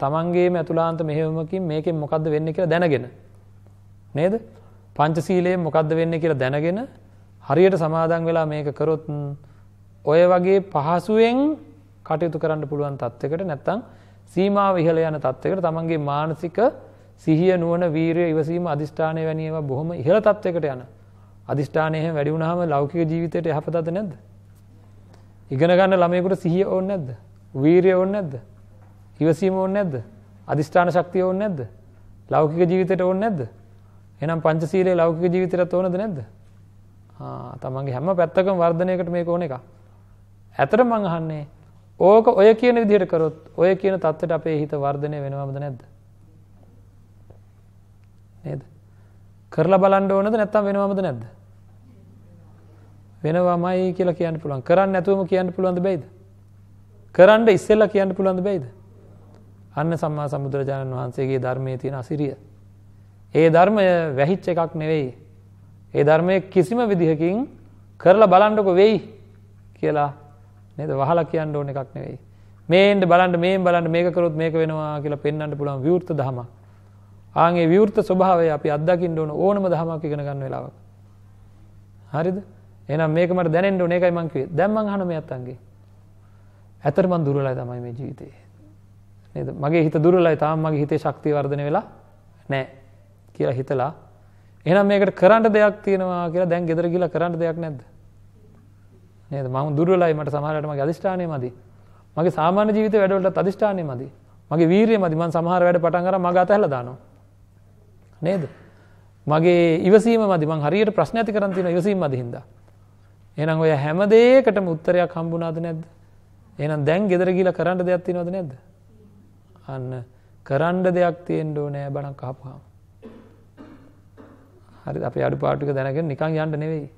Speaker 1: තමන්ගේම ඇතුළාන්ත මෙහෙවමකින් මේකෙන් මොකද්ද වෙන්නේ කියලා දැනගෙන නේද? පංචශීලයෙන් මොකද්ද වෙන්නේ කියලා දැනගෙන හරියට සමාදන් වෙලා මේක කරොත් ඔය වගේ පහසුවෙන් කටයුතු කරන්න පුළුවන් තත්ත්වකට නැත්තං සීමා විහල යන තත්වකට තමන්ගේ මානසික සිහිය නුවන වීරය ඉවසීම අධිෂ්ඨානය වැනිව බොහොම ඉහල තත්වකට යන අධිෂ්ඨානය වැඩිවුණහම ලෞකික ජීවිතයට යහපතද නැද්ද. ඉගෙනගන්න ළමයකුට සිහිය ඕන්න නැද්ද. වීරය ඕන්න නැද්ද. ඉවසීම ඕන්න නැද්ද. අධිෂ්ඨාන ශක්තිය ඕන්න නැද්ද. ලෞකික ජීවිතයට ඕන්න නැද්ද. එනම් පංචසීලේ ලෞකික ජීවිතයට ඕනද නැද්ද. තමන්ගේ හැම පැත්තකම වර්ධනයකට මේ ඕන එකක්. ඇතර මං අහන්නේ ඕක ඔය කියන විදිහට කරොත් ඔය කියන தත්ත්වයට අපේ හිත වර්ධනය වෙනවද නැද්ද? නේද? කරලා බලන්න ඕනද නැත්නම් වෙනවද නැද්ද? වෙනවමයි කියලා කියන්න පුළුවන්. කරන්න නැතුවම කියන්න පුළුවන්ද බැයිද? කරන්න ඉස්සෙල්ලා කියන්න පුළුවන්ද බැයිද? අන්න සම්මා සම්බුදුරජාණන් වහන්සේගේ ධර්මයේ තියෙන අසිරිය. ඒ ධර්මය වැහිච්ච එකක් නෙවෙයි. ඒ ධර්මයේ කිසිම විදිහකින් කරලා බලන්නකො වෙයි කියලා නේද වහලා කියන්න ඕන එකක් නෙවෙයි. මේන්ට බලන්න මේ බලන්න මේකරොත් මේක වෙනවා කියලා පෙන්න්නට පුළුවන් විවෘත දහම. ආගේ විවෘත ස්වභාවය අපි අදකින්න ඕන ඕනම දහමක් ඉගෙන ගන්න වෙලාවක්. හරිද? එහෙනම් මේක මට දැනෙන්න ඕන එකයි මං කිව්වේ. දැන් මං අහන මේ අත්තන්ගේ. ඇතර මං දුර්වලයි තමයි මේ ජීවිතේ. නේද? මගේ හිත දුර්වලයි තාම මගේ හිතේ ශක්තිය වර්ධනය වෙලා නැහැ කියලා හිතලා එහෙනම් මේකට කරන්න දෙයක් තියෙනවා කියලා දැන් ගෙදර ගිහලා කරන්න දෙයක් නැද්ද? නේද මම දුර්වලයි මට සමහරවිට මගේ අදිෂ්ඨානය මදි මගේ සාමාන්‍ය ජීවිත වැඩවලට අදිෂ්ඨානය මදි මගේ වීරිය මදි මම සමහර වැඩ පටන් අරන් මග අතහැලා දානවා නේද මගේ ඉවසීම මදි මං හරියට ප්‍රශ්න ඇති කරන් තියෙන ඉවසීම මදි හින්දා එහෙනම් ඔය හැම දෙයකටම උත්තරයක් හම්බුණාද නැද්ද එහෙනම් දැන් ගෙදර ගිහලා කරන්න දෙයක් තියෙනවද නැද්ද අන්න කරන්න දෙයක් තියෙන්න ඕනේ බණක් අහපුවාම හරි අපි අඩුපාඩු ටික දැනගෙන නිකන් යන්න නෙවෙයි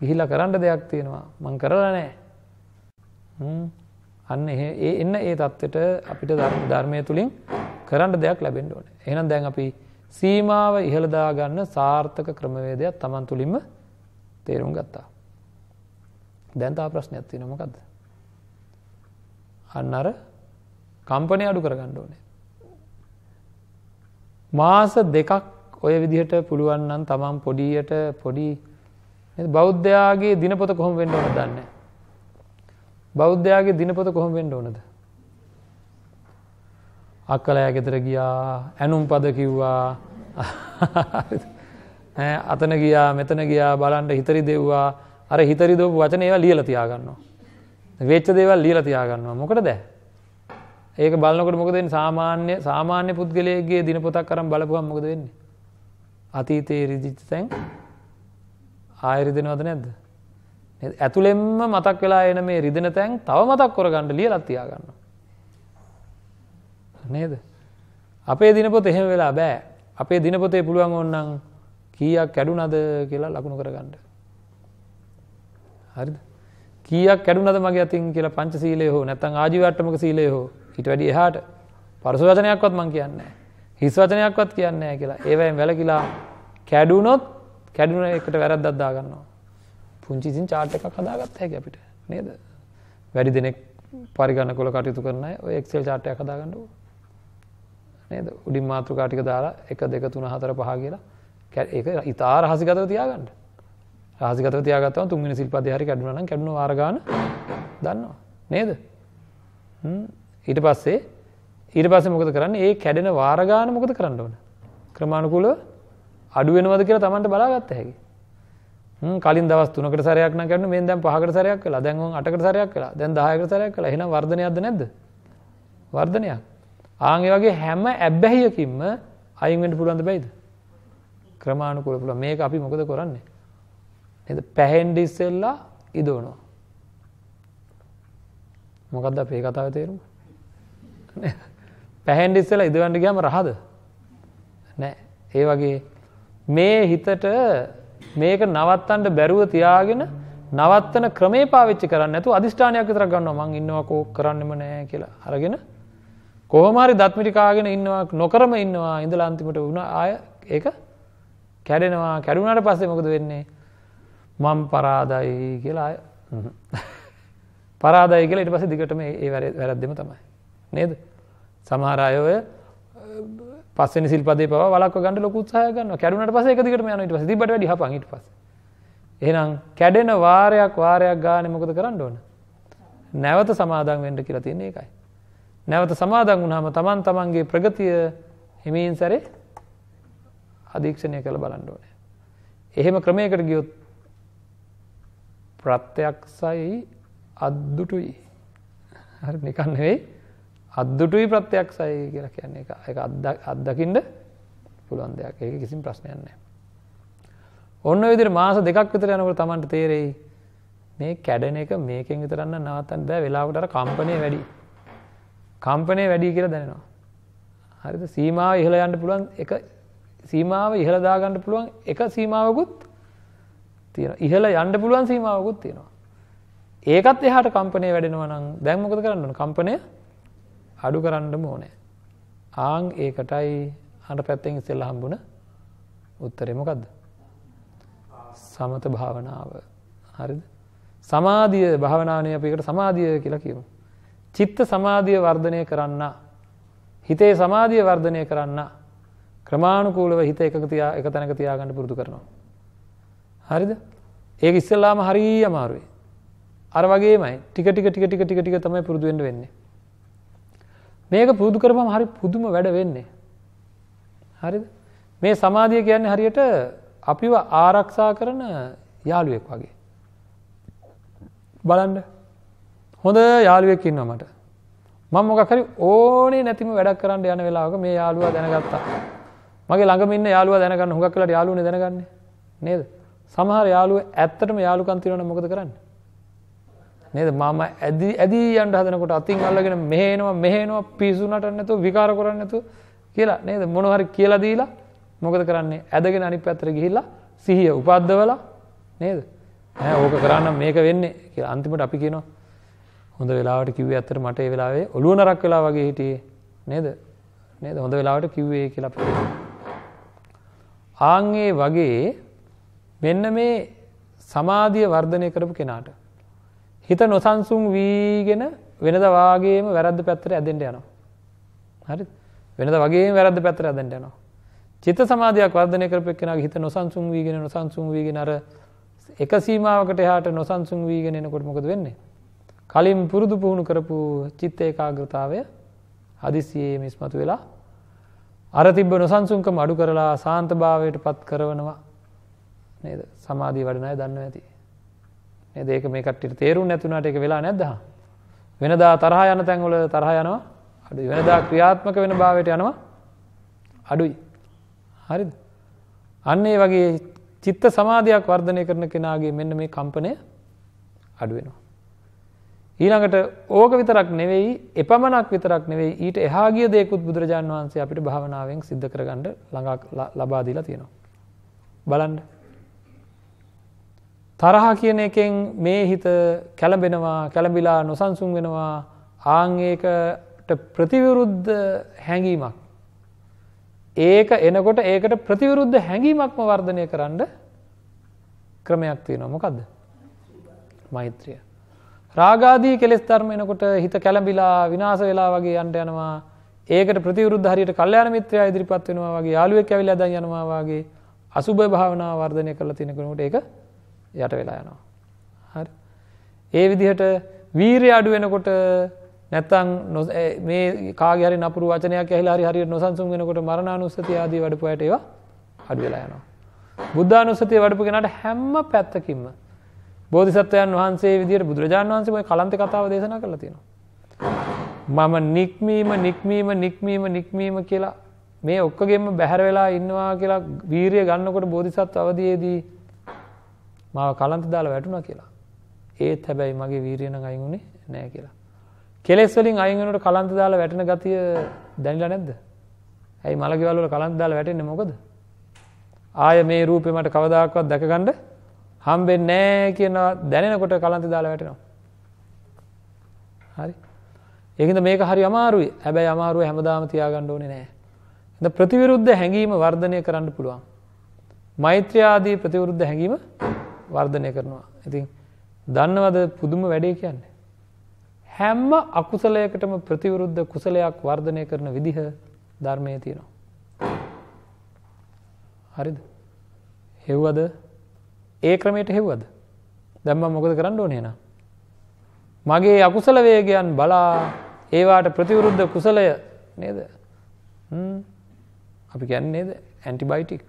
Speaker 1: ගිහිලා කරන්න දෙයක් තියෙනවා මං කරලා නැහැ අන්න ඒ එන්න ඒ தත්වෙට අපිට ධර්මය තුලින් කරන්න දෙයක් ලැබෙන්න ඕනේ එහෙනම් දැන් අපි සීමාව ඉහළ දාගන්න සාර්ථක ක්‍රමවේදයක් Taman තුලින්ම තේරුම් ගත්තා දැන් තව ප්‍රශ්නයක් තියෙනවා මොකද්ද අන්න අර කම්පණය අඩු කරගන්න ඕනේ මාස දෙකක් ඔය විදිහට පුළුවන් නම් තමන් පොඩියට පොඩි බෞද්ධයාගේ දිනපොත කොහොම වෙන්න ඕන දන්න. බෞද්ධයාගේ දිනපොත කොහොම වෙන්න ඕනද. අක්කලෑ ගෙතර ගියා ඇනුම් පද කිව්වා අතන ගියා මෙතන ගියා බලන්ට හිතරි දෙව්වා අර හිතරි දෝපු වචන ඒවා ලියල තියාගන්නවා. වෙච්ච දේවල් ලියල තියාගන්නවා මොකට දැ. ඒක බලකොට මොකදෙන් සාමාන්‍ය සාමාන්‍ය පුද්ගලයගේ දිනපොතක් කරම් බලපුුවන් මොකද වෙන්නේ. අතීතයේ රිජිච්තැන් ආයරිදෙනවද නැද්ද. ඇතුළෙම්ම මතක් වෙලා එන මේ රිදෙන තැන් තව මතක් කොර ගණ්ඩ ලිය ලත්තියාගන්න. නේද. අපේ දිනපොත එහෙම වෙලා බෑ අපේ දිනපොතේ පුළුවන් ඔන්නම් කීයක් කැඩුනද කියලා ලකුණු කරගන්න. හරිද කියක් කැඩුනද මගේ අතින් කියලා පංච සීලය හෝ නැත්තං ආජිවට්ටමක සීලය හෝ හිට වැඩි එහාට පරසු වචනයක්වත් මං කියන්නේ හිස් වචනයක්වත් කියන්නේ කියලා ඒවයින් වැලකිලා කැඩුනොත් කැඩුන එකට වැරද්දක් දාගන්නවා. පුංචි ඉතින් chart එකක් හදාගත්ත හැකි අපිට. නේද? වැඩි දෙනෙක් පරිගණක වල කටයුතු කරන අය ඔය Excel chart එකක් හදාගන්න ඕන. නේද? උඩින් මාතෘකා ටික දාලා 1 2 3 4 5 කියලා ඒක ඉතා රහසිගතව තියාගන්න. රහසිගතව තියාගත්තම තුන්වෙනි සිල්පදේ හරි කැඩුනා නම් කැඩුන වාර ගන්න දන්නවා. නේද? හ්ම් ඊට පස්සේ ඊට පස්සේ මොකද කරන්නේ? ඒ කැඩෙන වාර ගන්න මොකද කරන්න ඕන? ක්‍රමානුකූලව අඩු වෙනවද කියලා Tamanට බලාගත්ත හැකි. කලින් දවස් 3කට සැරයක් නම් කරන මෙන් දැන් 5කට සැරයක් කළා. දැන් උන් 8කට සැරයක් කළා. දැන් 10කට සැරයක් කළා. එහෙනම් වර්ධනයක්ද නැද්ද? වර්ධනයක්. ආන් ඒ වගේ හැම ඇබ්බැහියකින්ම අයින් වෙන්න පුළුවන්ද බැයිද? ක්‍රමානුකූල පුළුවන්. මේක අපි මොකද කරන්නේ? නේද? පැහෙන්න ඉස්සෙල්ලා ඉදවනවා. මොකද්ද අපේ කතාවේ තේරුම? පැහෙන්න ඉස්සෙල්ලා ඉදවන්න ගියාම රහද? නෑ. ඒ වගේ මේ හිතට මේක නවත්තන්න බැරුව තියාගෙන නවත්තන ක්‍රමේ පාවිච්චි කරන්න නැතු අධිෂ්ඨානයක් විතරක් ගන්නවා මං ඉන්නවා කෝ කරන්නෙම නෑ කියලා අරගෙන කොහොම හරි දත් මිටි කාගෙන ඉන්නවා නොකරම ඉන්නවා ඉඳලා අන්තිමට වුණා ආය ඒක කැඩෙනවා කැඩුනාට පස්සේ මොකද වෙන්නේ මම පරාදයි කියලා ආය පරාදයි කියලා ඊට පස්සේ දිගටම ඒ වැරද්දෙම තමයි නේද සමහර අය ඔය පස්සෙන සිල්පදේ පවා වලක්ව ගන්න ලොකු උත්සාහයක් ගන්නවා. කැඩුනට පස්සේ එක දිගටම යනවා ඊට පස්සේ. දිබ්බට වැඩි හපන් ඊට පස්සේ. එහෙනම් කැඩෙන වාරයක් වාරයක් ගානේ මොකද කරන්න ඕන? නැවත සමාදම් වෙන්න කියලා තියෙන එකයි. නැවත සමාදම් වුණාම Taman Tamanගේ ප්‍රගතිය හිමීන් සැරේ අධීක්ෂණය කරලා බලන්න ඕනේ. එහෙම ක්‍රමයකට ගියොත් ප්‍රත්‍යක්ෂයි අද්දුටුයි. හරි නිකන් නෙවෙයි අත්දුටුයි ප්‍රත්‍යයක් සයි කියල කියන්නේ එක අත්දකිින්ට පුළුවන් දෙයක් ඒක කිසිම ප්‍රශ්නයන්නේ. ඔන්න විදිර මාස දෙකක් විතර යනකට තමන්ට තේරෙයි මේ කැඩන එක මේකෙන් විතරන්න නවතන් බෑ වෙලාවටට කම්පනය වැඩි කම්පනය වැඩි කියල දැනවා. හරිද සීමාව ඉහළ යන්න පුළුවන් එක සීමාව ඉහළදාගන්නට පුළුවන් එක සීමාවකුත් තියෙන ඉහළ යන්න පුළුවන් සීමාවකුත් තියෙනවා ඒකත් එහට කම්පනය වැඩෙනවනම් දැන්මකද කරන්න කම්පනය අඩු කරන්නම ඕනෑ. ආං ඒකටයි අට පැත්තෙන් ඉස්සෙල්ල හම්බුණ උත්තරෙමකක්ද. සමත භාවනාව හරිද. සමාධිය භාවනානය අපිකට සමාධිය කියලා කියමු. චිත්ත සමාධිය වර්ධනය කරන්න හිතේ සමාධිය වර්ධනය කරන්න ක්‍රමාණුකූලව හිත එක තියා එක තැනක තියාගන්න පුරුදු කරනවා. හරිද ඒක ඉස්සල්ලාම හරී අමාරුවේ. අර වගේමයි ටික ටික ටික ටික ටික ටික තමයි පුරුදුුවෙන්ට වෙන්නේ මේක පුරුදු කරපම හරි පුදුම වැඩ වෙන්නේ. හරිද මේ සමාධිය කියන්නේ හරියට අපිව ආරක්ෂා කරන යාළුවෙක් වගේ. බලන්ඩ හොඳ යාළුවෙක් ඉන්න මට මං මොකකරි ඕනේ නැතිම වැඩක් කරන්න යන වෙලාවක මේ යාළුවා දැනගත්තා මගේ ළඟමින්න යාළුව දැනගන්න හොඟක් කලට යාලුන දැනගන්නේ නේද සමහර යාළුව ඇත්තටම යාළුකන්තිරන මොකද කරන්නේ නේද මම ඇදි ඇදී යන්න හදනකොට අතින් අල්ලගෙන මෙහෙ එනවා මෙහෙ එනවා පිසුනට නැතුව විකාර කරන්නේ නැතුව කියලා නේද මොනවා හරි කියලා දීලා මොකද කරන්නේ ඇදගෙන අනිත් පැත්තට ගිහිල්ලා සිහිය උපද්දවලා නේද ඈ ඕක කරන්න මේක වෙන්නේ කියලා අන්තිමට අපි කියනවා හොඳ වෙලාවට කිව්වේ ඇත්තට මට ඒ වෙලාවේ ඔළුව නරක් වෙලා වගේ හිටියේ නේද නේද හොඳ වෙලාවට කිව්වේ කියලා අපි ආන්ගේ වගේ මෙන්න මේ සමාධිය වර්ධනය කරපු කෙනාට හිත නොසන්සුන් වීගෙන වෙනද වාගේම වැරද්ද පැත්තට ඇදෙන්ට යනවා. හරි වෙනද වගේ වැරද පැත්තර ඇදැට යනවා. චිත සමාධයක් වර්ධනය කරපෙක්ෙනගේ හිත නොසන්සුන් වීගෙන නොසන්සුන් වීගෙන අර එක සීමාවකට එහාට නොසන්සුන් වීගෙන එනකොට මොකද වෙන්නේ. කලින් පුරුදු පුහුණු කරපු චිත්ත ඒකාග්‍රතාවය හදිසියේ මිස්මතු වෙලා අර තිබ්බ නොසන්සුන්කම අඩු කරලා සාන්තභාවයට පත් කරවනවා නේද සමාධී වඩනය දන්න ඇති. නේද ඒක මේ කට්ටියට තේරුම් නැතුණාට ඒක වෙලා නැද්ද වෙනදා තරහ යන තැන් වල තරහ යනවා අඩුයි වෙනදා ක්‍රියාත්මක වෙන භාවයට යනවා අඩුයි හරිද අන්න ඒ වගේ චිත්ත සමාධයක් වර්ධනය කරන කෙනාගේ මෙන්න මේ කම්පනය අඩුවෙනවා ඊළඟට ඕක විතරක් නෙවෙයි එපමණක් විතරක් නෙවෙයි ඊට එහා ගිය දේකුත් බුදුරජාන් වහන්සේ අපිට භාවනාවෙන් සිද්ධ කරගන්න ළඟා ලබා දීලා තියෙනවා බලන්න තරහ කියන එකෙන් මේ හිත කැළඹෙනවා කැළඹිලා නොසන්සුන් වෙනවා ආංඒකට ප්‍රතිවිරුද්ධ හැඟීමක්. ඒක එනකොට ඒකට ප්‍රතිවිරුද්ධ හැඟීමක්ම වර්ධනය කරන්න ක්‍රමයක් තියෙනවා මොකක්ද. මෛත්‍රිය. රාගාදී කෙලෙස් ධර්ම එනකොට හිත කැළඹිලා විනාස වෙලා වගේ අන්ට යනවා ඒකට ප්‍රතිවරුද්ධ හරියට කල්්‍යයාන මිත්‍රයා ඉදිරිපත් වෙනවා වගේ යාලුවෙක් ඇවිල්ලා දැන් යනවා වගේ අසුභ භාවනා වර්ධනය කරලා තිනකනට ඒක යට වෙලා යනවා. හරි. ඒ විදිහට වීරය අඩු වෙනකොට නැත්තම් මේ කාගේ හරි නපුරු වචනයක් ඇහිලා හරි හරියට නොසන්සුන් වෙනකොට මරණානුස්සතිය ආදී වඩපු අයට ඒවා අඩු වෙලා යනවා. බුද්ධානුස්සතිය වඩපු කෙනාට හැම පැත්තකින්ම බෝධිසත්වයන් වහන්සේ විදිහට බුදුරජාණන් වහන්සේ මේ කලන්ත කතාව දේශනා කරලා තියෙනවා. මම නික්මීම නික්මීම නික්මීම නික්මීම කියලා මේ ඔක්කගෙම බැහැර වෙලා ඉන්නවා කියලා වීරිය ගන්නකොට බෝධිසත් අවදයේදී මාව කලන්ත දාලා වැටුණා කියලා. ඒත් හැබැයි මගේ වීරියන අයිුණේ නෑ කියලා. කෙලෙස් වලින් අයිුණට කලන්ත දාලා වැටෙන ගතිය දැනිලා නැද්ද? ඇයි මලගෙවල් වල කලන්ත දාලා වැටෙන්නේ මොකද? ආය මේ රූපේ මට කවදාකවත් දැකගන්න හම්බෙන්නේ නෑ කියනවා දැනෙනකොට කලන්ත දාලා වැටෙනවා. හරි. ඒකද මේක හරි අමාරුයි. හැබැයි අමාරුව හැමදාම තියාගන්න ඕනේ නෑ. ප්‍රතිවිරුද්ධ හැඟීම වර්ධනය කරන්න පුළුවන්. මෛත්‍රයාදී ප්‍රතිවරුද්ධ හැඟීම වර්ධනය කරනවා. ඉතින් දන්නවද පුදුම වැඩේ කියන්නේ. හැම්ම අකුසලයකටම ප්‍රතිවරුද්ධ කුසලයක් වර්ධනය කරන විදිහ ධර්මය තියෙනවා. හරිද. හෙව්වද ඒ ක්‍රමයට හෙව්වද. දැම්ම මොකද කරන්න ඕනේන. මගේ අකුසල වේගයන් බලා ඒවාට ප්‍රතිවරුද්ධ කුසලය නේද අපි කියන්නේ ඇන්ටිබයිටික්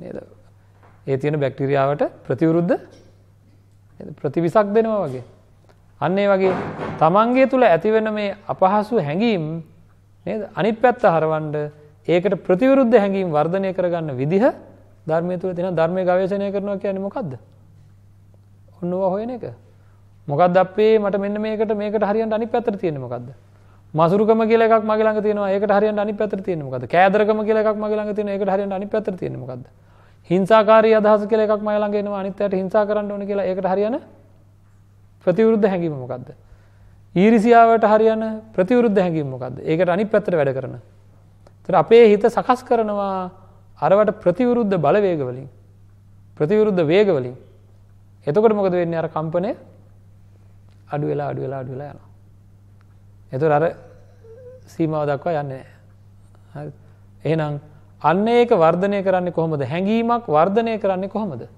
Speaker 1: නේද ඒ තියෙන බැක්ටීරියාවට ප්‍රතිවිරුද්ධ ප්‍රතිවිසක් දෙනවා වගේ. අන්න ඒ වගේ තමන්ගේ තුළ ඇතිවෙන මේ අපහසු හැඟීම් නේද? අනිත් පැත්ත හරවන්න ඒකට ප්‍රතිවිරුද්ධ හැඟීම් වර්ධනය කරගන්න විදිහ ධර්මයේ තුල තියෙන ධර්මයේ ගවේෂණය කරනවා කියන්නේ මොකද්ද? ඔන්නව හොයන එක. මොකක්ද අපේ මට මෙන්න මේකට මේකට හරියන්ට අනි පැතර තියෙන මොකක්ද. මසුරුකම කියලක් මගලක් තියන ඒක හරියන්ට අනි පැතර තියෙන මොකද කෑදරකම කියලක් මගලක් තියන ඒක හරියන්ට අනි පැතර තියෙන මොකක්ද. හිංසාකාරී අදහස කළ එකක් මයලඟෙනවා අනිත්තයට හිංසා කරන්න ඕන කියලා ඒකට හරියන ප්‍රතිවරුද්ධ හැඟීම මොකක්ද. ඊරිසියාවට හරියන ප්‍රතිවරුද්ධ හැඟීම මොකක්ද ඒකට අනි පැත්තට වැඩ කරන. තර අපේ හිත සකස් කරනවා අරවට ප්‍රතිවරුද්ධ බලවේගවලින් ප්‍රතිවරුද්ධ වේගවලින් එතකට මොකද වෙන්නේ අර කම්පනය අඩු වෙලා අඩු වෙලා අඩු වෙලා යනවා. එතුර අර සීමාව දක්වා යන්නේ. එහෙනම් අන්න ඒක වර්ධනය කරන්නේ කොහොමද හැඟීමක් වර්ධනය කරන්නේ කොහොමද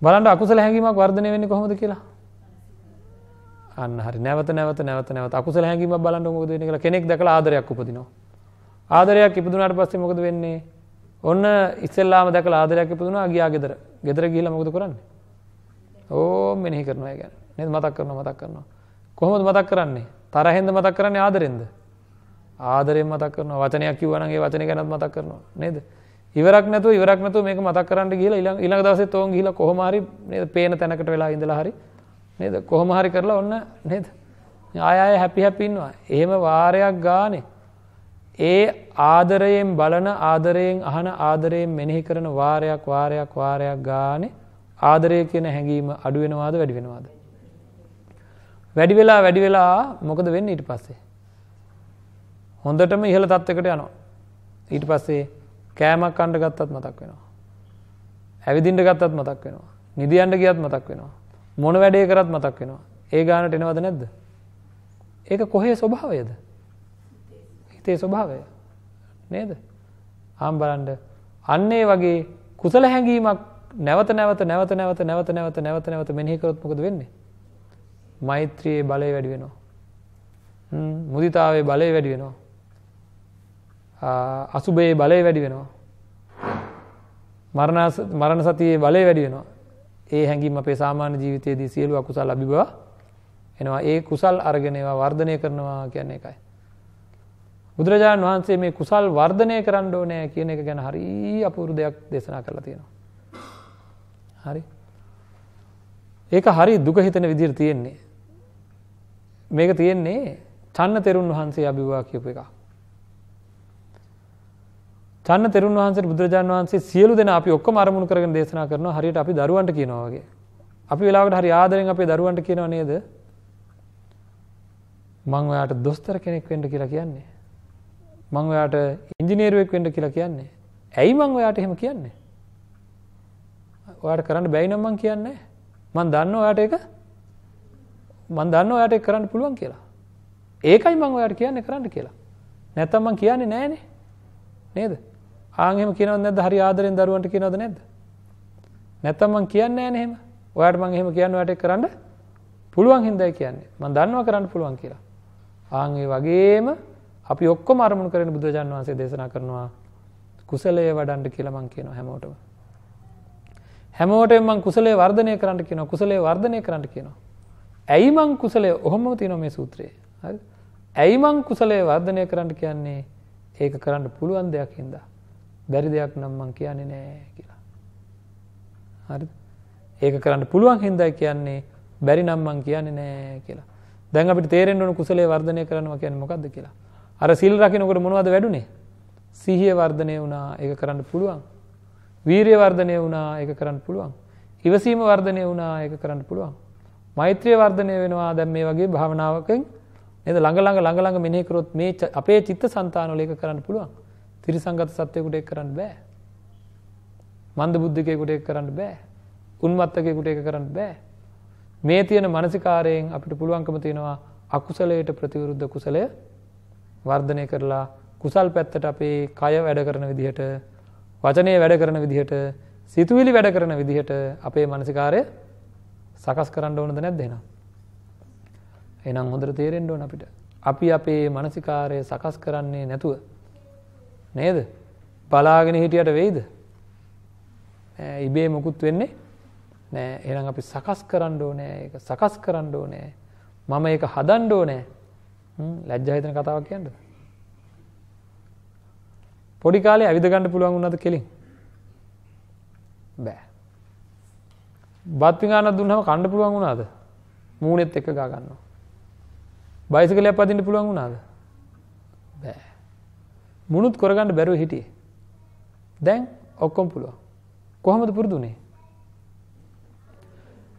Speaker 1: බලන්න අකුසල හැඟීමක් වර්ධනය වෙන්නේ කොහොමද කියලා අන්න හරි නැවත නැවත නැවත නැවත අකුසල හැඟීමක් බලන්න මොකද වෙන්නේ කියලා කෙනෙක් දැකලා ආදරයක් උපදිනවා ආදරයක් ඉපදුනාට පස්සේ මොකද වෙන්නේ ඔන්න ඉස්සෙල්ලාම දැකලා ආදරයක් ඉපදුනා ගියා ගෙදර ගෙදර ගිහිල්ලා මොකද කරන්නේ ඕම් මෙනෙහි කරනවා ඒ කියන්නේ නේද මතක් කරනවා මතක් කරනවා කොහොමද මතක් කරන්නේ තරහෙන්ද මතක් කරන්නේ ආදරෙන්ද ආදරෙන් මතක් කරනවා වචනයක් කිව්වනම් ඒ වචනේ ගැනත් මතක් කරනවා නේද ඉවරක් නැතුව ඉවරක් නැතුව මේක මතක් කරන්න ගිහලා ඊළඟ ඊළඟ දවසේ තෝන් ගිහලා කොහොම හරි නේද පේන තැනකට වෙලා ඉඳලා හරි නේද කොහොම හරි කරලා ඔන්න නේද ආය ආය හැපි හැපි ඉන්නවා එහෙම වාරයක් ගානේ ඒ ආදරයෙන් බලන ආදරයෙන් අහන ආදරයෙන් මෙනෙහි කරන වාරයක් වාරයක් වාරයක් ගානේ ආදරය කියන හැඟීම අඩු වෙනවාද වැඩි වෙනවාද වැඩි වෙලා වැඩි වෙලා මොකද වෙන්නේ ඊට පස්සේ හොඳටම ඉහළ තත්වකට යනවා. ඊට පස්සේ කෑමක් කණ්ඩ ගත්තත් මතක් වෙනවා. ඇවිදින්ට ගත්තත් මතක් වෙනවා. නිදියන්ට ගියත් මතක් වෙනවා. මොන වැඩේ කරත් මතක් වෙනවා. ඒ ගානට එනවද නැද්ද. ඒක කොහේ ස්වභාවයද. හිතේ ස්වභාවය නේද. ආම් බලන්ඩ අන්නේ වගේ කුසල හැඟීමක් නැවත නැවත නැවත නැවත නැවත නැවත නැවත නැවත මෙහිකරොත්මකද වෙන්නේ. මෛත්‍රයේ බලය වැඩි වෙනවා. මුදිතාවේ බලය වැඩි වෙනවා. අසුබයේ බලය වැඩි වෙනවා. මරණ සතියේ බලය වැඩි වෙනවා. ඒ හැඟීම් අපේ සාමාන්‍ය ජීවිතයේදී සියලු අකුසල් අභිබව එනවා. ඒ කුසල් අරගෙන ඒවා වර්ධනය කරනවා කියන්නේ ඒකයි. බුදුරජාණන් වහන්සේ මේ කුසල් වර්ධනය කරන්න ඕනේ කියන එක ගැන හරි අපූර්ව දෙයක් දේශනා කරලා තියෙනවා. හරි. ඒක හරි දුක හිතෙන විදිහට තියෙන්නේ. මේක තියෙන්නේ චන්න තෙරුන් වහන්සේ අභිවා කියපු එකක්. චන්න තෙරුන් වහන්සේ බුදුරජාන් වහන්සේ සියලු දෙනා අපි ඔක්කොම අරමුණු කරගෙන දේශනා කරනවා හරියට අපි දරුවන්ට කියනවා වගේ. අපි වෙලාවකට හරි ආදරෙන් අපේ දරුවන්ට කියනවා නේද? මං ඔයාට දොස්තර කෙනෙක් වෙන්න කියලා කියන්නේ. මං ඔයාට ඉංජිනේරුවෙක් වෙන්න කියලා කියන්නේ. ඇයි මං ඔයාට එහෙම කියන්නේ? ඔයාට කරන්න බැයි නම් මං කියන්නේ. මං දන්නවා ඔයාට ඒක මං දන්නවා ඔයාට ඒක කරන්න පුළුවන් කියලා. ඒකයි මං ඔයාට කියන්නේ කරන්න කියලා. නැත්තම් මං කියන්නේ නැහනේ. නේද? ආන් එහෙම කියනවද නැද්ද? හරි ආදරෙන් දරුවන්ට කියනවද නැද්ද? නැත්තම් මං කියන්නේ නැහැ එහෙම. ඔයාට මං එහෙම කියන්න ඔයාට කරන්න පුළුවන් හින්දායි කියන්නේ. මං දන්නවා කරන්න පුළුවන් කියලා. ආන් ඒ වගේම අපි ඔක්කොම අරමුණු කරගෙන බුදුරජාන් වහන්සේ දේශනා කරනවා කුසලයේ වඩන්න කියලා මං කියනවා හැමෝටම. හැමෝටම මං කුසලයේ වර්ධනය කරන්න කියනවා කුසලයේ වර්ධනය කරන්න කියනවා. ඇයි මං කුසලයේ ඔහොමම තියෙනවා මේ සූත්‍රයේ. හරි? ඇයි මං කුසලයේ වර්ධනය කරන්න කියන්නේ ඒක කරන්න පුළුවන් දෙයක් හින්දා. බැරි දෙයක් නම් මං කියන්නේ නෑ කියලා. හරි ඒක කරන්න පුළුවන් හින්දයි කියන්නේ බැරි නම් මං කියන්නේ නෑ කියලා. දැන් අපිට තේරෙන්න ඕන කුසලයේ වර්ධනය කරනවා කියන්නේ මොකද්ද කියලා. අර සිල් රකින්නකොට මොනවද වැඩුනේ? සිහිය වර්ධනය වුණා ඒක කරන්න පුළුවන්. වීරිය වර්ධනය වුණා ඒක කරන්න පුළුවන්. ඉවසීම වර්ධනය වුණා ඒක කරන්න පුළුවන්. මෛත්‍රිය වර්ධනය වෙනවා දැන් මේ වගේ භාවනාවකින් නේද ළඟ ළඟ ළඟ ළඟ මෙනෙහි කරොත් මේ අපේ චිත්ත સંතාන වල ඒක කරන්න පුළුවන්. තිරිසංගත සත්වයකුට එක් කරන්න බෑ. මන්ද බුද්ධිකයකුට එක් කරන්න බෑ. උන්මත්තකයකුට එක කරන්න බෑ. මේ තියෙන මනසිකාරයෙන් අපිට පුළුවන්කම තියෙනවා අකුසලයට ප්‍රතිවරුද්ධ කුසලය වර්ධනය කරලා කුසල් පැත්තට අපේ කය වැඩ කරන විදිහට වචනය වැඩ කරන විදිහට සිතුවිලි වැඩ කරන විදිහට අපේ මනසිකාරය සකස් කරන්න ඕනද නැත් දෙෙන. එනම් හොඳර තේරෙන්ඩ ඕන අපිට. අපි අපේ මනසිකාරය සකස් කරන්නේ නැතුව නේද බලාගෙන හිටියට වෙයිද ඉබේ මොකුත් වෙන්නේ නෑ එනම් අපි සකස් කරණ්ඩෝ නෑ සකස් කරණ්ඩෝ නෑ මම ඒක හදන්්ඩෝ නෑ ලැජ්ජාහිතන කතාවක් කියන්නද පොඩි කාලේ ඇවිද ගණඩ පුළුවන් වන්නද කෙලින් බෑ බත්විගාන දුන්නම කණ්ඩ පුළුවන් වුණාද මූනෙත් එක ගාගන්නවා බයිසිකලයක් පදින්න පුළුවන් වුණාද මුණුත් කොරගන්න බැරුව හිටිය. දැන් ඔක්කොම් පුළුව. කොහොමද පුරදුනේ.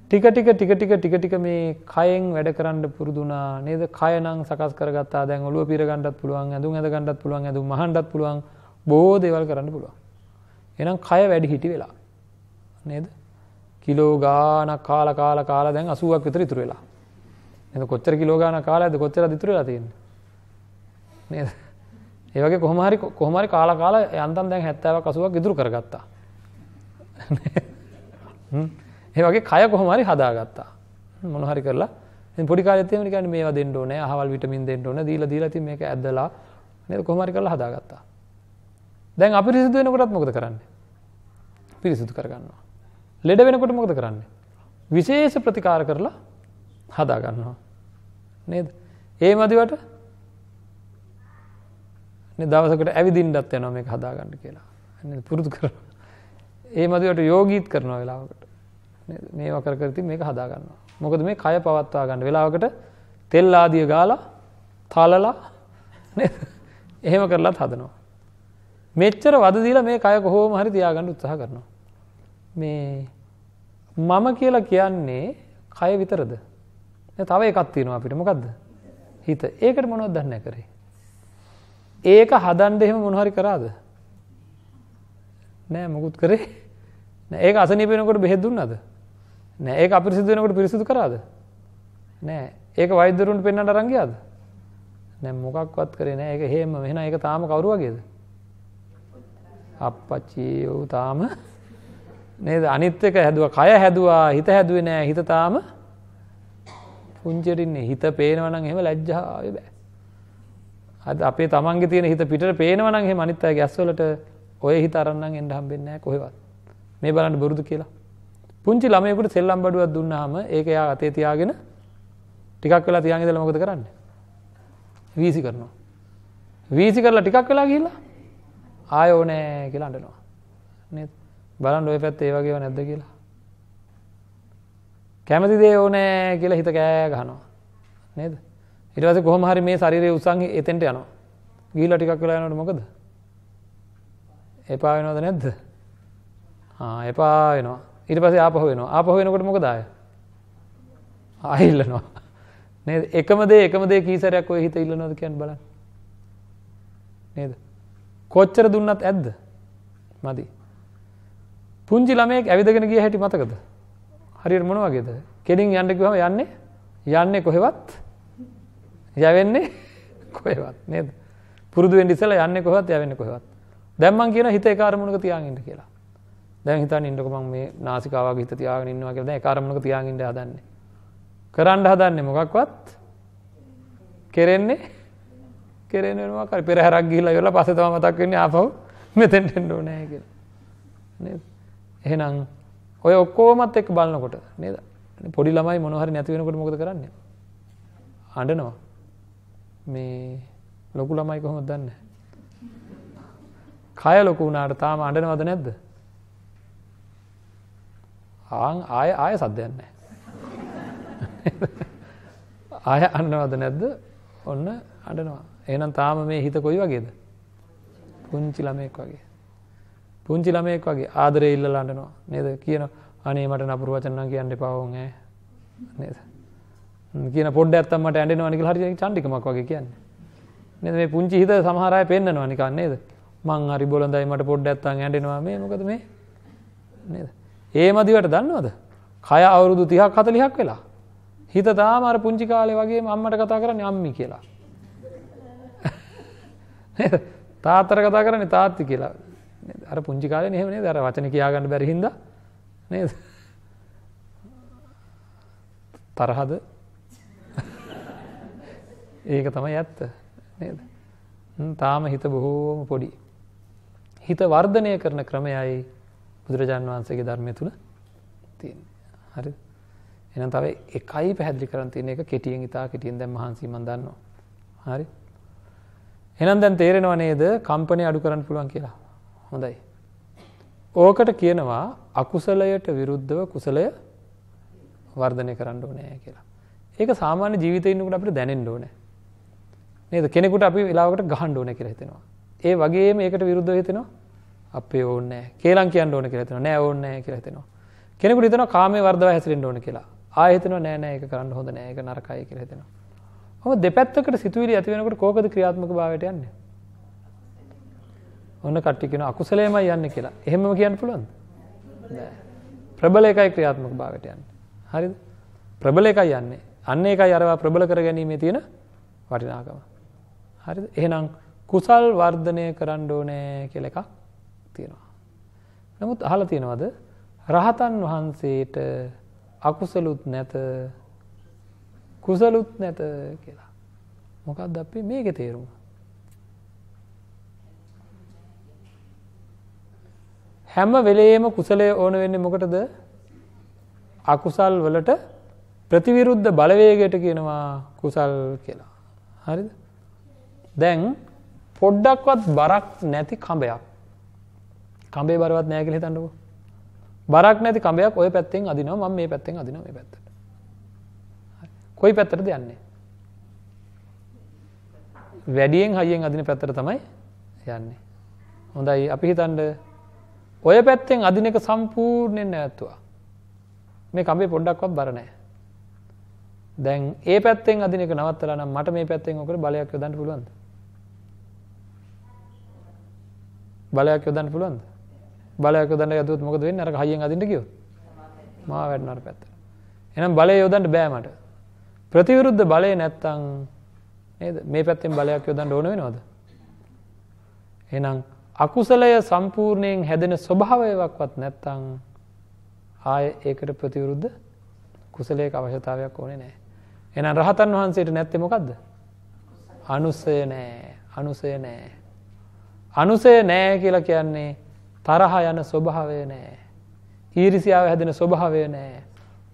Speaker 1: ටික ටික ටික ටික ටික ටික මේ කයෙන් වැඩ කරන්න පුරදුනා නේද කයනං සකස් කරගත්තා දැන් ඔලුව පිරගන්නත් පුළුවන් ඇඳුම් ඇඳ ගන්නත් පුළුවන් ඇඳුම් මහන්ඩත් පුළුවන් බොහෝ දේවල් කරන්න පුළුවන්. එනම් කය වැඩි හිටි වෙලා. නේද? කිලෝ ගානක් කාලා කාලා කාලා දැන් 80ක් විතර ඉතුරු වෙලා. නේද? කොච්චර කිලෝ ගානක් කාලාද කොච්චර ඉතුරු වෙලා තියෙන්නේ? නේද? ඒවගේ කොහමහරි කොහමරි කාල කාල යන්තන් දැන් හැත්තාව කසුවක් ඉදුරු කරගත්තා. ඒ වගේ කය කොහමරි හදාගත්තා මොනහරි කරලා පොඩි කාලතම නිකන් මේවා දෙන්න ඕනේ අහවල් විටමින් දෙන්න ඕනේ දීලා දීලා ඉතින් මේක ඇදලා නේද කොහමරි කරලා හදාගත්තා. දැන් අපිරිසිදු වෙනකොටත් මොකද කරන්නේ? පිරිසිදු කරගන්නවා. ලෙඩ වෙනකොට මොකද කරන්නේ? විශේෂ ප්‍රතිකාර කරලා හදාගන්නවා. නේද? ඒ මදිවට දවසකට ඇවිදින්ඩත් යනවා මේ හදාගන්න කියලා පුරුදු කර ඒ මදිවට යෝගීත් කරන වෙලාවකට මේ වකර කරති මේක හදාගන්න මොකද මේ කය පවත්වා ගන්න වෙලාවකට තෙල්ලාදිය ගාලා තලලා එහෙම කරලත් හදනවා මෙච්චර වදදිලා මේ කය කොහෝම හරි තියාගන්න උත්සාහ කරනවා මේ මම කියලා කියන්නේ කය විතරද තව එකත් තියෙනවා අපිට මොකක්ද හිත ඒකට මොනොත් දන්න කරේ ඒක හදන්ඩ එහෙම මොනහරි කරාද නෑ මොකුත් කරේ ඒ අසනීපෙනකොට බෙහෙදුන්නද නෑ ඒ අපිරිසිදුවනකොට පිරිසිදු කරාද නෑ ඒක වෛදරුන්ට පෙන්න්නට රංගයාද නැ මොකක්වත් කරන එක හෙම මෙෙන එක තාම කවරුවගේද අපපච්චියව් තාම නේද අනිත්්‍යක හැදුව කය හැදවා හිත හැදුව නෑ හිත තාම පුංචරින්නේ හිත පේනවනන් එහෙම ලැජ්ජාව බෑ හද අපේ තමන්ගේ තියෙන හිත පිට පේනවනම් එහෙම අනිත් අයගේ ඇස්වලට ඔය හිත අරන්නම් එන්න හම්බෙන්නේ නැහැ කොහෙවත්. මේ බලන්න බුරුදු කියලා. පුංචි ළමයෙකුට සෙල්ලම් බඩුවක් දුන්නාම ඒක එයා අතේ තියාගෙන ටිකක් වෙලා තියාගෙන ඉඳලා මොකද කරන්නේ? වීසි කරනවා. වීසි කරලා ටිකක් වෙලා ගිහිල්ලා ආය ඕනේ කියලා අඬනවා. නේද? බලන්න ওই පැත්තේ ඒ වගේව නැද්ද කියලා. කැමති දේ ඕනේ කියලා හිත කෑ ගහනවා. නේද? ඊට පස්සේ කොහොම හරි මේ ශරීරයේ උසන් එතෙන්ට යනවා. ගිහිලා ටිකක් වෙලා යනකොට මොකද? එපා වෙනවද නැද්ද? ආ එපා වෙනවා. ඊට පස්සේ ආපහු වෙනවා. ආපහු වෙනකොට මොකද ආය? ආය ඉල්ලනවා. නේද? එකම දේ එකම දේ කීසරයක් ඔය හිත ඉල්ලනවද කියන්නේ බලන්න. නේද? කොච්චර දුන්නත් ඇද්ද? මදි. පුංචි ළමයෙක් ඇවිදගෙන ගිය හැටි මතකද? හරියට මොන වගේද? කෙලින් යන්න කිව්වම යන්නේ යන්නේ කොහෙවත් යවෙන්නේ කොහෙවත් නේද? පුරුදු වෙන්න ඉස්සලා යන්නේ කොහෙවත් යවෙන්නේ කොහෙවත්. දැන් මං කියන හිත එක අරමුණක තියාගෙන ඉන්න කියලා. දැන් හිතන්න ඉන්නකො මං මේ නාසිකාවගේ හිත තියාගෙන ඉන්නවා කියලා දැන් එක අරමුණක තියාගෙන ඉන්න හදන්නේ. කරන්න හදන්නේ මොකක්වත් කෙරෙන්නේ කෙරෙන්නේ මොකක් හරි පෙරහැරක් ගිහිල්ලා ඉවරලා පස්සේ තමයි මතක් වෙන්නේ ආපහු මෙතෙන්ට එන්න ඕනේ කියලා. නේද? එහෙනම් ඔය ඔක්කොමත් එක්ක බලනකොට නේද? පොඩි ළමයි මොනවා හරි නැති වෙනකොට මොකද කරන්නේ? අඬනවා. මේ ලොකු ළමයි කොහොමද දන්නේ? කය ලොකු වුණාට තාම අඬනවද නැද්ද? ආන් ආය ආය සද්දයක් නැහැ. ආය අඬනවද නැද්ද? ඔන්න අඬනවා. එහෙනම් තාම මේ හිත කොයි වගේද? පුංචි ළමෙක් වගේ. පුංචි ළමෙක් වගේ ආදරේ ඉල්ලලා අඬනවා. නේද? කියනවා අනේ මට නපුරු වචන නම් කියන්න එපා වුන් ඈ. නේද? කියන පොඩ්ඩ ඇත්තම්මට ඇඩෙනවා නිකල් හරි චන්ඩිකමක් වගේ කියන්නේ නේද මේ පුංචි හිත සමහර අය පෙන්නනවා නිකන් නේද මං හරි බොළඳයි මට පොඩ්ඩ ඇත්තන් ඇඩෙනවා මේ මොකද මේ නේද ඒ මදිවට දන්නවද කය අවුරුදු 30ක් 40ක් වෙලා හිත තාම අර පුංචි කාලේ වගේ අම්මට කතා කරන්නේ අම්මි කියලා නේද තාත්තට කතා කරන්නේ තාත්ති කියලා නේද අර පුංචි කාලේ එහෙම නේද අර වචන කියා ගන්න බැරි හින්දා නේද තරහද ඒක තමයි ඇත්ත නේද. තාම හිත බොහෝම පොඩි. හිත වර්ධනය කරන ක්‍රමයයි බුදුරජාන් වහන්සේගේ ධර්මය තුළ තියෙන් හරි එන තව එකයි පැහැදිලි කරන්තියන එක කෙටියෙන් ඉතා කෙටියෙන් දැම් හන්සී මදන්නවා හරි එනම් දැන් තේරෙනවා නේද කම්පනය අඩු කරන්න පුළුවන් කියලා හොඳයි. ඕකට කියනවා අකුසලයට විරුද්ධව කුසලය වර්ධනය කරන්න ඕනෑ කියලා. ඒක සාමාන්‍ය ජීවිතයන්නකට අපට දැනෙන් ඕනෑ නේද කෙනෙකුට අපි වෙලාවකට ගහන්න ඕන කියලා හිතෙනවා. ඒ වගේ මේකට විරුද්ධව හිතෙනවා අපේ ඕනේ නැහැ. කේලම් කියන්න ඕන කියලා හිතෙනවා. නෑ ඕනේ නැහැ කියලා හිතෙනවා. කෙනෙකුට හිතෙනවා කාමයේ වර්ධව හැසිරෙන්න ඕන කියලා. ආයෙ හිතෙනවා නෑ නෑ ඒක කරන්න හොඳ නෑ ඒක නරකයි කියලා හිතෙනවා. ඔහොම දෙපැත්තකට සිතුවිලි ඇති වෙනකොට කෝකද ක්‍රියාත්මක භාවයට යන්නේ? ඔන්න කට්ටිය කියනවා අකුසලයමයි යන්නේ කියලා. එහෙමම කියන්න පුළුවන්ද? නෑ. ප්‍රබල එකයි ක්‍රියාත්මක භාවයට යන්නේ. හරිද? ප්‍රබල එකයි යන්නේ. අන්න ඒකයි අරවා ප්‍රබල කර ගැනීමේ තියෙන වටිනාකම. හරි එහෙනම් කුසල් වර්ධනය කරන්න ඕනෑ කියල එකක් තියෙනවා. නමුත් අහල තියෙනවද රහතන් වහන්සේට අකුසලුත් නැත කුසලුත් නැත කියලා. මොකක්ද අපේ මේක තේරුම. හැම වෙලේම කුසලය ඕන වෙන්නේ මොකටද අකුසල් වලට ප්‍රතිවිරුද්ධ බලවේගයට කියනවා කුසල් කියලා. හරිද දැන් පොඩ්ඩක්වත් බරක් නැති කඹයක් කඹේ බරවත් නෑගල හිතන්නකු බරක් නැති කඹයක් ඔය පැත්තෙන් අදිනවා ම මේ පැත්තෙන් අදින මේ පැත්ත කොයි පැත්තට යන්නේ වැඩියෙන් හයියෙන් අදින පැත්තර තමයි යන්නේ හොඳයි අපි හිතන්ඩ ඔය පැත්තෙන් අදින එක සම්පූර්ණයෙන් නැත්තුවා මේ කඹේ පොඩ්ඩක්වත් බරණෑ දැන් ඒ පැත්තෙන් අදිනක නවත්තලන මට මේ පැත්තෙන් ඔකට බලයක් යොදන්න පුළුවන්ද බලයක් යොදන්න පුළුවන්ද? බලයක් යොදන්න යද්දුවොත් මොකද වෙන්නේ? අර හයියෙන් අදින්න ගියොත්. මා වැටෙනවට පැත්ත. එහෙනම් බලය යොදන්න බෑ මට. ප්‍රතිවිරුද්ධ බලය නැත්තම් නේද? මේ පැත්තෙන් බලයක් යොදන්න ඕන වෙනවද? එහෙනම් අකුසලය සම්පූර්ණයෙන් හැදෙන ස්වභාවයක්වත් නැත්තම් ආය ඒකට ප්‍රතිවිරුද්ධ කුසලයක අවශ්‍යතාවයක් ඕනේ නැහැ. එහෙනම් රහතන් වහන්සේට නැත්තේ මොකද්ද? අනුසය නෑ. අනුසය නෑ. අනුසය නෑ කියලා කියන්නේ තරහ යන ස්වභාවය නෑ. ඊරිසියාව හැදෙන ස්වභාවය නෑ.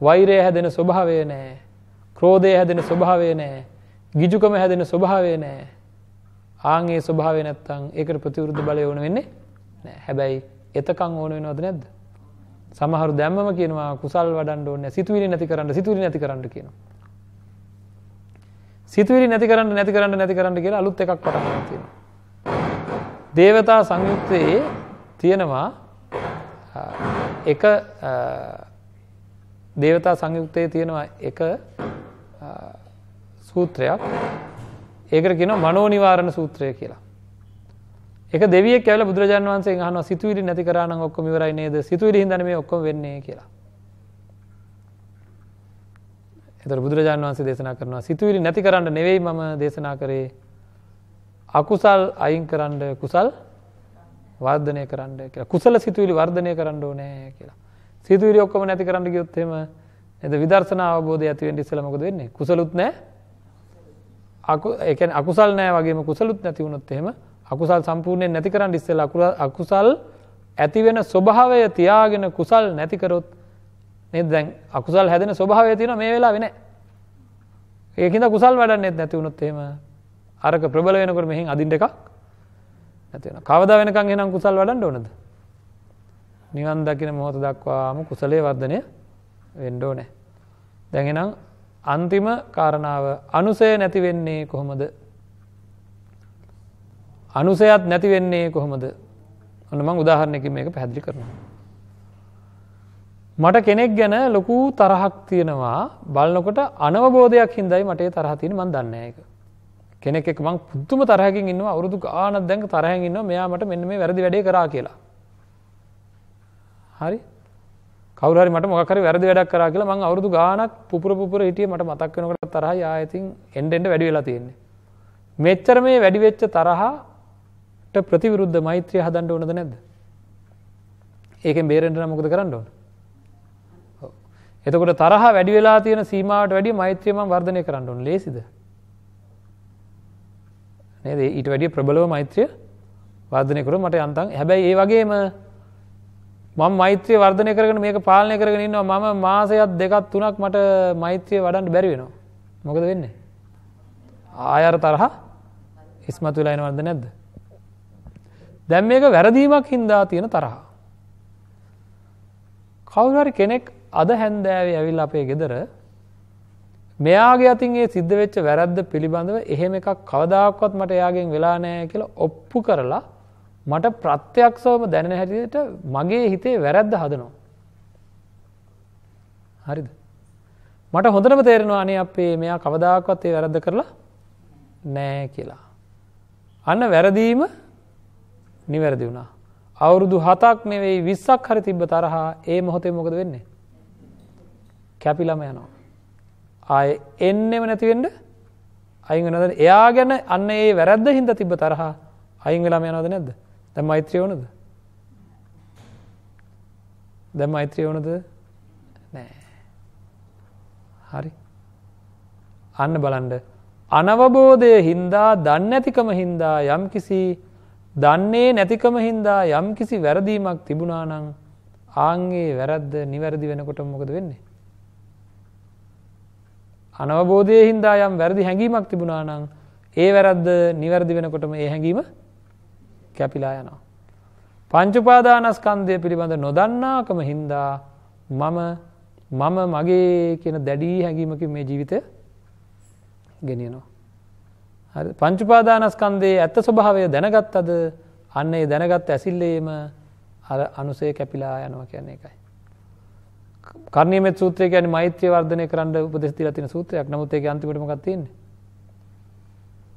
Speaker 1: වෛරය හැදෙන ස්වභාවය නෑ. ක්‍රෝධය හැදෙන ස්වභාවය නෑ. ගිජුකම හැදෙන ස්වභාවය නෑ. ආගේ ස්වභාවය නැත්තං ඒකට ප්‍රතිවෘද්ධ බලය ඕන වෙන්නේ නෑ හැබැයි එතකං ඕන වෙනවද නැද්ද. සමහරු දැම්ම කියනවා කුසල් වඩන්න ඕන සිතුවිලි නැති කරන්න සිතුවිලි නැති කරන්න කියන. සිතුවිලි නැති කරන්න නැති කරන්න නැති කරන්න කියලා අලුත් එකක් පටන් ගන්නවා. දේවතා සංයුත්තයේ තියෙනවා එක දේවතා සංයුක්තයේ තියෙනවා එක සූත්‍රයක් ඒකට කියන මනෝනිවාරණ සූත්‍රය කියලා. එක දෙවිය කැල බුදුරජාන් වන්සේ හන සිතුවිලි නැති කරන්න ඔක්කොම විවරයි නේද සිතුවිලි හිදන මේ ඔක්කොම වෙන්නේ කියලා. එතර බුදුරජාන් වන්සේ දේශනා කරනවා සිතුවිලි නැති කරන්න නෙවෙයි මම දේශනා කරේ අකුසල් අයින් කරන්න කුසල් වර්ධනය කරන්න කියලා කුසල සිතුවිලි වර්ධනය කරන්න ඕනෑ කියලා සිතුවිලි ඔක්කොම නැති කරන්න ගියොත්තෙම එද විදර්ශනා අවබෝධය ඇතිවෙන් ඉස්සලමකද වෙන්නේ කුසලුත් නෑ එක අකුසල් නෑ වගේ කුසලුත් නැතිවුණොත් එහෙම අකුසල් සම්පූර්ණයෙන් නැති කරන්න ඉස්සෙල අකුසල් ඇතිවෙන ස්වභාවය තියාගෙන කුසල් නැතිකරොත් නිදැන් අකුසල් හැදෙන ස්වභාවය තියෙන මේ වෙලා වෙන ඒකද කුසල් වැඩන්නෙත් නැතිවුණොත් එහෙම අරක ප්‍රබල වෙනකට මෙහි අදින්ට එකක් ඇතින කවද වෙනකං එනම් කුසල් වඩන්න ඕනද නිවන් දකින මොහොත දක්වාම කුසලේ වර්ධනය වෙන්ඩෝ නෑ දැඟෙනම් අන්තිම කාරණාව අනුසය නැතිවෙන්නේ කොහොමද අනුසයත් නැතිවෙන්නේ කොහොමද ඔන්න මං උදාහරණයකින් මේක පැදිි කරනවා මට කෙනෙක් ගැන ලොකු තරහක් තියෙනවා බලනකොට අනවබෝධයක් හින්දයි මට තරහතින මන් දන්න එක කෙනෙක් එක්ක මං පුදුම තරහකින් ඉන්නවා අවුරුදු ගාණක් දැන් තරහෙන් ඉන්නවා මෙයා මට මෙන්න මේ වැරදි වැඩේ කරා කියලා. හරි? කවුරු හරි මට මොකක් හරි වැරදි වැඩක් කරා කියලා මං අවුරුදු ගාණක් පුපුර පුපුර හිටියේ මට මතක් වෙනකොට තරහයි ආයෙතින් එන්න එන්න වැඩි වෙලා තියෙන්නේ. මෙච්චර මේ වැඩි වෙච්ච තරහට ප්‍රතිවිරුද්ධ මෛත්‍රිය හදන්න ඕනද නැද්ද? ඒකෙන් බේරෙන්න නම් මොකද කරන්න ඕන? එතකොට තරහ වැඩි වෙලා තියෙන සීමාවට වැඩිය මෛත්‍රිය මම වර්ධනය කරන්න ඕන. ලේසිද? නේද ඊට වැඩිය ප්‍රබලව මෛත්‍රිය වර්ධනය කරු මට යන්තම් හැබැයි ඒ වගේම මම මෛත්‍රය වර්ධනය කරගෙන මේක පාලනය කරගෙන ඉන්නවා මම මාසයක් දෙකක් තුනක් මට මෛත්‍රය වඩන්ට බැරි වෙනවා මොකද වෙන්නේ ආයර තරහා ඉස්මතු වෙලා එනවද නැද්ද දැන් මේක වැරදීමක් හින්දා තියෙන තරහා කවුරුහරි කෙනෙක් අද හැන්දෑවේ ඇවිල්ලා අපේ ගෙදර මෙයාගේ අතින් ඒ සිද්ධ වෙච්ච වැරද්ද පිළිබඳව එහෙම එකක් කවදාක්වත් මට එයාගෙන් වෙලා නෑ කියලා ඔප්පු කරලා මට ප්‍රත්‍යක්ෂවම දැනෙන හැටියට මගේ හිතේ වැරද්ද හදනවා. හරිද? මට හොඳටම තේරෙනවා අනේ අපේ මෙයා කවදාක්වත් ඒ වැරද්ද කරලා නෑ කියලා. අන්න වැරදීම නිවැරදි වුණා. අවුරුදු 7ක් නෙවෙයි 20ක් හරි තිබ්බ තරහා ඒ මොහොතේ මොකද වෙන්නේ? කැපිලම යනවා. ආය එන්නෙම නැතිවෙන්ඩ අයින් වෙනද එයා ගැන අන්න ඒ වැරද්ද හින්ද තිබ තරහා අයින් වෙලාම යනද නැද්ද දැම් මෛත්‍රියවුණද දැම් මෛත්‍රියවුණද නෑ හරි අන්න බලන්ඩ අනවබෝධය හින්දා දන්නඇතිකම හින්දා යම් කිසි දන්නේ නැතිකම හින්දා යම් කිසි වැරදීමක් තිබුණානං ආංගේ වැරද්ද නිවැරදි වෙනකොට මොකද වෙන්නේ අනවබෝධයේ හින්දා යම් වැරදි හැඟීමක් තිබුණා නම් ඒ වැරද්ද නිවැරදි වෙනකොටම ඒ හැඟීම කැපිලා යනවා. පංච උපාදානස්කන්ධය පිළිබඳ නොදන්නාකම හින්දා මම මම මගේ කියන දැඩි හැඟීමකින් මේ ජීවිතය ගෙනියනවා. හරි පංච උපාදානස්කන්ධයේ ඇත්ත ස්වභාවය දැනගත්තද අන්න ඒ දැනගත් ඇසිල්ලේම අර අනුසය කැපිලා යනවා කියන්නේ ඒකයි. කර්ණීයමෙත් සූත්‍රය කියන්නේ මෛත්‍රිය වර්ධනය කරන්න උපදෙස් දීලා තියෙන සූත්‍රයක්. නමුත් ඒකේ අන්තිමට මොකක්ද තියෙන්නේ?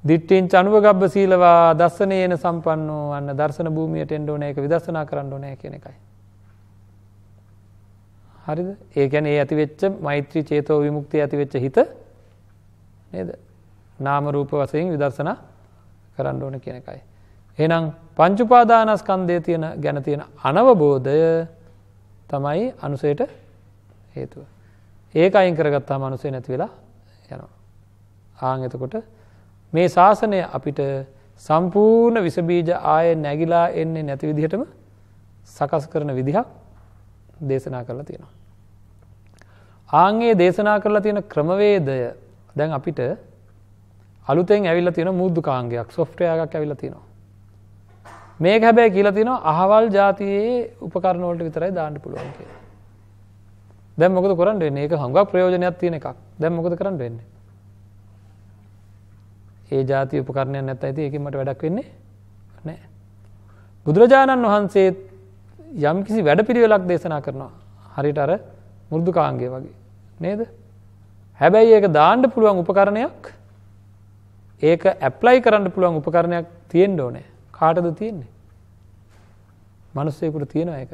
Speaker 1: දිට්ඨින් චනුවගබ්බ සීලවා දස්සනේන සම්පන්නෝ අන්න දර්ශන භූමියට එන්න ඕනේ ඒක විදර්ශනා කරන්න ඕනේ කියන එකයි. හරිද? ඒ කියන්නේ ඒ ඇතිවෙච්ච මෛත්‍රී චේතෝ විමුක්තිය ඇතිවෙච්ච හිත නේද? නාම රූප වශයෙන් විදර්ශනා කරන්න ඕනේ කියන එකයි. එහෙනම් පංච උපාදානස්කන්ධය තියෙන ගැන තියෙන අනවබෝධය තමයි අනුසයට හේතුව. ඒක අයින් කරගත්තා මනුසේ නැති වෙලා යනවා. ආං එතකොට මේ ශාසනය අපිට සම්පූර්ණ විසබීජ ආය නැගිලා එන්නේ නැති විදිහටම සකස් කරන විදිහක් දේශනා කරලා තියෙනවා. ආංගේ දේශනා කරලා තියෙන ක්‍රමවේදය දැන් අපිට අලුතෙන් ඇවිල්ලා තියෙන මුද්දු කාංගයක් සොෆ්ට්‍රයාගක් ඇවිල්ලා තියෙනවා. මේක හැබැයි කියලා තියෙනවා අහවල් ජාතියේ උපකරණවලට විතරයි දාන්න පුළුවන් කියලා. දැන් මොකද කරන්න වෙන්නේ? ඒක හුඟක් ප්‍රයෝජනයක් තියෙන එකක්. දැන් මොකද කරන්න වෙන්නේ? ඒ જાති උපකරණයක් නැත්නම් ඉතින් ඒකෙන් මට වැඩක් වෙන්නේ නැහැ. බුදුරජාණන් වහන්සේ යම් කිසි වැඩපිළිවෙලක් දේශනා කරනවා. හරියට අර මෘදුකාංගය වගේ. නේද? හැබැයි ඒක දාන්න පුළුවන් උපකරණයක් ඒක ඇප්ලයි කරන්න පුළුවන් උපකරණයක් තියෙන්න ඕනේ. කාටද තියෙන්නේ? මිනිස්සෙකුට තියෙනවා ඒක.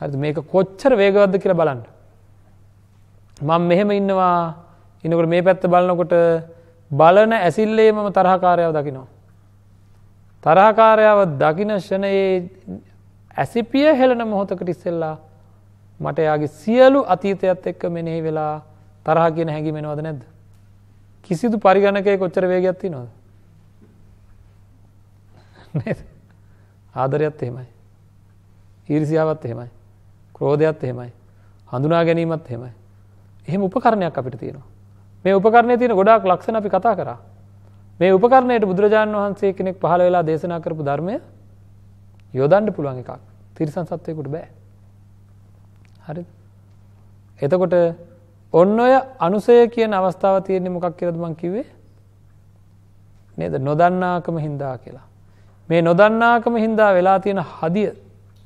Speaker 1: හරි මේක කොච්චර වේගවත්ද කියලා බලන්න. මම මෙහෙම ඉන්නවා ඉනකොට මේ පැත්ත බලනකොට බලන ඇසිල්ලේ මම තරහකාරයව දකිනවා. තරහකාරයව දකින ෂණයේ ඇසිපිය හෙළන මොහොතකට ඉස්සෙල්ලා මට එයාගේ සියලු අතීතයත් එක්ක මෙනෙහි වෙලා තරහ කියන හැඟීමෙනවද නැද්ද? කිසිදු පරිගණකයක කොච්චර වේගයක් තියෙනවද? නේද? ආදරයත් එහෙමයි. ඊර්ෂියාවත් එහෙමයි. ක්‍රෝධයත් එහෙමයි. හඳුනා ගැනීමත් එහෙමයි. එහෙම උපකරණයක් අපිට තියෙනවා. මේ උපකරණය තියෙන ගොඩාක් ලක්ෂණ අපි කතා කරා. මේ උපකරණයට බුදුරජාණන් වහන්සේ කෙනෙක් පහළ වෙලා දේශනා කරපු ධර්මය යොදන්න පුළුවන් එකක්. තිරිසන් සත්වයකට බෑ. හරි. එතකොට ඔන්න ඔය අනුසය කියන අවස්ථාව තියෙන්නේ මොකක් කියලාද මං කිව්වේ? නේද? නොදන්නාකම හින්දා කියලා. මේ නොදන්නාකම හින්දා වෙලා තියෙන හදිය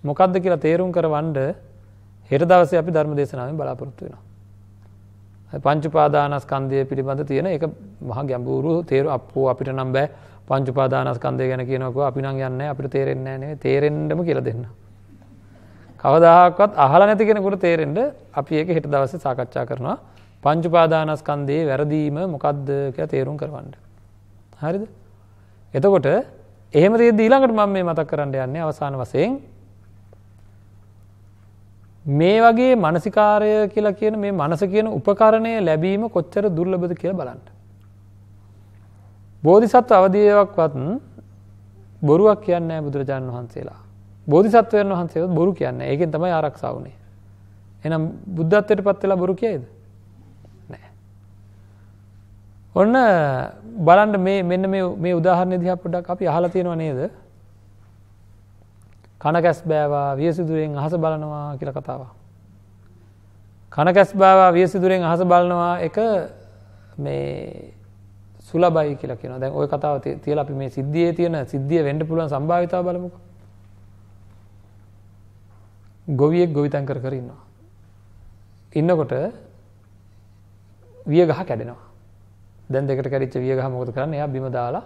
Speaker 1: මොකද්ද කියලා තේරුම් කරවන්න හෙටදවස අපි ධර්ම දේශනාවෙන් බලාපොරොත්තු වෙනවා. පංචුපාදානස්කන්දය පිළිබඳ තියෙන එක මහ ගැඹූරු තේරු අපෝ අපිට නම් බෑ පංචුපාදානස්කන්දය ගැන කියනක අපි නම් යන්න අපිට තේරෙන්නේ නේ තේරෙන්ඩම කියල දෙන්න. කවදාහක්වත් අහල නැති කෙනකුට තේරෙන්ට අපි ඒක හෙට දවස සාකච්ඡා කරනවා පංචුපාදානස්කන්දයේ වැරදීම මොකක්ද කිය තේරුම් කරවන්න. හරිද? එතකොට එහෙම දීලාකට මම මේ මතක් කරන්න යන්නේ අවසාන වසයෙන් මේ වගේ මානසිකාරය කියලා කියන මේ මනස කියන උපකරණය ලැබීම කොච්චර දුර්ලභද කියලා බලන්න. බෝධිසත්ව අවධියවක්වත් බොරුවක් කියන්නේ බුදුරජාණන් වහන්සේලා. බෝධිසත්වයන් වහන්සේ බොරු කියන්න ඒකෙන් තමයි ආරක්ෂා වුණේ. එනම් බුද්ධත්වයට පත් වෙලා බොරු කියයිද? නෑ. ඔන්න බලන්න මේ මෙන්න මේ උදාහරණය දිහා පොඩ්ඩක් අපි අහලා තියෙනව නේද? කනකැස් බෑවා වියසිදුරෙන් අහස බලනවා කියල කතාවක්. කනකැස් බෑවා වියසිදුරෙන් අහස බලනවා එක මේ සුලබයි කියලා කියෙන දැන් ඔය කතාව තියල අපි මේ සිද්ධිය තියෙන සිද්ධිය වෙන්ඩ පුලන් සම්භාවිතාව බලමුක ගොවියෙක් ගොවිතන් කර කරන්නවා. ඉන්නකොට විය ගහ කැඩෙනවා දැන් දෙකට කැරිච්ච විය ගහ මොකද කරන්න එයා බිම දාලා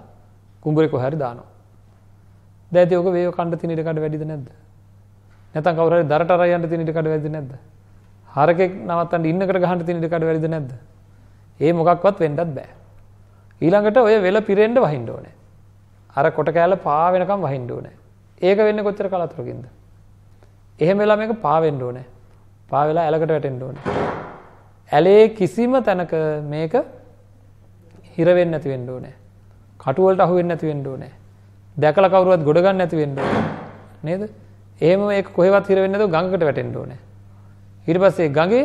Speaker 1: කුඹරෙ කොහැරි දානවා දැති ඔක වේව කණ්ඩ තිනිටකට වැඩිද නැද්ද නැතන් කවරට දරට අරයන්ට තිනිටකට වැදි නැද්ද හරකෙක් නවත්තන්ට ඉන්නකට ගහන්ට තිනිටකට වැරිද නැද්ද ඒ මොකක්වත් වෙන්ඩත් බෑ ඊළඟට ඔය වෙල පිරෙන්ඩ වහින්ඩ ඕනේ අර කොට කෑල පාවෙනකම් වහින්ඩ ඕනේ ඒක වෙන්න කොච්චර කලාතුරකින්ද එහෙම වෙලා මේක පාවෙන්ඩ ඕනේ පාවෙලා ඇලකට වැටෙන්ඩ ඕනේ ඇලේ කිසිම තැනක මේක හිරවෙන්න ඇතිවෙන්ඩ ඕනේ කටුවලට අහුවෙන් ඇතිවෙන්ඩ ඕනේ දැකලා කවුරුවත් ගොඩ ගන්න නැති වෙන්න ඕනේ. නේද? එහෙම මේක කොහෙවත් හිර වෙන්නේ නැතුව ගඟකට වැටෙන්න ඕනේ. ඊට පස්සේ ගඟේ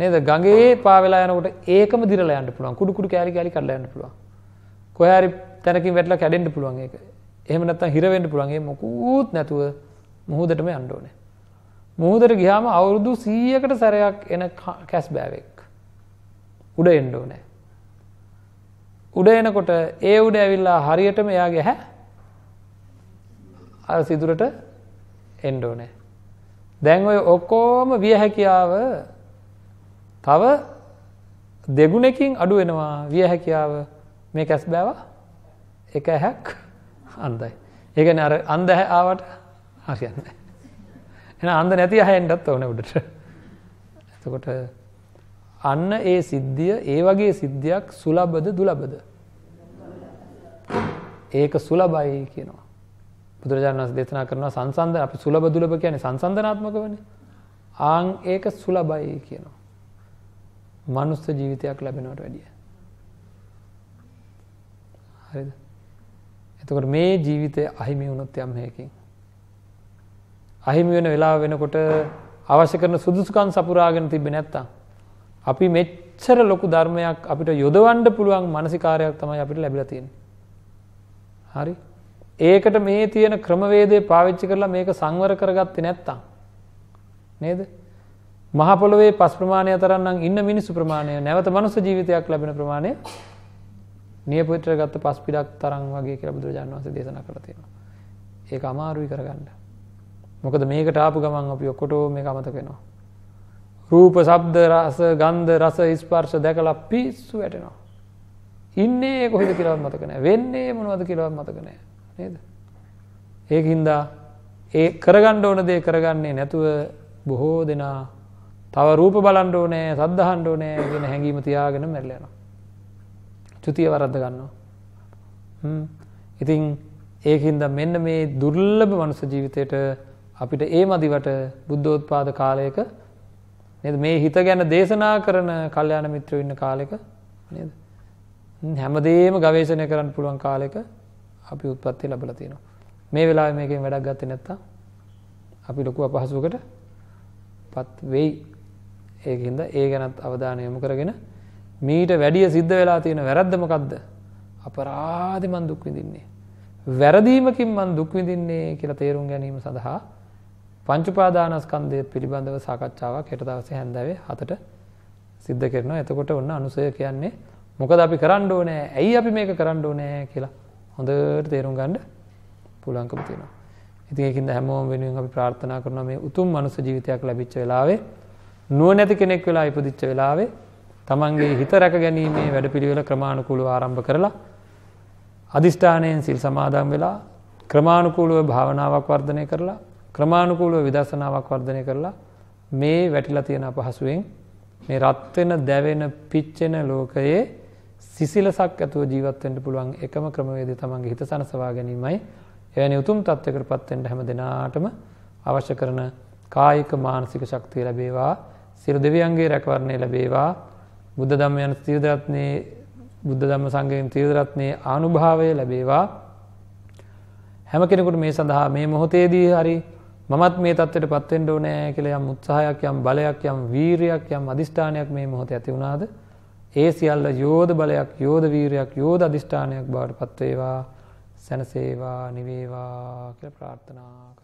Speaker 1: නේද ගඟේ පා වෙලා යනකොට ඒකම දිරලා යන්න පුළුවන්. කුඩු කුඩු කෑලි කෑලි කඩලා යන්න පුළුවන්. කොහේ හරි තැනකින් වැටලා කැඩෙන්න පුළුවන් ඒක. එහෙම නැත්නම් හිර වෙන්න පුළුවන්. ඒ මොකුත් නැතුව මුහුදටම යන්න ඕනේ. මුහුදට ගියාම අවුරුදු 100කට සැරයක් එන කැස් බෑවෙක්. උඩ එන්න ඕනේ. උඩ එනකොට ඒ උඩ ඇවිල්ලා හරියටම එයාගේ හැ අර සිදුරට එන්න ඕනේ. දැන් ඔය ඔක්කොම විය හැකියාව තව දෙගුණකින් අඩු වෙනවා විය හැකියාව මේ කැස් බෑව එක හැක් අන්දයි. ඒකන අර අන්ද ආවට හරියන්න. එන අන්ද නැති අහයෙන්ටත් ඕන උඩට. එතකොට අන්න ඒ සිද්ධිය ඒ වගේ සිද්ධියක් සුලබද දුලබද ඒක සුලබයි කියනවා බුදුරජාණන් වහන්සේ දේශනා කරනවා සංසන්දන අපි සුලබ දුලබ කියන්නේ සංසන්දනාත්මකවනේ ආන් ඒක සුලබයි කියනවා මනුස්ස ජීවිතයක් ලැබෙනවට වැඩිය හරිද එතකොට මේ ජීවිතය අහිමි වුණොත් යම් හේකින් අහිමි වෙන වෙලාව වෙනකොට අවශ්‍ය කරන සුදුසුකම් සපුරාගෙන තිබ්බේ නැත්තම් අපි මෙච්චර ලොකු ධර්මයක් අපිට යොදවන්න පුළුවන් මානසිකාරයක් තමයි අපිට ලැබිලා තියෙන්නේ. හරි? ඒකට මේ තියෙන ක්‍රමවේදය පාවිච්චි කරලා මේක සංවර කරගත්තේ නැත්තම් නේද? මහ පොළොවේ පස් ප්‍රමාණය තරම්නම් ඉන්න මිනිස්සු ප්‍රමාණය නැවත මනුස්ස ජීවිතයක් ලැබෙන ප්‍රමාණය නියපොත්‍ර ගත්ත පස් පිටක් තරම් වගේ කියලා බුදුරජාණන් වහන්සේ දේශනා කරලා තියෙනවා. ඒක අමාරුයි කරගන්න. මොකද මේකට ආපු ගමන් අපි ඔක්කොටම මේක අමතක වෙනවා. රූප සබ්ද රස ගන්ධ රස ස්පර්ශ දැකලා පිස්සු වැටෙනවා. ඉන්නේ කොහෙද කියලාවත් මතක නැහැ. වෙන්නේ මොනවද කියලාවත් මතක නැහැ. නේද? ඒකින්ද ඒ කරගන්න ඕන දේ කරගන්නේ නැතුව බොහෝ දෙනා තව රූප බලන්න ඕනේ, සද්ද අහන්න ඕනේ කියන හැඟීම තියාගෙන මැරිලා යනවා. චුතිය වරද්ද ගන්නවා. හ්ම්. ඉතින් ඒකින්ද මෙන්න මේ දුර්ලභ මනුෂ්‍ය ජීවිතයට අපිට ඒ මදිවට බුද්ධෝත්පාද කාලයක නේද මේ හිත ගැන දේශනා කරන කල්යාණ මිත්‍රයෝ ඉන්න කාලෙක නේද හැමදේම ගවේෂණය කරන්න පුළුවන් කාලෙක අපි උත්පත්ති ලැබලා තියෙනවා මේ වෙලාවේ මේකෙන් වැඩක් ගත්තේ නැත්තම් අපි ලොකු අපහසුවකට පත් වෙයි ඒකින්ද ඒ ගැනත් අවධානය යොමු කරගෙන මීට වැඩිය සිද්ධ වෙලා තියෙන වැරද්ද මොකද්ද අපරාධි මන් දුක් විඳින්නේ වැරදීමකින් මන් දුක් විඳින්නේ කියලා තේරුම් ගැනීම සඳහා පංච උපාදානස්කන්ධය පිළිබඳව සාකච්ඡාවක් හෙට දවසේ හැන්දෑවේ 7ට සිද්ධ කරනවා. එතකොට ඔන්න අනුසය කියන්නේ මොකද අපි කරන්න ඕනේ? ඇයි අපි මේක කරන්න ඕනේ කියලා හොඳට තේරුම් ගන්න පුළුවන්කම තියෙනවා. ඉතින් ඒකින්ද හැමෝම වෙනුවෙන් අපි ප්‍රාර්ථනා කරනවා මේ උතුම් මනුස්ස ජීවිතයක් ලැබිච්ච වෙලාවේ නුවණැති කෙනෙක් වෙලා ඉපදිච්ච වෙලාවේ තමන්ගේ හිත රැක ගැනීමේ වැඩපිළිවෙල ක්‍රමානුකූලව ආරම්භ කරලා අදිෂ්ඨානයෙන් සිල් සමාදන් වෙලා ක්‍රමානුකූලව භාවනාවක් වර්ධනය කරලා ක්‍රමානුකූලව විදර්ශනාවක් වර්ධනය කරලා මේ වැටිලා තියෙන අපහසුවෙන් මේ රත් වෙන දැවෙන පිච්චෙන ලෝකයේ සිසිලසක් ඇතුව ජීවත් වෙන්න පුළුවන් එකම ක්‍රමවේදය තමන්ගේ හිත සනසවා ගැනීමයි. එවැනි උතුම් තත්ත්වයකටපත් වෙන්න හැම දිනාටම අවශ්‍ය කරන කායික මානසික ශක්තිය ලැබේවා. සියලු දෙවියන්ගේ රැකවරණය ලැබේවා. බුද්ධ ධම්ම යන ත්‍රිවිධ රත්නේ බුද්ධ ධම්ම සංඝයෙන් ත්‍රිවිධ රත්නේ ආනුභාවය ලැබේවා. හැම කෙනෙකුට මේ සඳහා මේ මොහොතේදී හරි මමත් මේ තත්ත්වයට පත් වෙන්න ඕනේ කියලා යම් උත්සාහයක් යම් බලයක් යම් වීරියක් යම් අදිෂ්ඨානයක් මේ මොහොතේ ඇති වුණාද ඒ සියල්ල යෝධ බලයක් යෝධ වීරියක් යෝධ අදිෂ්ඨානයක් බවට පත් වේවා සැනසේවා නිවේවා කියලා ප්‍රාර්ථනා